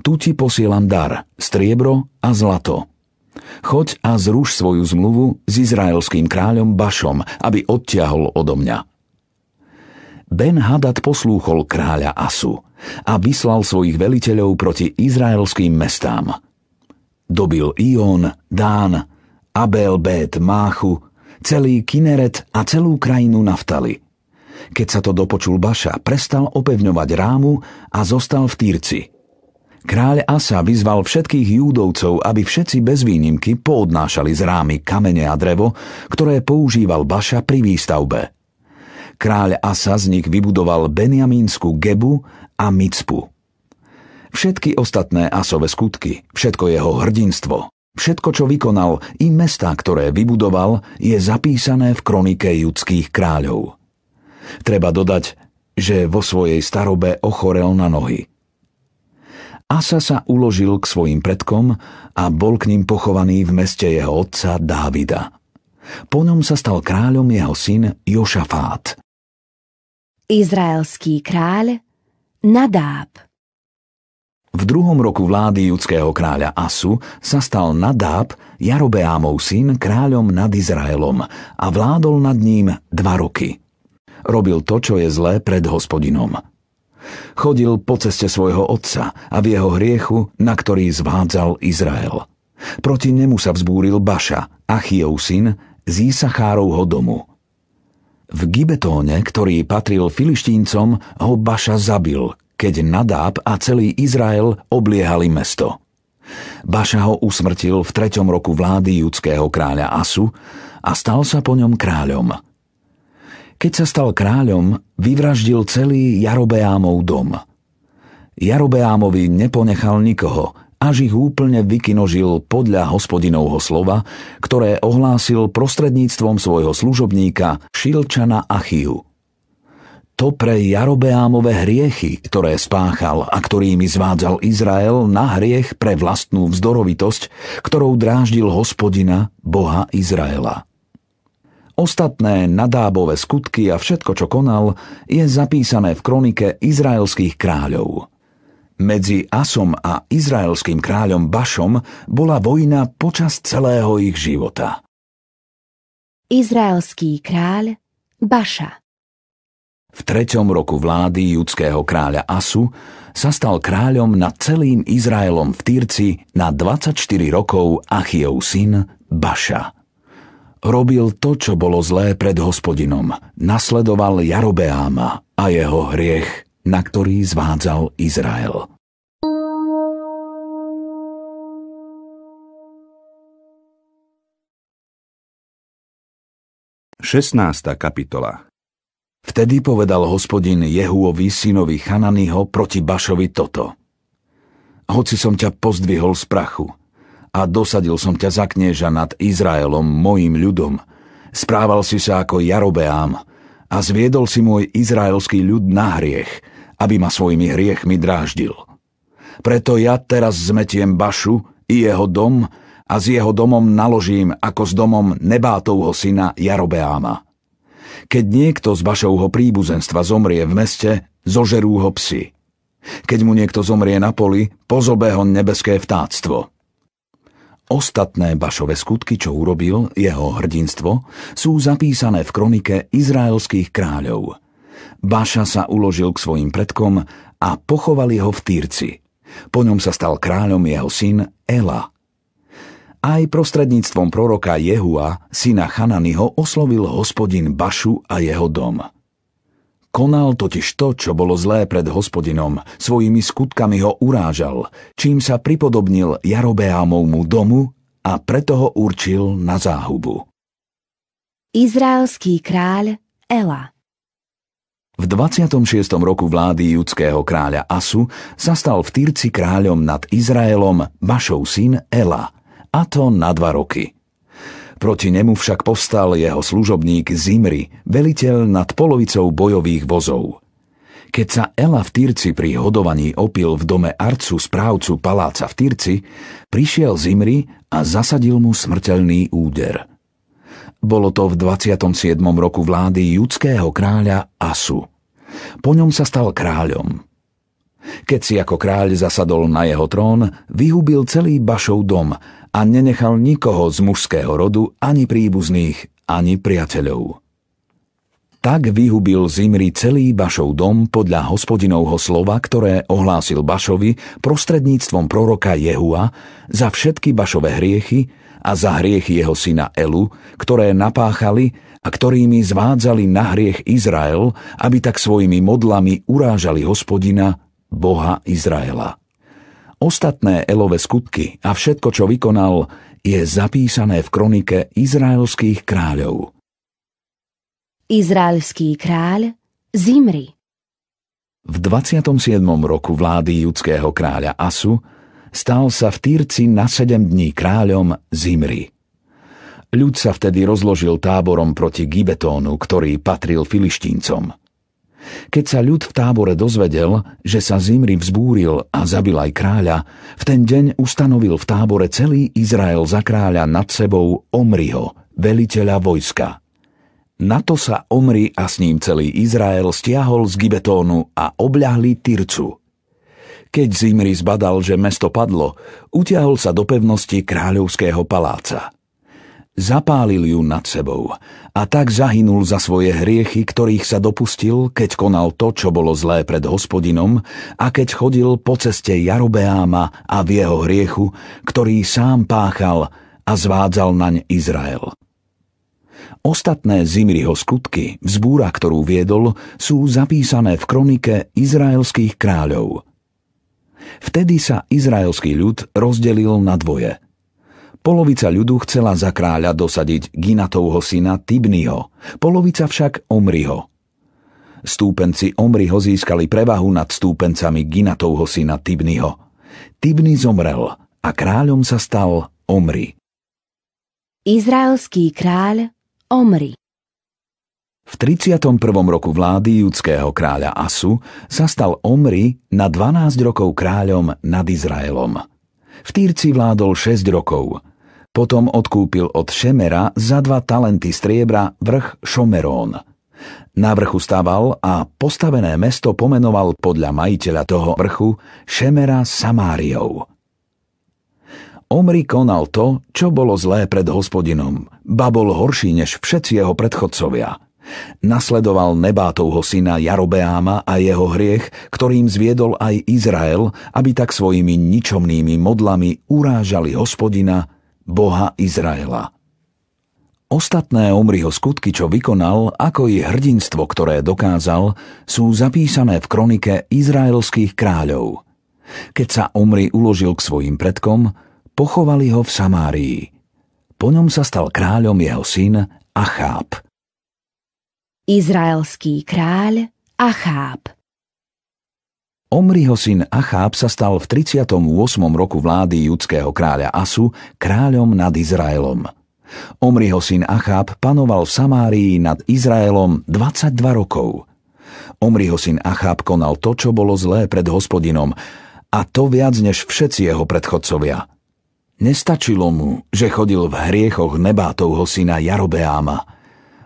Tu ti posielam dar, striebro a zlato. Choď a zruš svoju zmluvu s izraelským kráľom Bašom, aby odtiahol odo mňa. Ben-Hadad poslúchol kráľa Asu a vyslal svojich veliteľov proti izraelským mestám. Dobil Ión, Dán, Abel, Bét, Máchu, celý Kineret a celú krajinu Naftali. Keď sa to dopočul Baša, prestal opevňovať rámu a zostal v Týrci. Kráľ Asa vyzval všetkých júdovcov, aby všetci bez výnimky poodnášali z rámy kamene a drevo, ktoré používal Baša pri výstavbe. Kráľ Asa z nich vybudoval Benjamínsku Gebu a Micpu. Všetky ostatné Asove skutky, všetko jeho hrdinstvo, všetko, čo vykonal, i mesta, ktoré vybudoval, je zapísané v kronike judských kráľov. Treba dodať, že vo svojej starobe ochorel na nohy. Asa sa uložil k svojim predkom a bol k ním pochovaný v meste jeho otca Dávida. Po ňom sa stal kráľom jeho syn Jošafát izraelský kráľ Nadáb. V druhom roku vlády judského kráľa Asu sa stal Nadáb, Jarobeámov syn, kráľom nad Izraelom a vládol nad ním dva roky. Robil to, čo je zlé pred hospodinom. Chodil po ceste svojho otca a v jeho hriechu, na ktorý zvádzal Izrael. Proti nemu sa vzbúril Baša, Achiev syn, z Isachárovho domu – v Gibetóne, ktorý patril filištíncom, ho Baša zabil, keď Nadáb a celý Izrael obliehali mesto. Baša ho usmrtil v treťom roku vlády judského kráľa Asu a stal sa po ňom kráľom. Keď sa stal kráľom, vyvraždil celý Jarobeámov dom. Jarobeámovi neponechal nikoho, až ich úplne vykinožil podľa hospodinovho slova, ktoré ohlásil prostredníctvom svojho služobníka Šilčana Achiu. To pre Jarobeámové hriechy, ktoré spáchal a ktorými zvádzal Izrael na hriech pre vlastnú vzdorovitosť, ktorou dráždil hospodina, boha Izraela. Ostatné nadábové skutky a všetko, čo konal, je zapísané v kronike izraelských kráľov – medzi Asom a izraelským kráľom Bašom bola vojna počas celého ich života. Izraelský kráľ Baša V treťom roku vlády judského kráľa Asu sa stal kráľom nad celým Izraelom v Týrci na 24 rokov Achiov syn Baša. Robil to, čo bolo zlé pred hospodinom, nasledoval Jarobeáma a jeho hriech na ktorý zvádzal Izrael. Šestnásta kapitola Vtedy povedal hospodin Jehuovi synovi Chananiho proti Bašovi toto. Hoci som ťa pozdvihol z prachu a dosadil som ťa za knieža nad Izraelom, mojim ľudom, správal si sa ako Jarobeám a zviedol si môj izraelský ľud na hriech – aby ma svojimi hriechmi dráždil. Preto ja teraz zmetiem Bašu i jeho dom a s jeho domom naložím ako s domom Nebátovho syna Jarobeáma. Keď niekto z Bašovho príbuzenstva zomrie v meste, zožerú ho psi. Keď mu niekto zomrie na poli, pozobe ho nebeské vtáctvo – Ostatné Bašové skutky, čo urobil, jeho hrdinstvo, sú zapísané v kronike izraelských kráľov. Baša sa uložil k svojim predkom a pochovali ho v Týrci. Po ňom sa stal kráľom jeho syn Ela. Aj prostredníctvom proroka Jehua, syna Chananiho, oslovil hospodin Bašu a jeho dom. Konal totiž to, čo bolo zlé pred hospodinom, svojimi skutkami ho urážal, čím sa pripodobnil Jarobeámovmu domu a preto ho určil na záhubu. Izraelský kráľ Ela v 26. roku vlády judského kráľa Asu sa stal v Tyrci kráľom nad Izraelom Bašov syn Ela, a to na dva roky. Proti nemu však povstal jeho služobník Zimri, veliteľ nad polovicou bojových vozov. Keď sa Ela v Tyrci pri hodovaní opil v dome Arcu správcu paláca v Tyrci, prišiel Zimri a zasadil mu smrteľný úder – bolo to v 27. roku vlády judského kráľa Asu. Po ňom sa stal kráľom. Keď si ako kráľ zasadol na jeho trón, vyhubil celý Bašov dom a nenechal nikoho z mužského rodu, ani príbuzných, ani priateľov. Tak vyhubil Zimri celý Bašov dom podľa hospodinovho slova, ktoré ohlásil Bašovi prostredníctvom proroka Jehua za všetky Bašové hriechy, a za hriech jeho syna Elu, ktoré napáchali a ktorými zvádzali na hriech Izrael, aby tak svojimi modlami urážali hospodina, Boha Izraela. Ostatné Elové skutky a všetko, čo vykonal, je zapísané v kronike izraelských kráľov. Izraelský kráľ Zimri v 27. roku vlády judského kráľa Asu stal sa v Týrci na sedem dní kráľom Zimri. Ľud sa vtedy rozložil táborom proti Gibetónu, ktorý patril filištíncom. Keď sa ľud v tábore dozvedel, že sa Zimri vzbúril a zabil aj kráľa, v ten deň ustanovil v tábore celý Izrael za kráľa nad sebou Omriho, veliteľa vojska. Na to sa Omri a s ním celý Izrael stiahol z Gibetónu a obľahli Tyrcu – keď Zimri zbadal, že mesto padlo, utiahol sa do pevnosti kráľovského paláca. Zapálil ju nad sebou a tak zahynul za svoje hriechy, ktorých sa dopustil, keď konal to, čo bolo zlé pred hospodinom a keď chodil po ceste Jarobeáma a v jeho hriechu, ktorý sám páchal a zvádzal naň Izrael. Ostatné Zimriho skutky, vzbúra, ktorú viedol, sú zapísané v kronike izraelských kráľov. Vtedy sa izraelský ľud rozdelil na dvoje. Polovica ľudu chcela za kráľa dosadiť Ginatovho syna Tibnýho, polovica však Omriho. Stúpenci Omriho získali prevahu nad stúpencami Ginatovho syna Tibniho. Tibny zomrel a kráľom sa stal Omri. Izraelský kráľ Omri v 31. roku vlády judského kráľa Asu sa stal Omri na 12 rokov kráľom nad Izraelom. V Týrci vládol 6 rokov. Potom odkúpil od Šemera za dva talenty striebra vrch Šomerón. Na vrchu staval a postavené mesto pomenoval podľa majiteľa toho vrchu Šemera Samáriou. Omri konal to, čo bolo zlé pred hospodinom, ba bol horší než všetci jeho predchodcovia – Nasledoval Nebátovho syna Jarobeáma a jeho hriech, ktorým zviedol aj Izrael, aby tak svojimi ničomnými modlami urážali hospodina, Boha Izraela. Ostatné Omriho skutky, čo vykonal, ako i hrdinstvo, ktoré dokázal, sú zapísané v kronike izraelských kráľov. Keď sa Omri uložil k svojim predkom, pochovali ho v Samárii. Po ňom sa stal kráľom jeho syn Acháb. Izraelský kráľ Acháb Omriho syn Acháb sa stal v 38. roku vlády judského kráľa Asu kráľom nad Izraelom. Omriho syn Acháb panoval v Samárii nad Izraelom 22 rokov. Omriho syn Acháb konal to, čo bolo zlé pred hospodinom, a to viac než všetci jeho predchodcovia. Nestačilo mu, že chodil v hriechoch nebátovho syna Jarobeáma –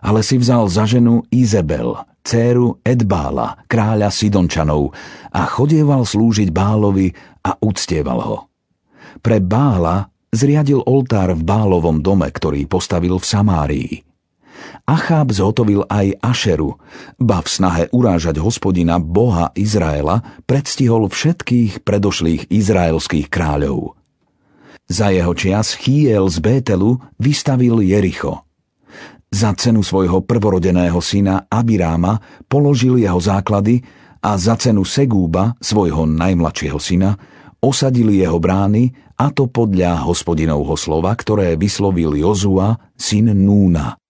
ale si vzal za ženu Izabel, céru Edbála, kráľa Sidončanov a chodieval slúžiť Bálovi a uctieval ho. Pre Bála zriadil oltár v Bálovom dome, ktorý postavil v Samárii. Acháb zhotovil aj Ašeru, ba v snahe urážať hospodina Boha Izraela predstihol všetkých predošlých izraelských kráľov. Za jeho čias Chiel z Bételu vystavil Jericho – za cenu svojho prvorodeného syna Abiráma položil jeho základy a za cenu Segúba, svojho najmladšieho syna, osadili jeho brány a to podľa hospodinovho slova, ktoré vyslovil Jozua, syn Núna.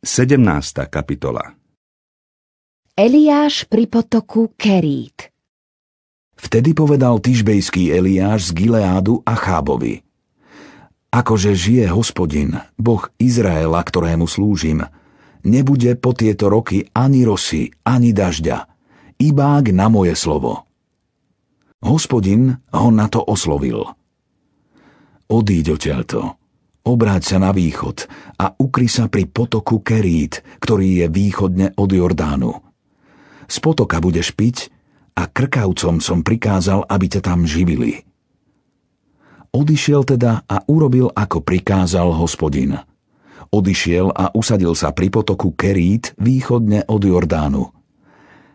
Sedemnásta kapitola Eliáš pri potoku Kerít Vtedy povedal tyžbejský Eliáš z Gileádu a Chábovi. Akože žije hospodin, boh Izraela, ktorému slúžim, nebude po tieto roky ani rosy, ani dažďa, iba ak na moje slovo. Hospodin ho na to oslovil. Odíď odtiaľto, obráť sa na východ a ukry sa pri potoku Kerít, ktorý je východne od Jordánu. Z potoka budeš piť a krkavcom som prikázal, aby ťa tam živili. Odišiel teda a urobil, ako prikázal hospodin. Odišiel a usadil sa pri potoku Kerít východne od Jordánu.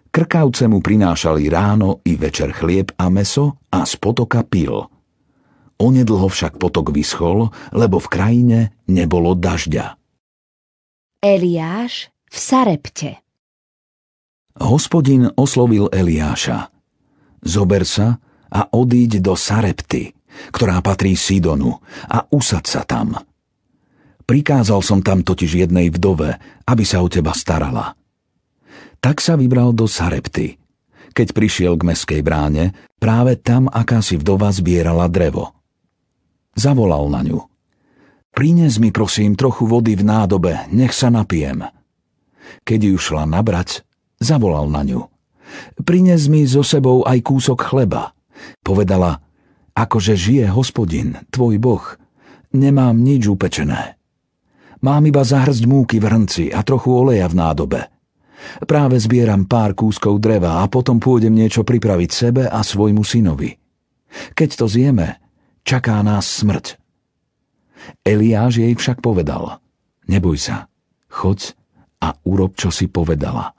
Krkavce mu prinášali ráno i večer chlieb a meso a z potoka pil. Onedlho však potok vyschol, lebo v krajine nebolo dažďa. Eliáš v Sarepte Hospodin oslovil Eliáša. Zober sa a odíď do Sarepty, ktorá patrí Sidonu, a usad sa tam. Prikázal som tam totiž jednej vdove, aby sa o teba starala. Tak sa vybral do Sarepty. Keď prišiel k meskej bráne, práve tam akási vdova zbierala drevo. Zavolal na ňu. Prines mi prosím trochu vody v nádobe, nech sa napijem. Keď ju šla nabrať, Zavolal na ňu. Prines mi so sebou aj kúsok chleba. Povedala, akože žije hospodin, tvoj boh, nemám nič upečené. Mám iba zahrzť múky v hrnci a trochu oleja v nádobe. Práve zbieram pár kúskov dreva a potom pôjdem niečo pripraviť sebe a svojmu synovi. Keď to zjeme, čaká nás smrť. Eliáš jej však povedal, neboj sa, choď a urob, čo si povedala.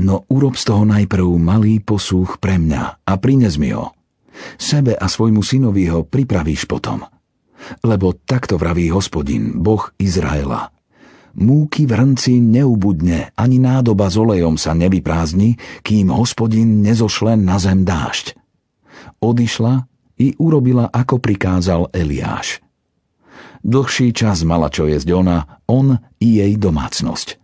No urob z toho najprv malý posúch pre mňa a prines mi ho. Sebe a svojmu synovi ho pripravíš potom. Lebo takto vraví hospodin, boh Izraela. Múky v hrnci neubudne, ani nádoba s olejom sa nevyprázdni, kým hospodin nezošle na zem dážď. Odyšla i urobila, ako prikázal Eliáš. Dlhší čas mala čo jesť ona, on i jej domácnosť.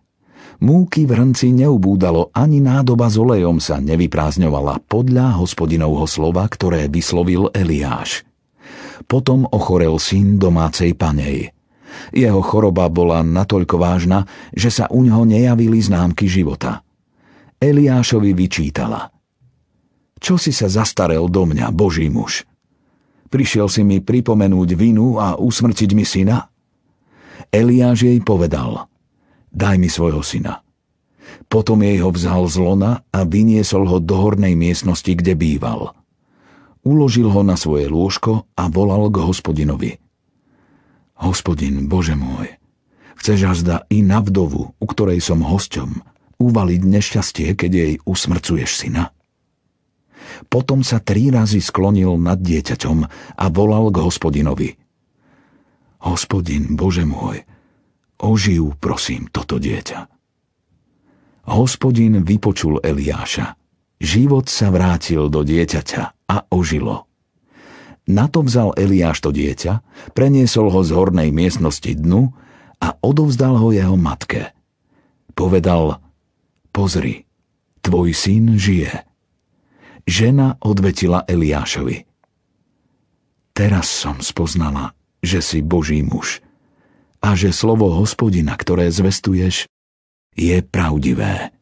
Múky v hrnci neubúdalo, ani nádoba s olejom sa nevyprázdňovala podľa hospodinovho slova, ktoré vyslovil Eliáš. Potom ochorel syn domácej panej. Jeho choroba bola natoľko vážna, že sa u ňoho nejavili známky života. Eliášovi vyčítala. Čo si sa zastarel do mňa, Boží muž? Prišiel si mi pripomenúť vinu a usmrtiť mi syna? Eliáš jej povedal – daj mi svojho syna. Potom jej ho vzal z lona a vyniesol ho do hornej miestnosti, kde býval. Uložil ho na svoje lôžko a volal k hospodinovi. Hospodin, Bože môj, chceš azda i na vdovu, u ktorej som hosťom, uvaliť nešťastie, keď jej usmrcuješ syna? Potom sa tri razy sklonil nad dieťaťom a volal k hospodinovi. Hospodin, Bože môj, oživ prosím toto dieťa. Hospodin vypočul Eliáša. Život sa vrátil do dieťaťa a ožilo. Na to vzal Eliáš to dieťa, preniesol ho z hornej miestnosti dnu a odovzdal ho jeho matke. Povedal, pozri, tvoj syn žije. Žena odvetila Eliášovi. Teraz som spoznala, že si Boží muž – a že slovo hospodina, ktoré zvestuješ, je pravdivé.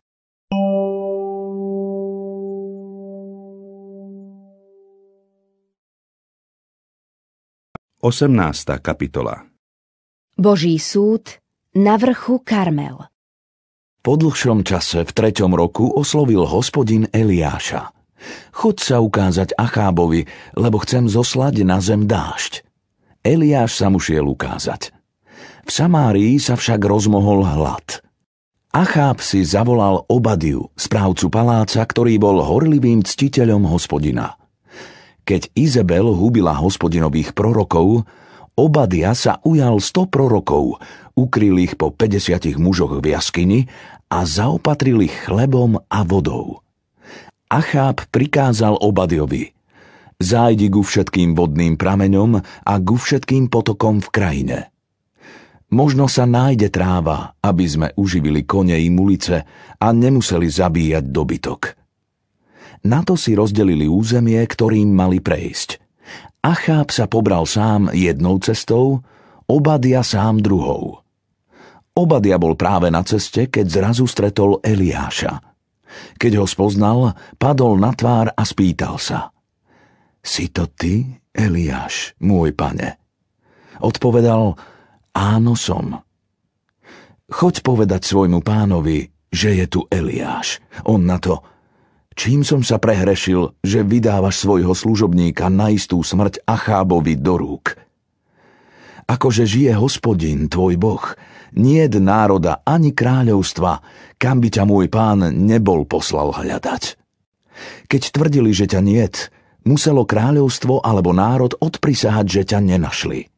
Osemnásta kapitola Boží súd na vrchu Karmel Po dlhšom čase v treťom roku oslovil hospodin Eliáša. Chod sa ukázať Achábovi, lebo chcem zoslať na zem dážď. Eliáš sa mu šiel ukázať – v Samárii sa však rozmohol hlad. Acháb si zavolal Obadiu, správcu paláca, ktorý bol horlivým ctiteľom hospodina. Keď Izabel hubila hospodinových prorokov, Obadia sa ujal 100 prorokov, ukryl ich po 50 mužoch v jaskyni a zaopatril ich chlebom a vodou. Acháb prikázal Obadiovi Zájdi ku všetkým vodným prameňom a ku všetkým potokom v krajine – Možno sa nájde tráva, aby sme uživili kone i mulice a nemuseli zabíjať dobytok. Na to si rozdelili územie, ktorým mali prejsť. Acháb sa pobral sám jednou cestou, Obadia sám druhou. Obadia bol práve na ceste, keď zrazu stretol Eliáša. Keď ho spoznal, padol na tvár a spýtal sa. Si to ty, Eliáš, môj pane? Odpovedal, áno som. Choď povedať svojmu pánovi, že je tu Eliáš. On na to, čím som sa prehrešil, že vydávaš svojho služobníka na istú smrť Achábovi do rúk. Akože žije hospodin, tvoj boh, nie národa ani kráľovstva, kam by ťa môj pán nebol poslal hľadať. Keď tvrdili, že ťa niet, muselo kráľovstvo alebo národ odprisahať, že ťa nenašli.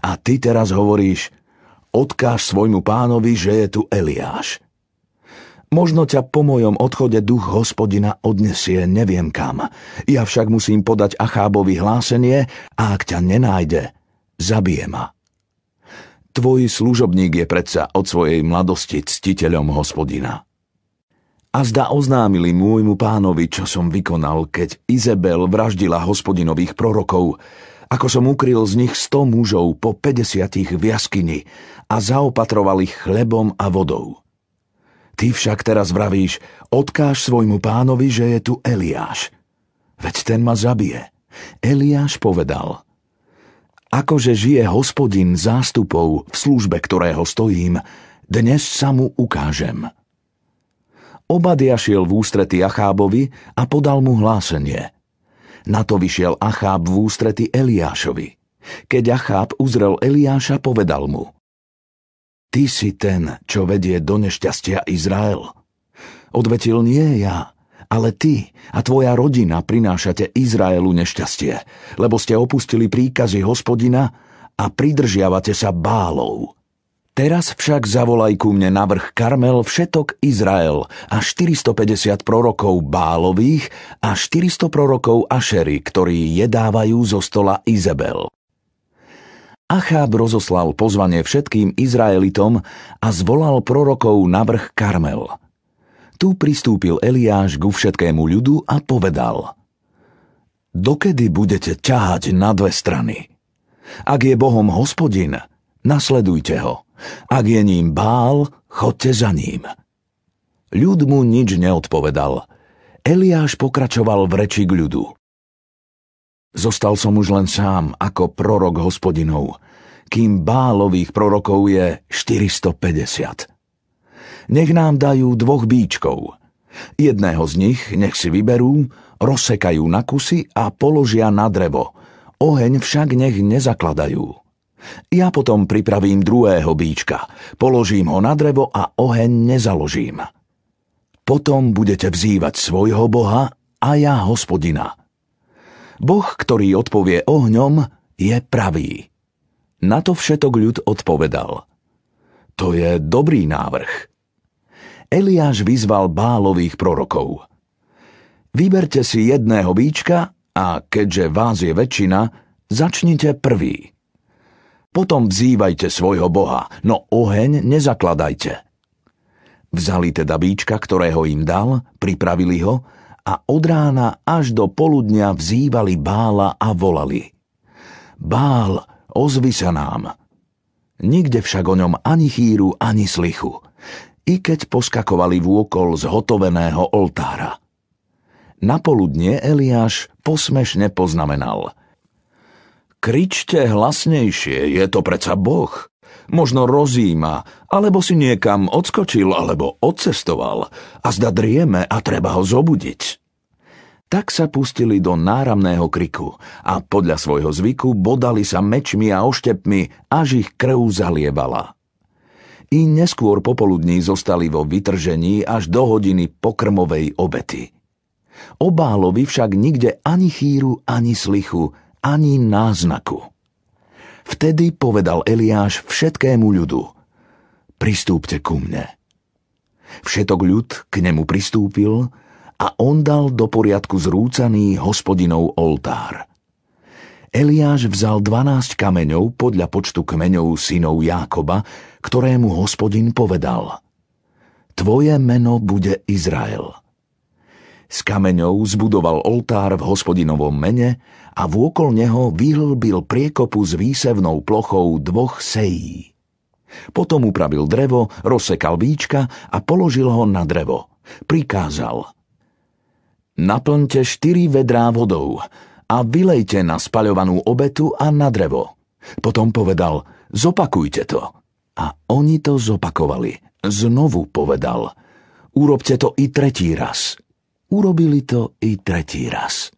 A ty teraz hovoríš, odkáž svojmu pánovi, že je tu Eliáš. Možno ťa po mojom odchode duch hospodina odnesie neviem kam. Ja však musím podať Achábovi hlásenie a ak ťa nenájde, zabije ma. Tvoj služobník je predsa od svojej mladosti ctiteľom hospodina. A zda oznámili môjmu pánovi, čo som vykonal, keď Izabel vraždila hospodinových prorokov, ako som ukryl z nich 100 mužov po 50 v jaskyni a zaopatroval ich chlebom a vodou. Ty však teraz vravíš, odkáž svojmu pánovi, že je tu Eliáš. Veď ten ma zabije. Eliáš povedal, akože žije hospodin zástupov v službe, ktorého stojím, dnes sa mu ukážem. Obadia šiel v ústrety Achábovi a podal mu hlásenie – na to vyšiel Acháb v ústrety Eliášovi. Keď Acháb uzrel Eliáša, povedal mu Ty si ten, čo vedie do nešťastia Izrael. Odvetil nie ja, ale ty a tvoja rodina prinášate Izraelu nešťastie, lebo ste opustili príkazy hospodina a pridržiavate sa bálov. Teraz však zavolaj ku mne na vrch Karmel všetok Izrael a 450 prorokov Bálových a 400 prorokov Ašery, ktorí jedávajú zo stola Izabel. Acháb rozoslal pozvanie všetkým Izraelitom a zvolal prorokov na vrch Karmel. Tu pristúpil Eliáš ku všetkému ľudu a povedal Dokedy budete ťahať na dve strany? Ak je Bohom hospodin – nasledujte ho. Ak je ním Bál, chodte za ním. Ľud mu nič neodpovedal. Eliáš pokračoval v reči k ľudu. Zostal som už len sám ako prorok hospodinov, kým Bálových prorokov je 450. Nech nám dajú dvoch bíčkov. Jedného z nich nech si vyberú, rozsekajú na kusy a položia na drevo. Oheň však nech nezakladajú. Ja potom pripravím druhého bíčka, položím ho na drevo a oheň nezaložím. Potom budete vzývať svojho boha a ja hospodina. Boh, ktorý odpovie ohňom, je pravý. Na to všetok ľud odpovedal. To je dobrý návrh. Eliáš vyzval bálových prorokov. Vyberte si jedného bíčka a keďže vás je väčšina, začnite prvý. Potom vzývajte svojho boha, no oheň nezakladajte. Vzali teda bíčka, ktorého im dal, pripravili ho a od rána až do poludnia vzývali Bála a volali. Bál, ozvi sa nám. Nikde však o ňom ani chýru, ani slichu, i keď poskakovali vôkol hotoveného oltára. Napoludne Eliáš posmešne poznamenal – Kričte hlasnejšie, je to preca Boh. Možno rozíma, alebo si niekam odskočil, alebo odcestoval a zda drieme a treba ho zobudiť. Tak sa pustili do náramného kriku a podľa svojho zvyku bodali sa mečmi a oštepmi, až ich krv zalievala. I neskôr popoludní zostali vo vytržení až do hodiny pokrmovej obety. Obálovi však nikde ani chýru, ani slichu – ani náznaku. Vtedy povedal Eliáš všetkému ľudu, pristúpte ku mne. Všetok ľud k nemu pristúpil a on dal do poriadku zrúcaný hospodinou oltár. Eliáš vzal 12 kameňov podľa počtu kmeňov synov Jákoba, ktorému hospodin povedal Tvoje meno bude Izrael – z kameňov zbudoval oltár v hospodinovom mene a vôkol neho vyhlbil priekopu s výsevnou plochou dvoch sejí. Potom upravil drevo, rozsekal víčka a položil ho na drevo. Prikázal. Naplňte štyri vedrá vodou a vylejte na spaľovanú obetu a na drevo. Potom povedal, zopakujte to. A oni to zopakovali. Znovu povedal, urobte to i tretí raz. Urobili to i tretí raz.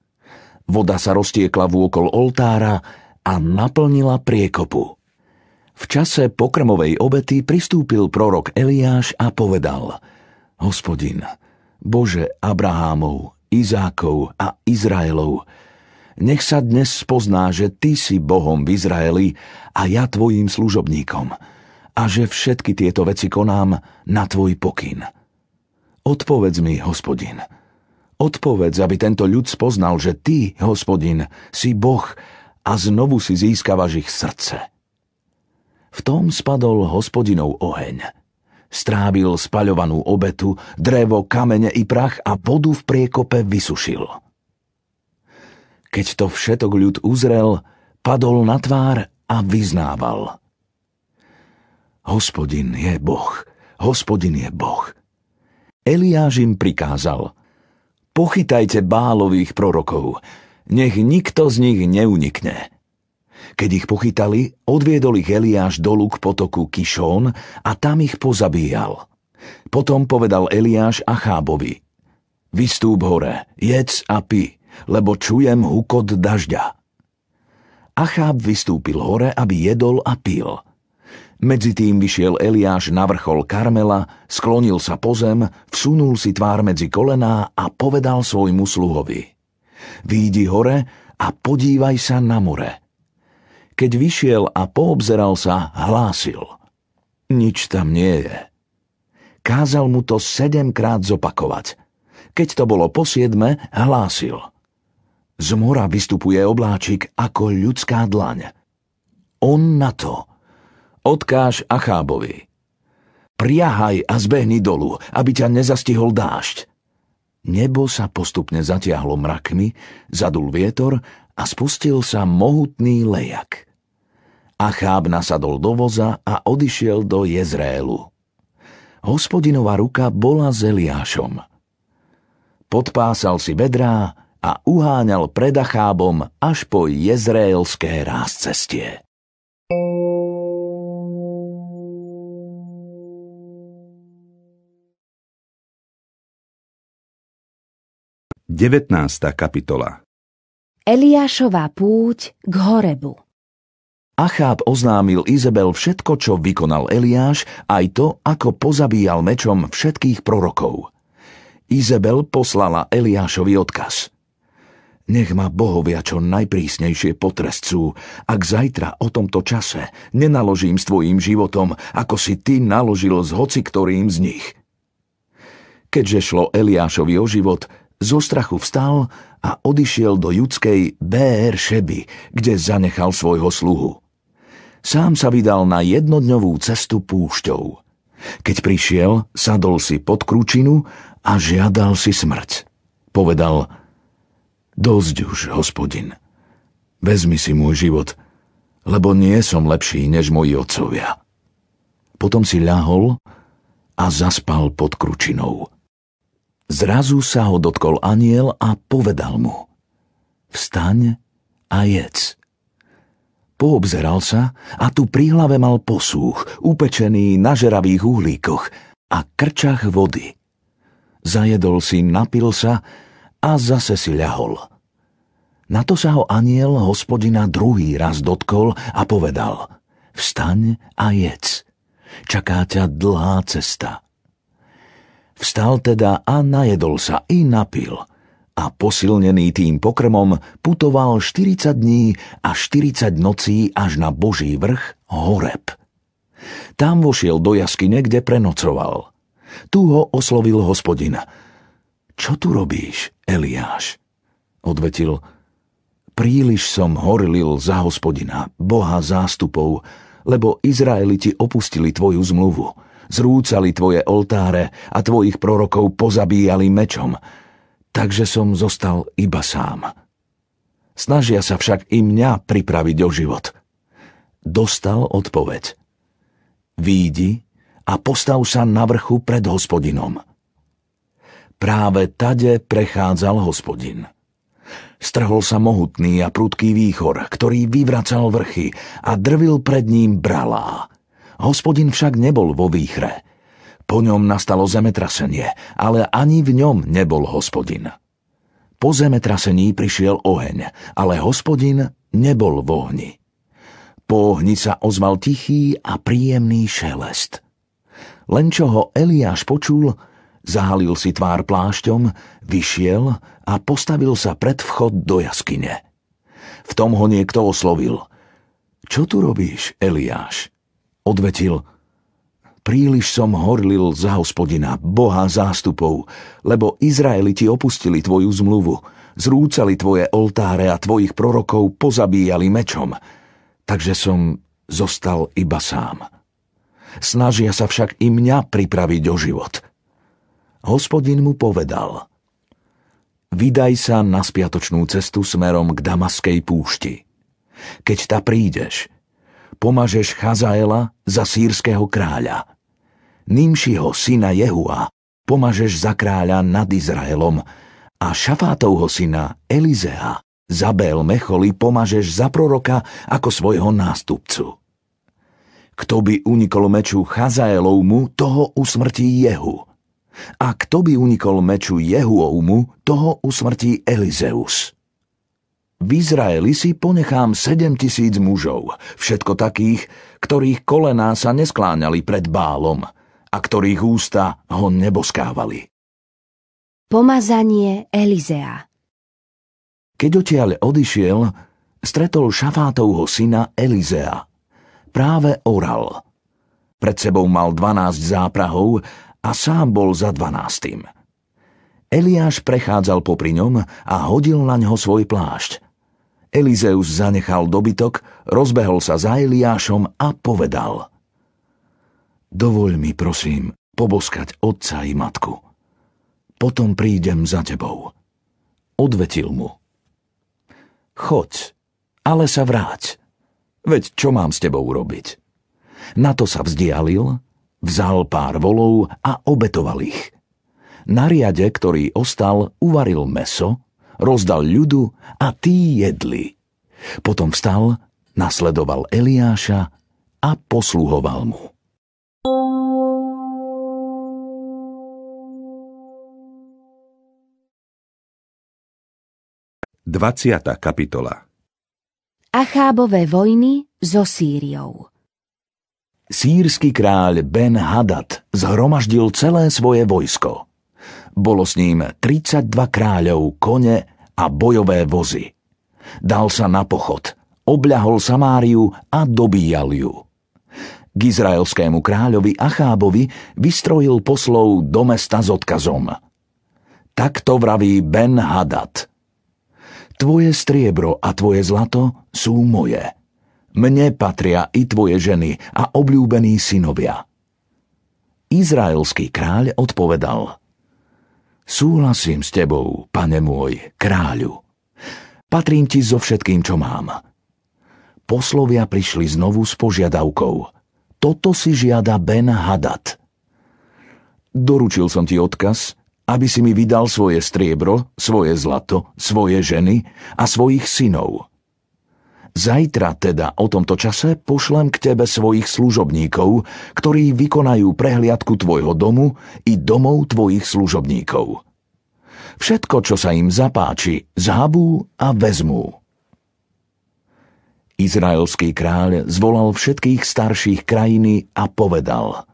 Voda sa roztiekla vôkol oltára a naplnila priekopu. V čase pokrmovej obety pristúpil prorok Eliáš a povedal Hospodin, Bože Abrahámov, Izákov a Izraelov, nech sa dnes spozná, že Ty si Bohom v Izraeli a ja Tvojim služobníkom a že všetky tieto veci konám na Tvoj pokyn. Odpovedz mi, hospodin, Odpovedz, aby tento ľud spoznal, že ty, hospodin, si Boh a znovu si získavaš ich srdce. V tom spadol hospodinov oheň. Strábil spaľovanú obetu, drevo, kamene i prach a vodu v priekope vysušil. Keď to všetok ľud uzrel, padol na tvár a vyznával. Hospodin je Boh, hospodin je Boh. Eliáš im prikázal – Pochytajte bálových prorokov, nech nikto z nich neunikne. Keď ich pochytali, odviedol ich Eliáš dolu k potoku Kišón a tam ich pozabíjal. Potom povedal Eliáš a chábovi. Vystúp hore, jedz a pi, lebo čujem hukot dažďa. Acháb vystúpil hore, aby jedol a pil – medzi tým vyšiel Eliáš na vrchol Karmela, sklonil sa po zem, vsunul si tvár medzi kolená a povedal svojmu sluhovi. Výjdi hore a podívaj sa na more. Keď vyšiel a poobzeral sa, hlásil. Nič tam nie je. Kázal mu to sedemkrát zopakovať. Keď to bolo po siedme, hlásil. Z mora vystupuje obláčik ako ľudská dlaň. On na to – odkáž Achábovi. Priahaj a zbehni dolu, aby ťa nezastihol dážď. Nebo sa postupne zatiahlo mrakmi, zadul vietor a spustil sa mohutný lejak. Acháb nasadol do voza a odišiel do Jezrélu. Hospodinová ruka bola s Eliášom. Podpásal si bedrá a uháňal pred Achábom až po jezraelské rázcestie. 19. kapitola Eliášová púť k Horebu Acháb oznámil Izabel všetko, čo vykonal Eliáš, aj to, ako pozabíjal mečom všetkých prorokov. Izabel poslala Eliášovi odkaz. Nech ma bohovia čo najprísnejšie potrestcú, ak zajtra o tomto čase nenaložím s tvojim životom, ako si ty naložil s ktorým z nich. Keďže šlo Eliášovi o život, zo strachu vstal a odišiel do judskej BR Šeby, kde zanechal svojho sluhu. Sám sa vydal na jednodňovú cestu púšťou. Keď prišiel, sadol si pod kručinu a žiadal si smrť. Povedal, dosť už, hospodin, vezmi si môj život, lebo nie som lepší než moji otcovia. Potom si ľahol a zaspal pod kručinou. Zrazu sa ho dotkol aniel a povedal mu Vstaň a jedz. Poobzeral sa a tu pri hlave mal posúch, upečený na žeravých uhlíkoch a krčach vody. Zajedol si, napil sa a zase si ľahol. Na to sa ho aniel hospodina druhý raz dotkol a povedal Vstaň a jedz. Čaká ťa dlhá cesta. Vstal teda a najedol sa i napil a posilnený tým pokrmom putoval 40 dní a 40 nocí až na Boží vrch Horeb. Tam vošiel do jaskyne, kde prenocoval. Tu ho oslovil hospodina. Čo tu robíš, Eliáš? Odvetil, príliš som horlil za hospodina, boha zástupov, lebo Izraeliti opustili tvoju zmluvu zrúcali tvoje oltáre a tvojich prorokov pozabíjali mečom, takže som zostal iba sám. Snažia sa však i mňa pripraviť o život. Dostal odpoveď. Výjdi a postav sa na vrchu pred hospodinom. Práve tade prechádzal hospodin. Strhol sa mohutný a prudký výchor, ktorý vyvracal vrchy a drvil pred ním bralá. Hospodin však nebol vo výchre. Po ňom nastalo zemetrasenie, ale ani v ňom nebol hospodin. Po zemetrasení prišiel oheň, ale hospodin nebol v ohni. Po ohni sa ozval tichý a príjemný šelest. Len čo ho Eliáš počul, zahalil si tvár plášťom, vyšiel a postavil sa pred vchod do jaskyne. V tom ho niekto oslovil. Čo tu robíš, Eliáš? Odvetil, príliš som horlil za hospodina, boha zástupov, lebo Izraeliti opustili tvoju zmluvu, zrúcali tvoje oltáre a tvojich prorokov pozabíjali mečom. Takže som zostal iba sám. Snažia sa však i mňa pripraviť o život. Hospodin mu povedal, vydaj sa na spiatočnú cestu smerom k Damaskej púšti. Keď ta prídeš, pomažeš Chazaela za sírskeho kráľa. Nímšiho syna Jehua pomažeš za kráľa nad Izraelom a Šafátovho syna Elizea Zabel Mecholi pomažeš za proroka ako svojho nástupcu. Kto by unikol meču Chazaelovmu, toho usmrtí Jehu. A kto by unikol meču Jehuovmu, toho usmrtí Elizeus. V Izraeli si ponechám sedem tisíc mužov, všetko takých, ktorých kolená sa neskláňali pred bálom a ktorých ústa ho neboskávali. Pomazanie Elizea Keď odtiaľ odišiel, stretol Šafátovho syna Elizea. Práve oral. Pred sebou mal 12 záprahov a sám bol za 12. Eliáš prechádzal popri ňom a hodil na ňo svoj plášť – Elizeus zanechal dobytok, rozbehol sa za Eliášom a povedal Dovoľ mi, prosím, poboskať otca i matku. Potom prídem za tebou. Odvetil mu. Choď, ale sa vráť. Veď čo mám s tebou robiť? Na to sa vzdialil, vzal pár volov a obetoval ich. Na riade, ktorý ostal, uvaril meso, rozdal ľudu a tí jedli. Potom vstal, nasledoval Eliáša a posluhoval mu. Dvaciata kapitola Achábové vojny so Sýriou Sýrsky kráľ Ben Hadad zhromaždil celé svoje vojsko – bolo s ním 32 kráľov, kone a bojové vozy. Dal sa na pochod, obľahol Samáriu a dobíjal ju. K izraelskému kráľovi Achábovi vystrojil poslov do mesta s odkazom. Takto vraví Ben Hadad. Tvoje striebro a tvoje zlato sú moje. Mne patria i tvoje ženy a obľúbení synovia. Izraelský kráľ odpovedal – Súhlasím s tebou, pane môj, kráľu. Patrím ti so všetkým, čo mám. Poslovia prišli znovu s požiadavkou. Toto si žiada Ben Hadad. Doručil som ti odkaz, aby si mi vydal svoje striebro, svoje zlato, svoje ženy a svojich synov – Zajtra teda o tomto čase pošlem k tebe svojich služobníkov, ktorí vykonajú prehliadku tvojho domu i domov tvojich služobníkov. Všetko, čo sa im zapáči, zhabú a vezmú. Izraelský kráľ zvolal všetkých starších krajiny a povedal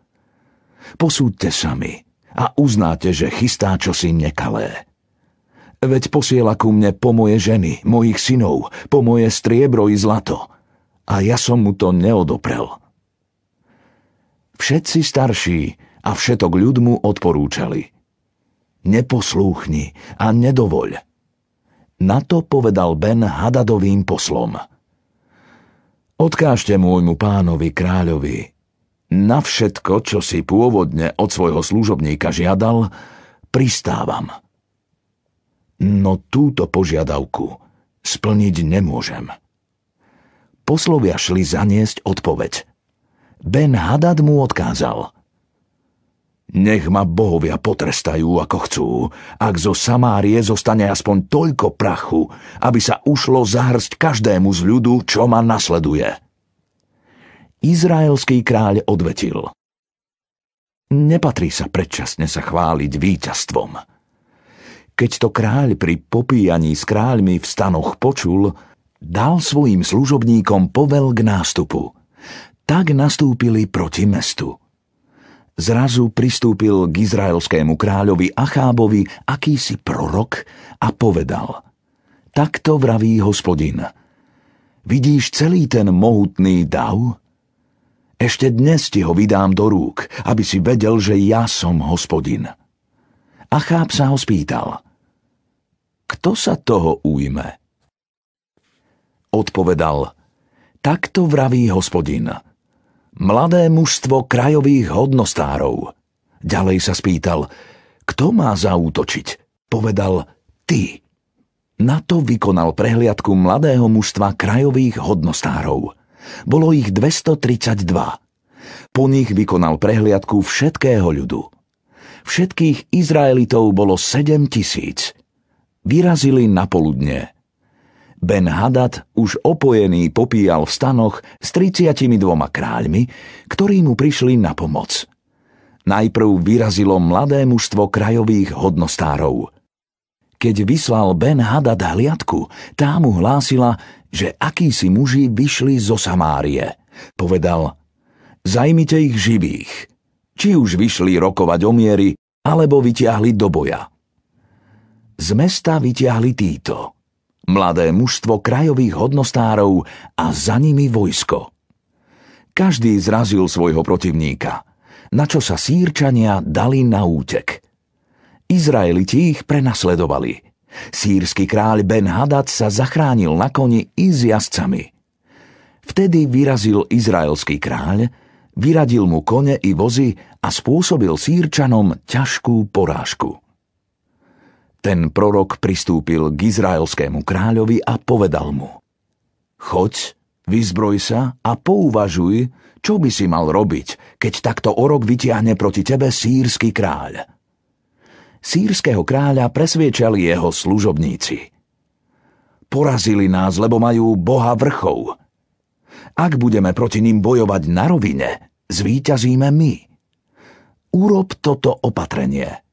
Posúďte sami a uznáte, že chystá čosi nekalé. Veď posiela ku mne po moje ženy, mojich synov, po moje striebro i zlato. A ja som mu to neodoprel. Všetci starší a všetok ľud mu odporúčali. Neposlúchni a nedovoľ. Na to povedal Ben Hadadovým poslom. Odkážte môjmu pánovi kráľovi. Na všetko, čo si pôvodne od svojho služobníka žiadal, pristávam no túto požiadavku splniť nemôžem. Poslovia šli zaniesť odpoveď. Ben Hadad mu odkázal. Nech ma bohovia potrestajú, ako chcú, ak zo Samárie zostane aspoň toľko prachu, aby sa ušlo zahrsť každému z ľudu, čo ma nasleduje. Izraelský kráľ odvetil. Nepatrí sa predčasne sa chváliť víťazstvom keď to kráľ pri popíjaní s kráľmi v stanoch počul, dal svojim služobníkom povel k nástupu. Tak nastúpili proti mestu. Zrazu pristúpil k izraelskému kráľovi Achábovi akýsi prorok a povedal Takto vraví hospodin. Vidíš celý ten mohutný dav? Ešte dnes ti ho vydám do rúk, aby si vedel, že ja som hospodin. Acháb sa ho spýtal – kto sa toho ujme? Odpovedal, takto vraví hospodin. Mladé mužstvo krajových hodnostárov. Ďalej sa spýtal, kto má zaútočiť? Povedal, ty. Na to vykonal prehliadku mladého mužstva krajových hodnostárov. Bolo ich 232. Po nich vykonal prehliadku všetkého ľudu. Všetkých Izraelitov bolo 7 tisíc. Vyrazili na poludne. Ben Hadad už opojený popíjal v stanoch s 32 kráľmi, ktorí mu prišli na pomoc. Najprv vyrazilo mladé mužstvo krajových hodnostárov. Keď vyslal Ben Hadad hliadku, tá mu hlásila, že akísi muži vyšli zo Samárie. Povedal, zajmite ich živých. Či už vyšli rokovať o miery, alebo vyťahli do boja z mesta vytiahli títo. Mladé mužstvo krajových hodnostárov a za nimi vojsko. Každý zrazil svojho protivníka, na čo sa sírčania dali na útek. Izraeliti ich prenasledovali. Sírsky kráľ Ben Hadad sa zachránil na koni i s jazdcami. Vtedy vyrazil izraelský kráľ, vyradil mu kone i vozy a spôsobil sírčanom ťažkú porážku. Ten prorok pristúpil k izraelskému kráľovi a povedal mu Choď, vyzbroj sa a pouvažuj, čo by si mal robiť, keď takto orok vytiahne proti tebe sírsky kráľ. Sírskeho kráľa presviečali jeho služobníci. Porazili nás, lebo majú boha vrchov. Ak budeme proti ním bojovať na rovine, zvíťazíme my. Urob toto opatrenie –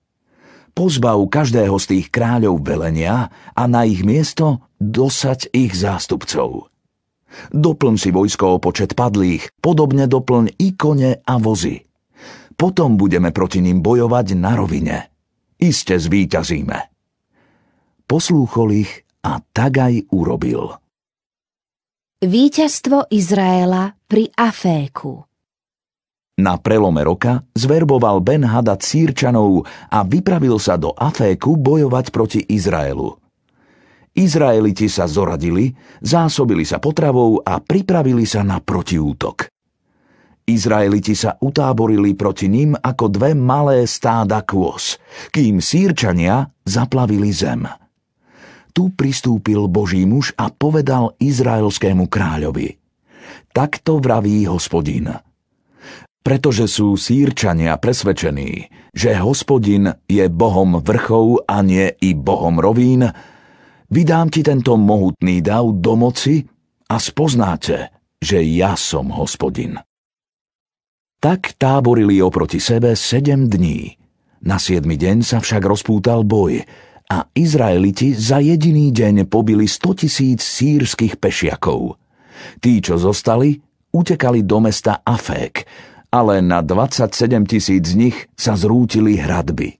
pozbav každého z tých kráľov velenia a na ich miesto dosať ich zástupcov. Doplň si vojsko o počet padlých, podobne doplň i kone a vozy. Potom budeme proti ním bojovať na rovine. Iste zvíťazíme. Poslúchol ich a tak aj urobil. Výťazstvo Izraela pri Aféku na prelome roka zverboval Ben hada Círčanov a vypravil sa do Aféku bojovať proti Izraelu. Izraeliti sa zoradili, zásobili sa potravou a pripravili sa na protiútok. Izraeliti sa utáborili proti ním ako dve malé stáda kôz, kým sírčania zaplavili zem. Tu pristúpil Boží muž a povedal izraelskému kráľovi. Takto vraví hospodina – pretože sú sírčania presvedčení, že hospodin je bohom vrchov a nie i bohom rovín, vydám ti tento mohutný dav do moci a spoznáte, že ja som hospodin. Tak táborili oproti sebe sedem dní. Na siedmy deň sa však rozpútal boj a Izraeliti za jediný deň pobili 100 tisíc sírskych pešiakov. Tí, čo zostali, utekali do mesta Afék, ale na 27 tisíc z nich sa zrútili hradby.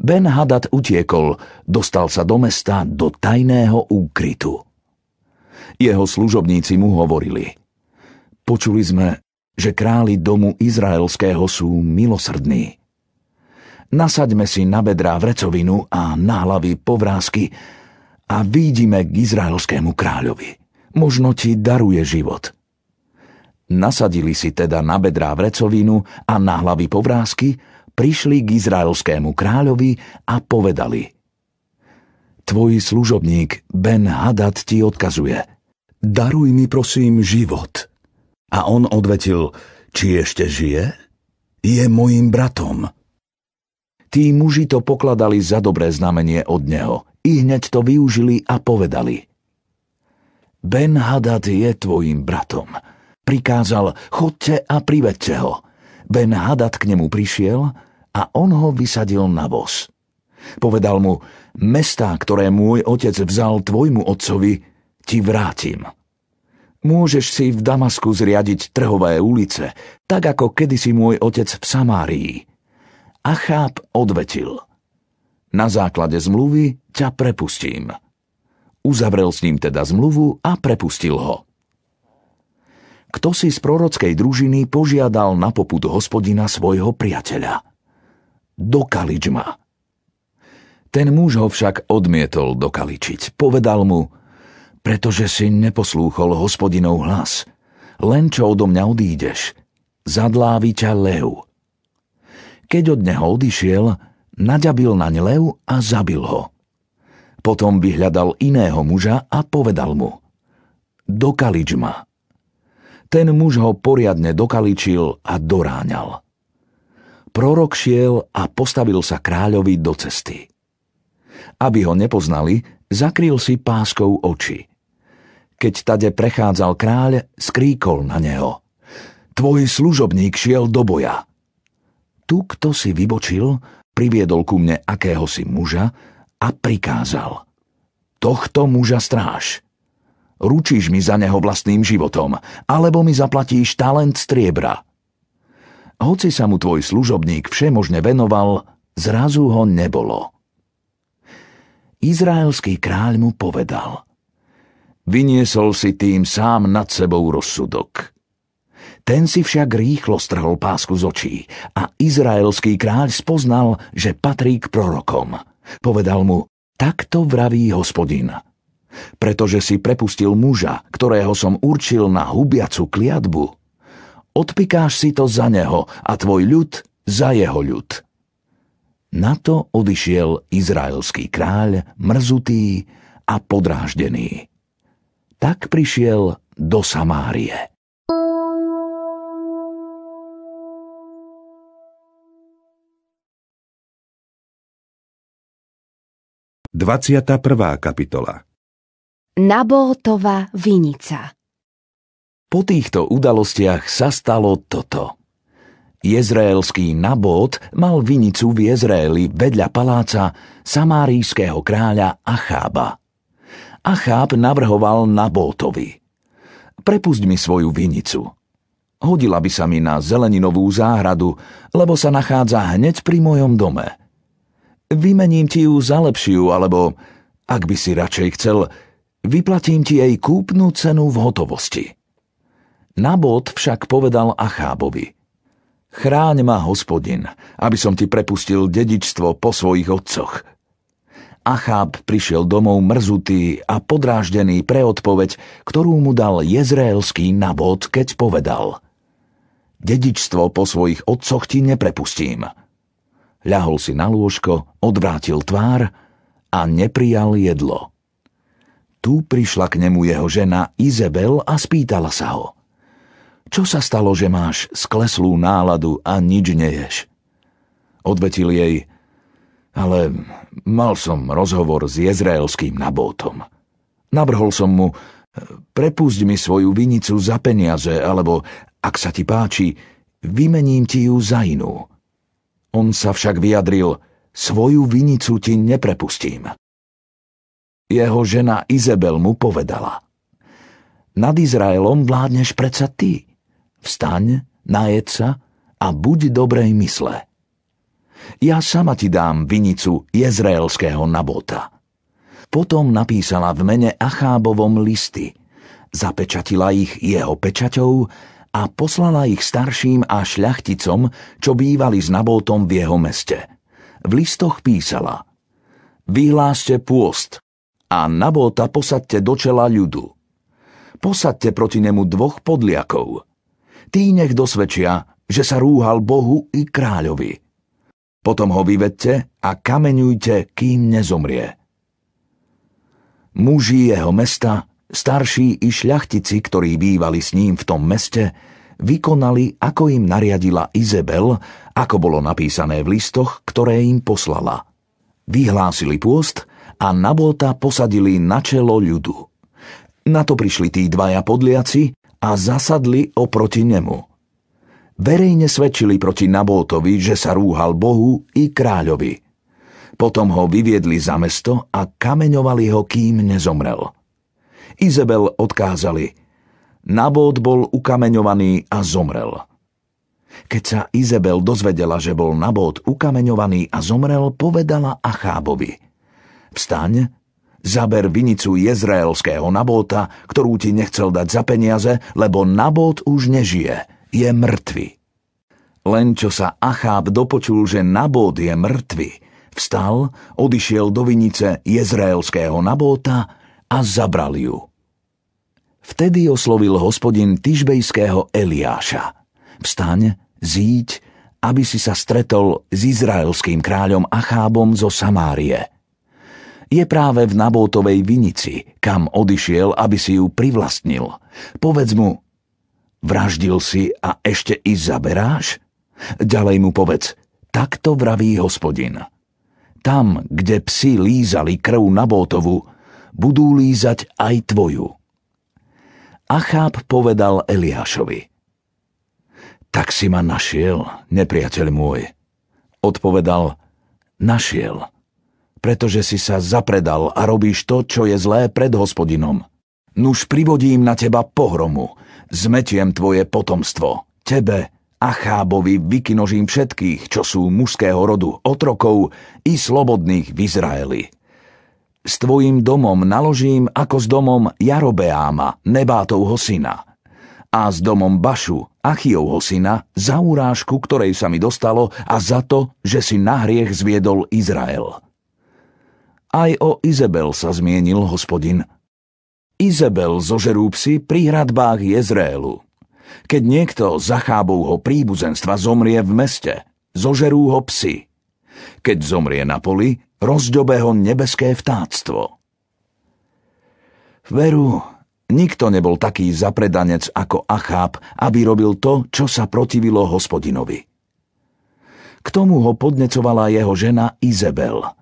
Ben Hadad utiekol, dostal sa do mesta, do tajného úkrytu. Jeho služobníci mu hovorili. Počuli sme, že králi domu izraelského sú milosrdní. Nasaďme si na bedrá vrecovinu a na hlavy povrázky a výjdime k izraelskému kráľovi. Možno ti daruje život – Nasadili si teda na bedrá vrecovinu a na hlavy povrázky, prišli k izraelskému kráľovi a povedali Tvoj služobník Ben Hadad ti odkazuje Daruj mi prosím život. A on odvetil Či ešte žije? Je mojim bratom. Tí muži to pokladali za dobré znamenie od neho. I hneď to využili a povedali Ben Hadad je tvojim bratom Prikázal, chodte a privedte ho. Ben Hadad k nemu prišiel a on ho vysadil na voz. Povedal mu, mesta, ktoré môj otec vzal tvojmu otcovi, ti vrátim. Môžeš si v Damasku zriadiť trhové ulice, tak ako kedysi môj otec v Samárii. Acháb odvetil. Na základe zmluvy ťa prepustím. Uzavrel s ním teda zmluvu a prepustil ho kto si z prorockej družiny požiadal na poput hospodina svojho priateľa. Do kaličma. Ten muž ho však odmietol dokaličiť. Povedal mu, pretože si neposlúchol hospodinov hlas. Len čo odo mňa odídeš, zadlávi ťa lev. Keď od neho odišiel, naďabil naň lev a zabil ho. Potom vyhľadal iného muža a povedal mu, do kaličma ten muž ho poriadne dokaličil a doráňal. Prorok šiel a postavil sa kráľovi do cesty. Aby ho nepoznali, zakryl si páskou oči. Keď tade prechádzal kráľ, skríkol na neho. Tvoj služobník šiel do boja. Tu kto si vybočil, priviedol ku mne akéhosi muža a prikázal. Tohto muža stráž ručíš mi za neho vlastným životom, alebo mi zaplatíš talent striebra. Hoci sa mu tvoj služobník všemožne venoval, zrazu ho nebolo. Izraelský kráľ mu povedal Vyniesol si tým sám nad sebou rozsudok. Ten si však rýchlo strhol pásku z očí a izraelský kráľ spoznal, že patrí k prorokom. Povedal mu, takto vraví hospodina – pretože si prepustil muža, ktorého som určil na hubiacu kliatbu. Odpikáš si to za neho a tvoj ľud za jeho ľud. Na to odišiel izraelský kráľ mrzutý a podráždený. Tak prišiel do Samárie. Dvadsiata prvá kapitola Nabótova vinica. Po týchto udalostiach sa stalo toto. Jezraelský Nabót mal vinicu v Jezraeli vedľa paláca samárijského kráľa Achába. Acháb navrhoval Nabótovi. Prepust mi svoju vinicu. Hodila by sa mi na zeleninovú záhradu, lebo sa nachádza hneď pri mojom dome. Vymením ti ju za lepšiu, alebo, ak by si radšej chcel, Vyplatím ti jej kúpnu cenu v hotovosti. Nabot však povedal Achábovi. Chráň ma, hospodin, aby som ti prepustil dedičstvo po svojich otcoch. Acháb prišiel domov mrzutý a podráždený pre odpoveď, ktorú mu dal jezraelský nabot, keď povedal Dedičstvo po svojich otcoch ti neprepustím. Ľahol si na lôžko, odvrátil tvár a neprijal jedlo. Tu prišla k nemu jeho žena Izabel a spýtala sa ho. Čo sa stalo, že máš skleslú náladu a nič neješ? Odvetil jej, ale mal som rozhovor s jezraelským nabótom. Navrhol som mu, prepúšť mi svoju vinicu za peniaze, alebo, ak sa ti páči, vymením ti ju za inú. On sa však vyjadril, svoju vinicu ti neprepustím. Jeho žena Izabel mu povedala Nad Izraelom vládneš predsa ty. Vstaň, najed sa a buď dobrej mysle. Ja sama ti dám vinicu jezraelského nabota. Potom napísala v mene Achábovom listy, zapečatila ich jeho pečaťou a poslala ich starším a šľachticom, čo bývali s Nabótom v jeho meste. V listoch písala Vyhláste pôst, a nabota posadte do čela ľudu. Posadte proti nemu dvoch podliakov. Tí nech dosvedčia, že sa rúhal Bohu i kráľovi. Potom ho vyvedte a kameňujte, kým nezomrie. Muži jeho mesta, starší i šľachtici, ktorí bývali s ním v tom meste, vykonali, ako im nariadila Izabel, ako bolo napísané v listoch, ktoré im poslala. Vyhlásili pôst a Nabolta posadili na čelo ľudu. Na to prišli tí dvaja podliaci a zasadli oproti nemu. Verejne svedčili proti Nabótovi, že sa rúhal Bohu i kráľovi. Potom ho vyviedli za mesto a kameňovali ho, kým nezomrel. Izabel odkázali, Nabót bol ukameňovaný a zomrel. Keď sa Izabel dozvedela, že bol Nabót ukameňovaný a zomrel, povedala Achábovi – Vstaň, zaber vinicu jezraelského Nabóta, ktorú ti nechcel dať za peniaze, lebo Nabót už nežije, je mŕtvy. Len čo sa Acháb dopočul, že Nabót je mŕtvy, vstal, odišiel do vinice jezraelského Nabóta a zabral ju. Vtedy oslovil hospodin Tyžbejského Eliáša. Vstaň, zíď, aby si sa stretol s izraelským kráľom Achábom zo Samárie – je práve v Nabótovej vinici, kam odišiel, aby si ju privlastnil. Povedz mu, vraždil si a ešte i zaberáš? Ďalej mu povedz, takto vraví hospodin. Tam, kde psi lízali krv Nabótovu, budú lízať aj tvoju. Acháb povedal Eliášovi. Tak si ma našiel, nepriateľ môj. Odpovedal, našiel pretože si sa zapredal a robíš to, čo je zlé pred hospodinom. Nuž privodím na teba pohromu, zmetiem tvoje potomstvo, tebe a chábovi vykinožím všetkých, čo sú mužského rodu, otrokov i slobodných v Izraeli. S tvojim domom naložím ako s domom Jarobeáma, Nebátovho syna, a s domom Bašu, Achijovho syna, za urážku, ktorej sa mi dostalo a za to, že si na hriech zviedol Izrael.' Aj o Izabel sa zmienil hospodin. Izabel zožerú psi pri hradbách Jezrélu. Keď niekto z chábovho príbuzenstva zomrie v meste, zožerú ho psi. Keď zomrie na poli, rozďobe ho nebeské vtáctvo. Veru, nikto nebol taký zapredanec ako Acháb, aby robil to, čo sa protivilo hospodinovi. K tomu ho podnecovala jeho žena Izabel –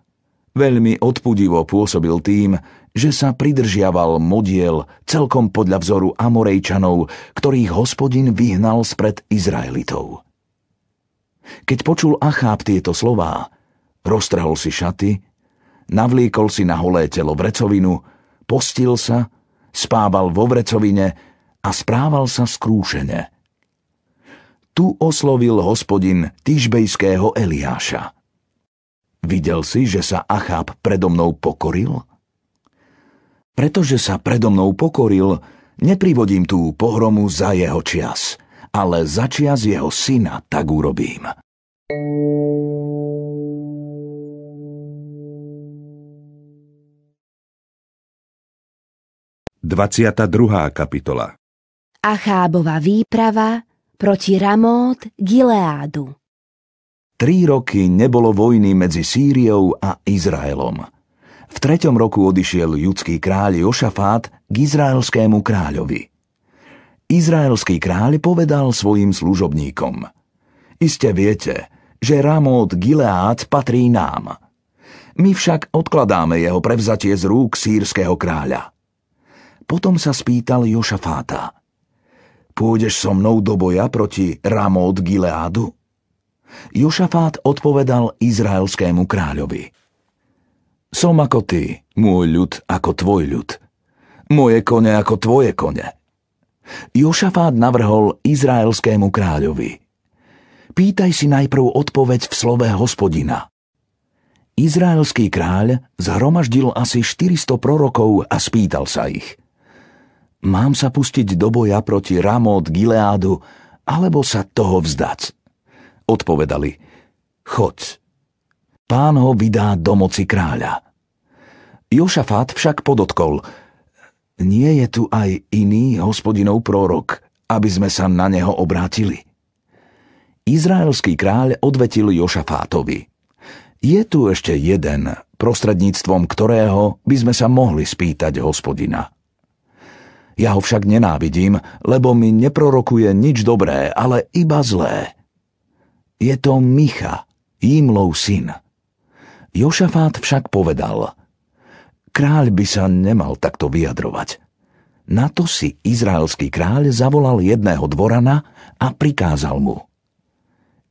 Veľmi odpudivo pôsobil tým, že sa pridržiaval modiel celkom podľa vzoru Amorejčanov, ktorých hospodin vyhnal spred Izraelitov. Keď počul Acháb tieto slová, roztrhol si šaty, navliekol si na holé telo vrecovinu, postil sa, spával vo vrecovine a správal sa skrúšene. Tu oslovil hospodin Týžbejského Eliáša – Videl si, že sa Achab predo mnou pokoril? Pretože sa predo mnou pokoril, neprivodím tú pohromu za jeho čias, ale za čias jeho syna tak urobím. Dvaciata druhá kapitola Achábova výprava proti Ramót Gileádu Tri roky nebolo vojny medzi Sýriou a Izraelom. V treťom roku odišiel judský kráľ Jošafát k izraelskému kráľovi. Izraelský kráľ povedal svojim služobníkom Iste viete, že Ramót Gileát patrí nám. My však odkladáme jeho prevzatie z rúk sírskeho kráľa. Potom sa spýtal Jošafáta Pôjdeš so mnou do boja proti Ramót Gileádu? Jošafát odpovedal izraelskému kráľovi. Som ako ty, môj ľud ako tvoj ľud. Moje kone ako tvoje kone. Jošafát navrhol izraelskému kráľovi. Pýtaj si najprv odpoveď v slove hospodina. Izraelský kráľ zhromaždil asi 400 prorokov a spýtal sa ich. Mám sa pustiť do boja proti Ramot Gileádu, alebo sa toho vzdať? Odpovedali, chod. Pán ho vydá do moci kráľa. Jošafát však podotkol, nie je tu aj iný hospodinov prorok, aby sme sa na neho obrátili. Izraelský kráľ odvetil Jošafátovi. Je tu ešte jeden, prostredníctvom ktorého by sme sa mohli spýtať hospodina. Ja ho však nenávidím, lebo mi neprorokuje nič dobré, ale iba zlé. Je to Micha, Imlov syn. Jošafát však povedal, kráľ by sa nemal takto vyjadrovať. Na to si izraelský kráľ zavolal jedného dvorana a prikázal mu.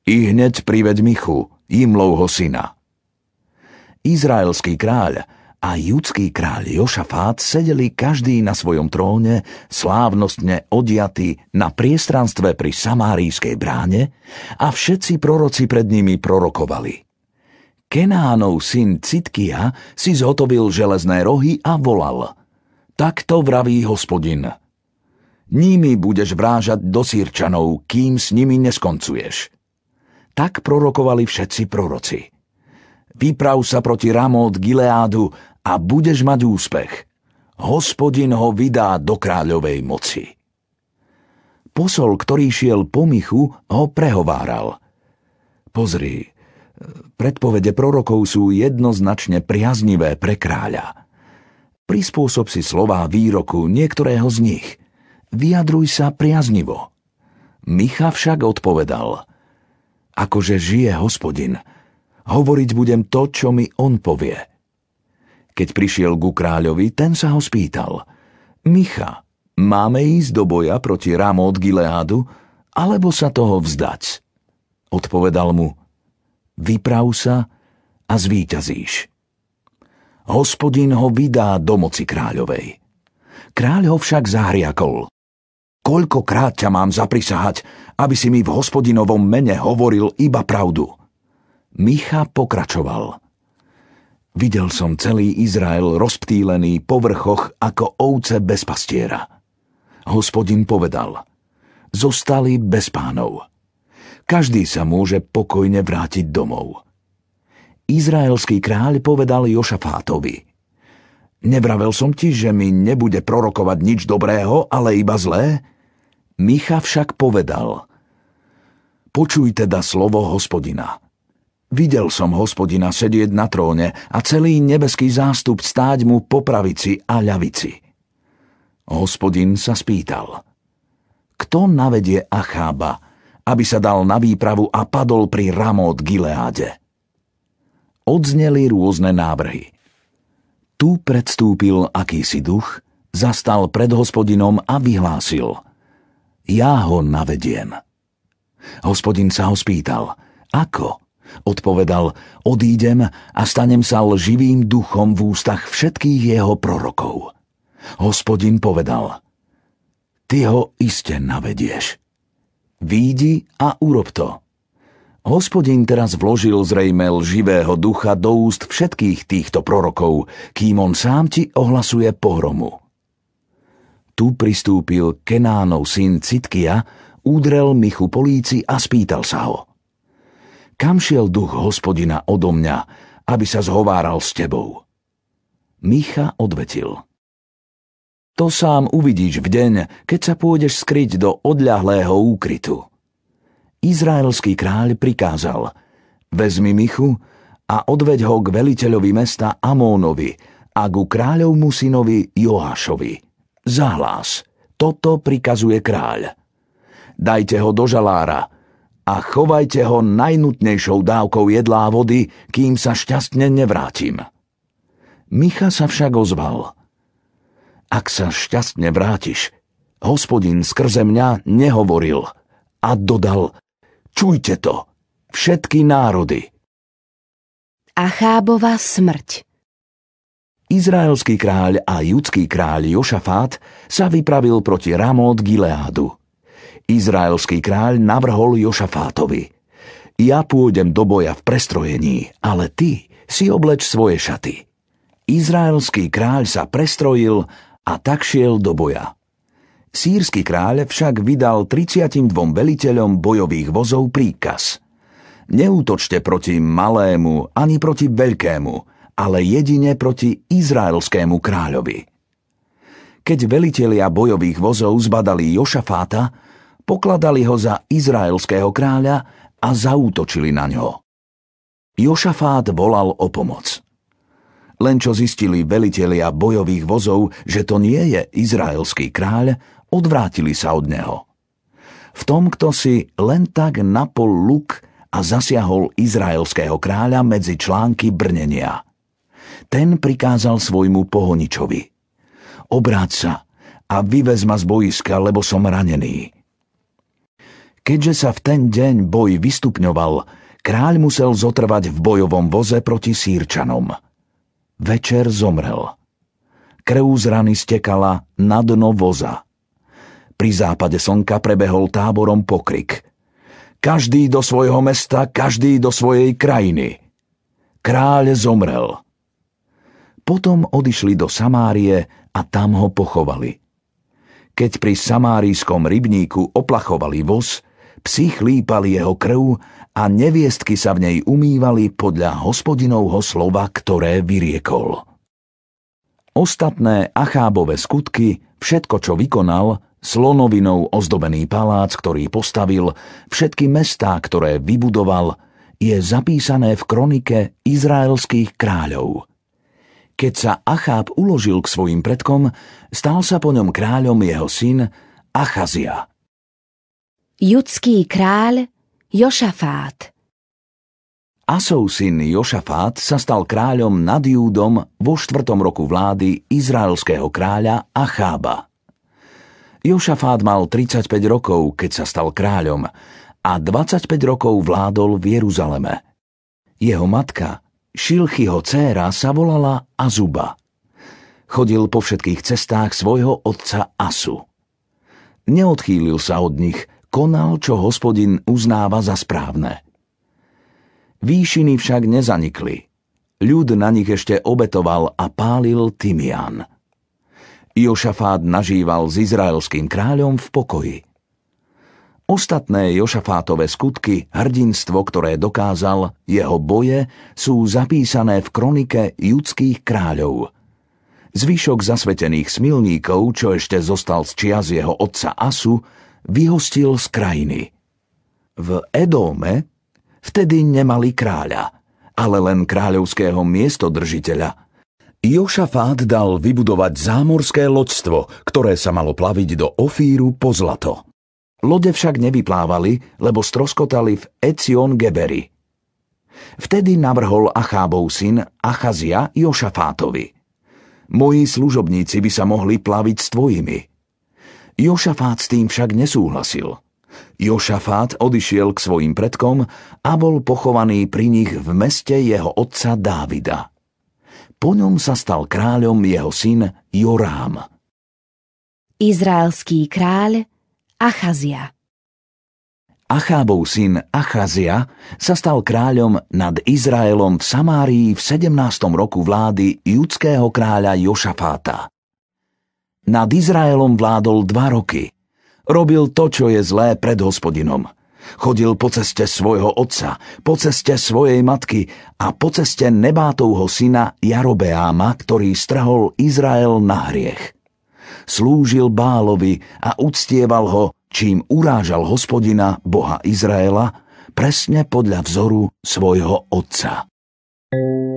I hneď priveď Michu, Imlovho syna. Izraelský kráľ a judský kráľ Jošafát sedeli každý na svojom tróne, slávnostne odiatí na priestranstve pri Samárijskej bráne a všetci proroci pred nimi prorokovali. Kenánov syn Citkia si zhotovil železné rohy a volal. Takto vraví hospodin. Nimi budeš vrážať do sírčanov, kým s nimi neskoncuješ. Tak prorokovali všetci proroci vyprav sa proti Ramót Gileádu a budeš mať úspech. Hospodin ho vydá do kráľovej moci. Posol, ktorý šiel po Michu, ho prehováral. Pozri, predpovede prorokov sú jednoznačne priaznivé pre kráľa. Prispôsob si slová výroku niektorého z nich. Vyjadruj sa priaznivo. Micha však odpovedal. Akože žije hospodin, hovoriť budem to, čo mi on povie – keď prišiel ku kráľovi, ten sa ho spýtal. Micha, máme ísť do boja proti od Gileádu, alebo sa toho vzdať? Odpovedal mu, vyprav sa a zvíťazíš. Hospodin ho vydá do moci kráľovej. Kráľ ho však zahriakol. Koľkokrát ťa mám zaprisahať, aby si mi v hospodinovom mene hovoril iba pravdu. Micha pokračoval – Videl som celý Izrael rozptýlený po vrchoch ako ovce bez pastiera. Hospodin povedal, zostali bez pánov. Každý sa môže pokojne vrátiť domov. Izraelský kráľ povedal Jošafátovi, nevravel som ti, že mi nebude prorokovať nič dobrého, ale iba zlé? Micha však povedal, počuj teda slovo hospodina – Videl som hospodina sedieť na tróne a celý nebeský zástup stáť mu po pravici a ľavici. Hospodin sa spýtal. Kto navedie Achába, aby sa dal na výpravu a padol pri Ramót Gileáde? Odzneli rôzne návrhy. Tu predstúpil akýsi duch, zastal pred hospodinom a vyhlásil. Ja ho navediem. Hospodin sa ho spýtal, ako? Odpovedal, odídem a stanem sa lživým duchom v ústach všetkých jeho prorokov. Hospodin povedal, ty ho iste navedieš. Výjdi a urob to. Hospodin teraz vložil zrejme lživého ducha do úst všetkých týchto prorokov, kým on sám ti ohlasuje pohromu. Tu pristúpil Kenánov syn Citkia, údrel Michu políci a spýtal sa ho – kam šiel duch hospodina odo mňa, aby sa zhováral s tebou? Micha odvetil. To sám uvidíš v deň, keď sa pôjdeš skryť do odľahlého úkrytu. Izraelský kráľ prikázal, vezmi Michu a odveď ho k veliteľovi mesta Amónovi a ku kráľovmu synovi Joášovi. Zahlás, toto prikazuje kráľ. Dajte ho do žalára, a chovajte ho najnutnejšou dávkou jedlá a vody, kým sa šťastne nevrátim. Micha sa však ozval. Ak sa šťastne vrátiš, hospodin skrze mňa nehovoril a dodal, čujte to, všetky národy. Achábova smrť Izraelský kráľ a judský kráľ Jošafát sa vypravil proti Ramót Gileádu. Izraelský kráľ navrhol Jošafátovi. Ja pôjdem do boja v prestrojení, ale ty si obleč svoje šaty. Izraelský kráľ sa prestrojil a tak šiel do boja. Sýrsky kráľ však vydal 32 veliteľom bojových vozov príkaz. Neútočte proti malému ani proti veľkému, ale jedine proti izraelskému kráľovi. Keď velitelia bojových vozov zbadali Jošafáta, pokladali ho za izraelského kráľa a zaútočili na ňo. Jošafát volal o pomoc. Len čo zistili velitelia bojových vozov, že to nie je izraelský kráľ, odvrátili sa od neho. V tom, kto si len tak napol luk a zasiahol izraelského kráľa medzi články brnenia. Ten prikázal svojmu pohoničovi. Obráť sa a vyvez ma z boiska, lebo som ranený. Keďže sa v ten deň boj vystupňoval, kráľ musel zotrvať v bojovom voze proti sírčanom. Večer zomrel. Krv z rany stekala na dno voza. Pri západe slnka prebehol táborom pokrik. Každý do svojho mesta, každý do svojej krajiny. Kráľ zomrel. Potom odišli do Samárie a tam ho pochovali. Keď pri samárijskom rybníku oplachovali voz, psi chlípali jeho krv a neviestky sa v nej umývali podľa hospodinovho slova, ktoré vyriekol. Ostatné Achábové skutky, všetko, čo vykonal, slonovinou ozdobený palác, ktorý postavil, všetky mestá, ktoré vybudoval, je zapísané v kronike izraelských kráľov. Keď sa Acháb uložil k svojim predkom, stal sa po ňom kráľom jeho syn Achazia – judský kráľ Jošafát. Asov syn Jošafát sa stal kráľom nad Júdom vo štvrtom roku vlády izraelského kráľa Achába. Jošafát mal 35 rokov, keď sa stal kráľom a 25 rokov vládol v Jeruzaleme. Jeho matka, Šilchyho céra sa volala Azuba. Chodil po všetkých cestách svojho otca Asu. Neodchýlil sa od nich – konal, čo hospodin uznáva za správne. Výšiny však nezanikli. Ľud na nich ešte obetoval a pálil Timian. Jošafát nažíval s izraelským kráľom v pokoji. Ostatné Jošafátové skutky, hrdinstvo, ktoré dokázal, jeho boje, sú zapísané v kronike judských kráľov. Zvyšok zasvetených smilníkov, čo ešte zostal z čias jeho otca Asu, vyhostil z krajiny. V Edóme vtedy nemali kráľa, ale len kráľovského miestodržiteľa. Jošafát dal vybudovať zámorské loďstvo, ktoré sa malo plaviť do Ofíru po zlato. Lode však nevyplávali, lebo stroskotali v Ecion Geberi. Vtedy navrhol Achábov syn Achazia Jošafátovi. Moji služobníci by sa mohli plaviť s tvojimi – Jošafát s tým však nesúhlasil. Jošafát odišiel k svojim predkom a bol pochovaný pri nich v meste jeho otca Dávida. Po ňom sa stal kráľom jeho syn Jorám. Izraelský kráľ Achazia Achábov syn Achazia sa stal kráľom nad Izraelom v Samárii v 17. roku vlády judského kráľa Jošafáta. Nad Izraelom vládol dva roky. Robil to, čo je zlé pred hospodinom. Chodil po ceste svojho otca, po ceste svojej matky a po ceste nebátovho syna Jarobeáma, ktorý strahol Izrael na hriech. Slúžil Bálovi a uctieval ho, čím urážal hospodina, boha Izraela, presne podľa vzoru svojho otca. thank you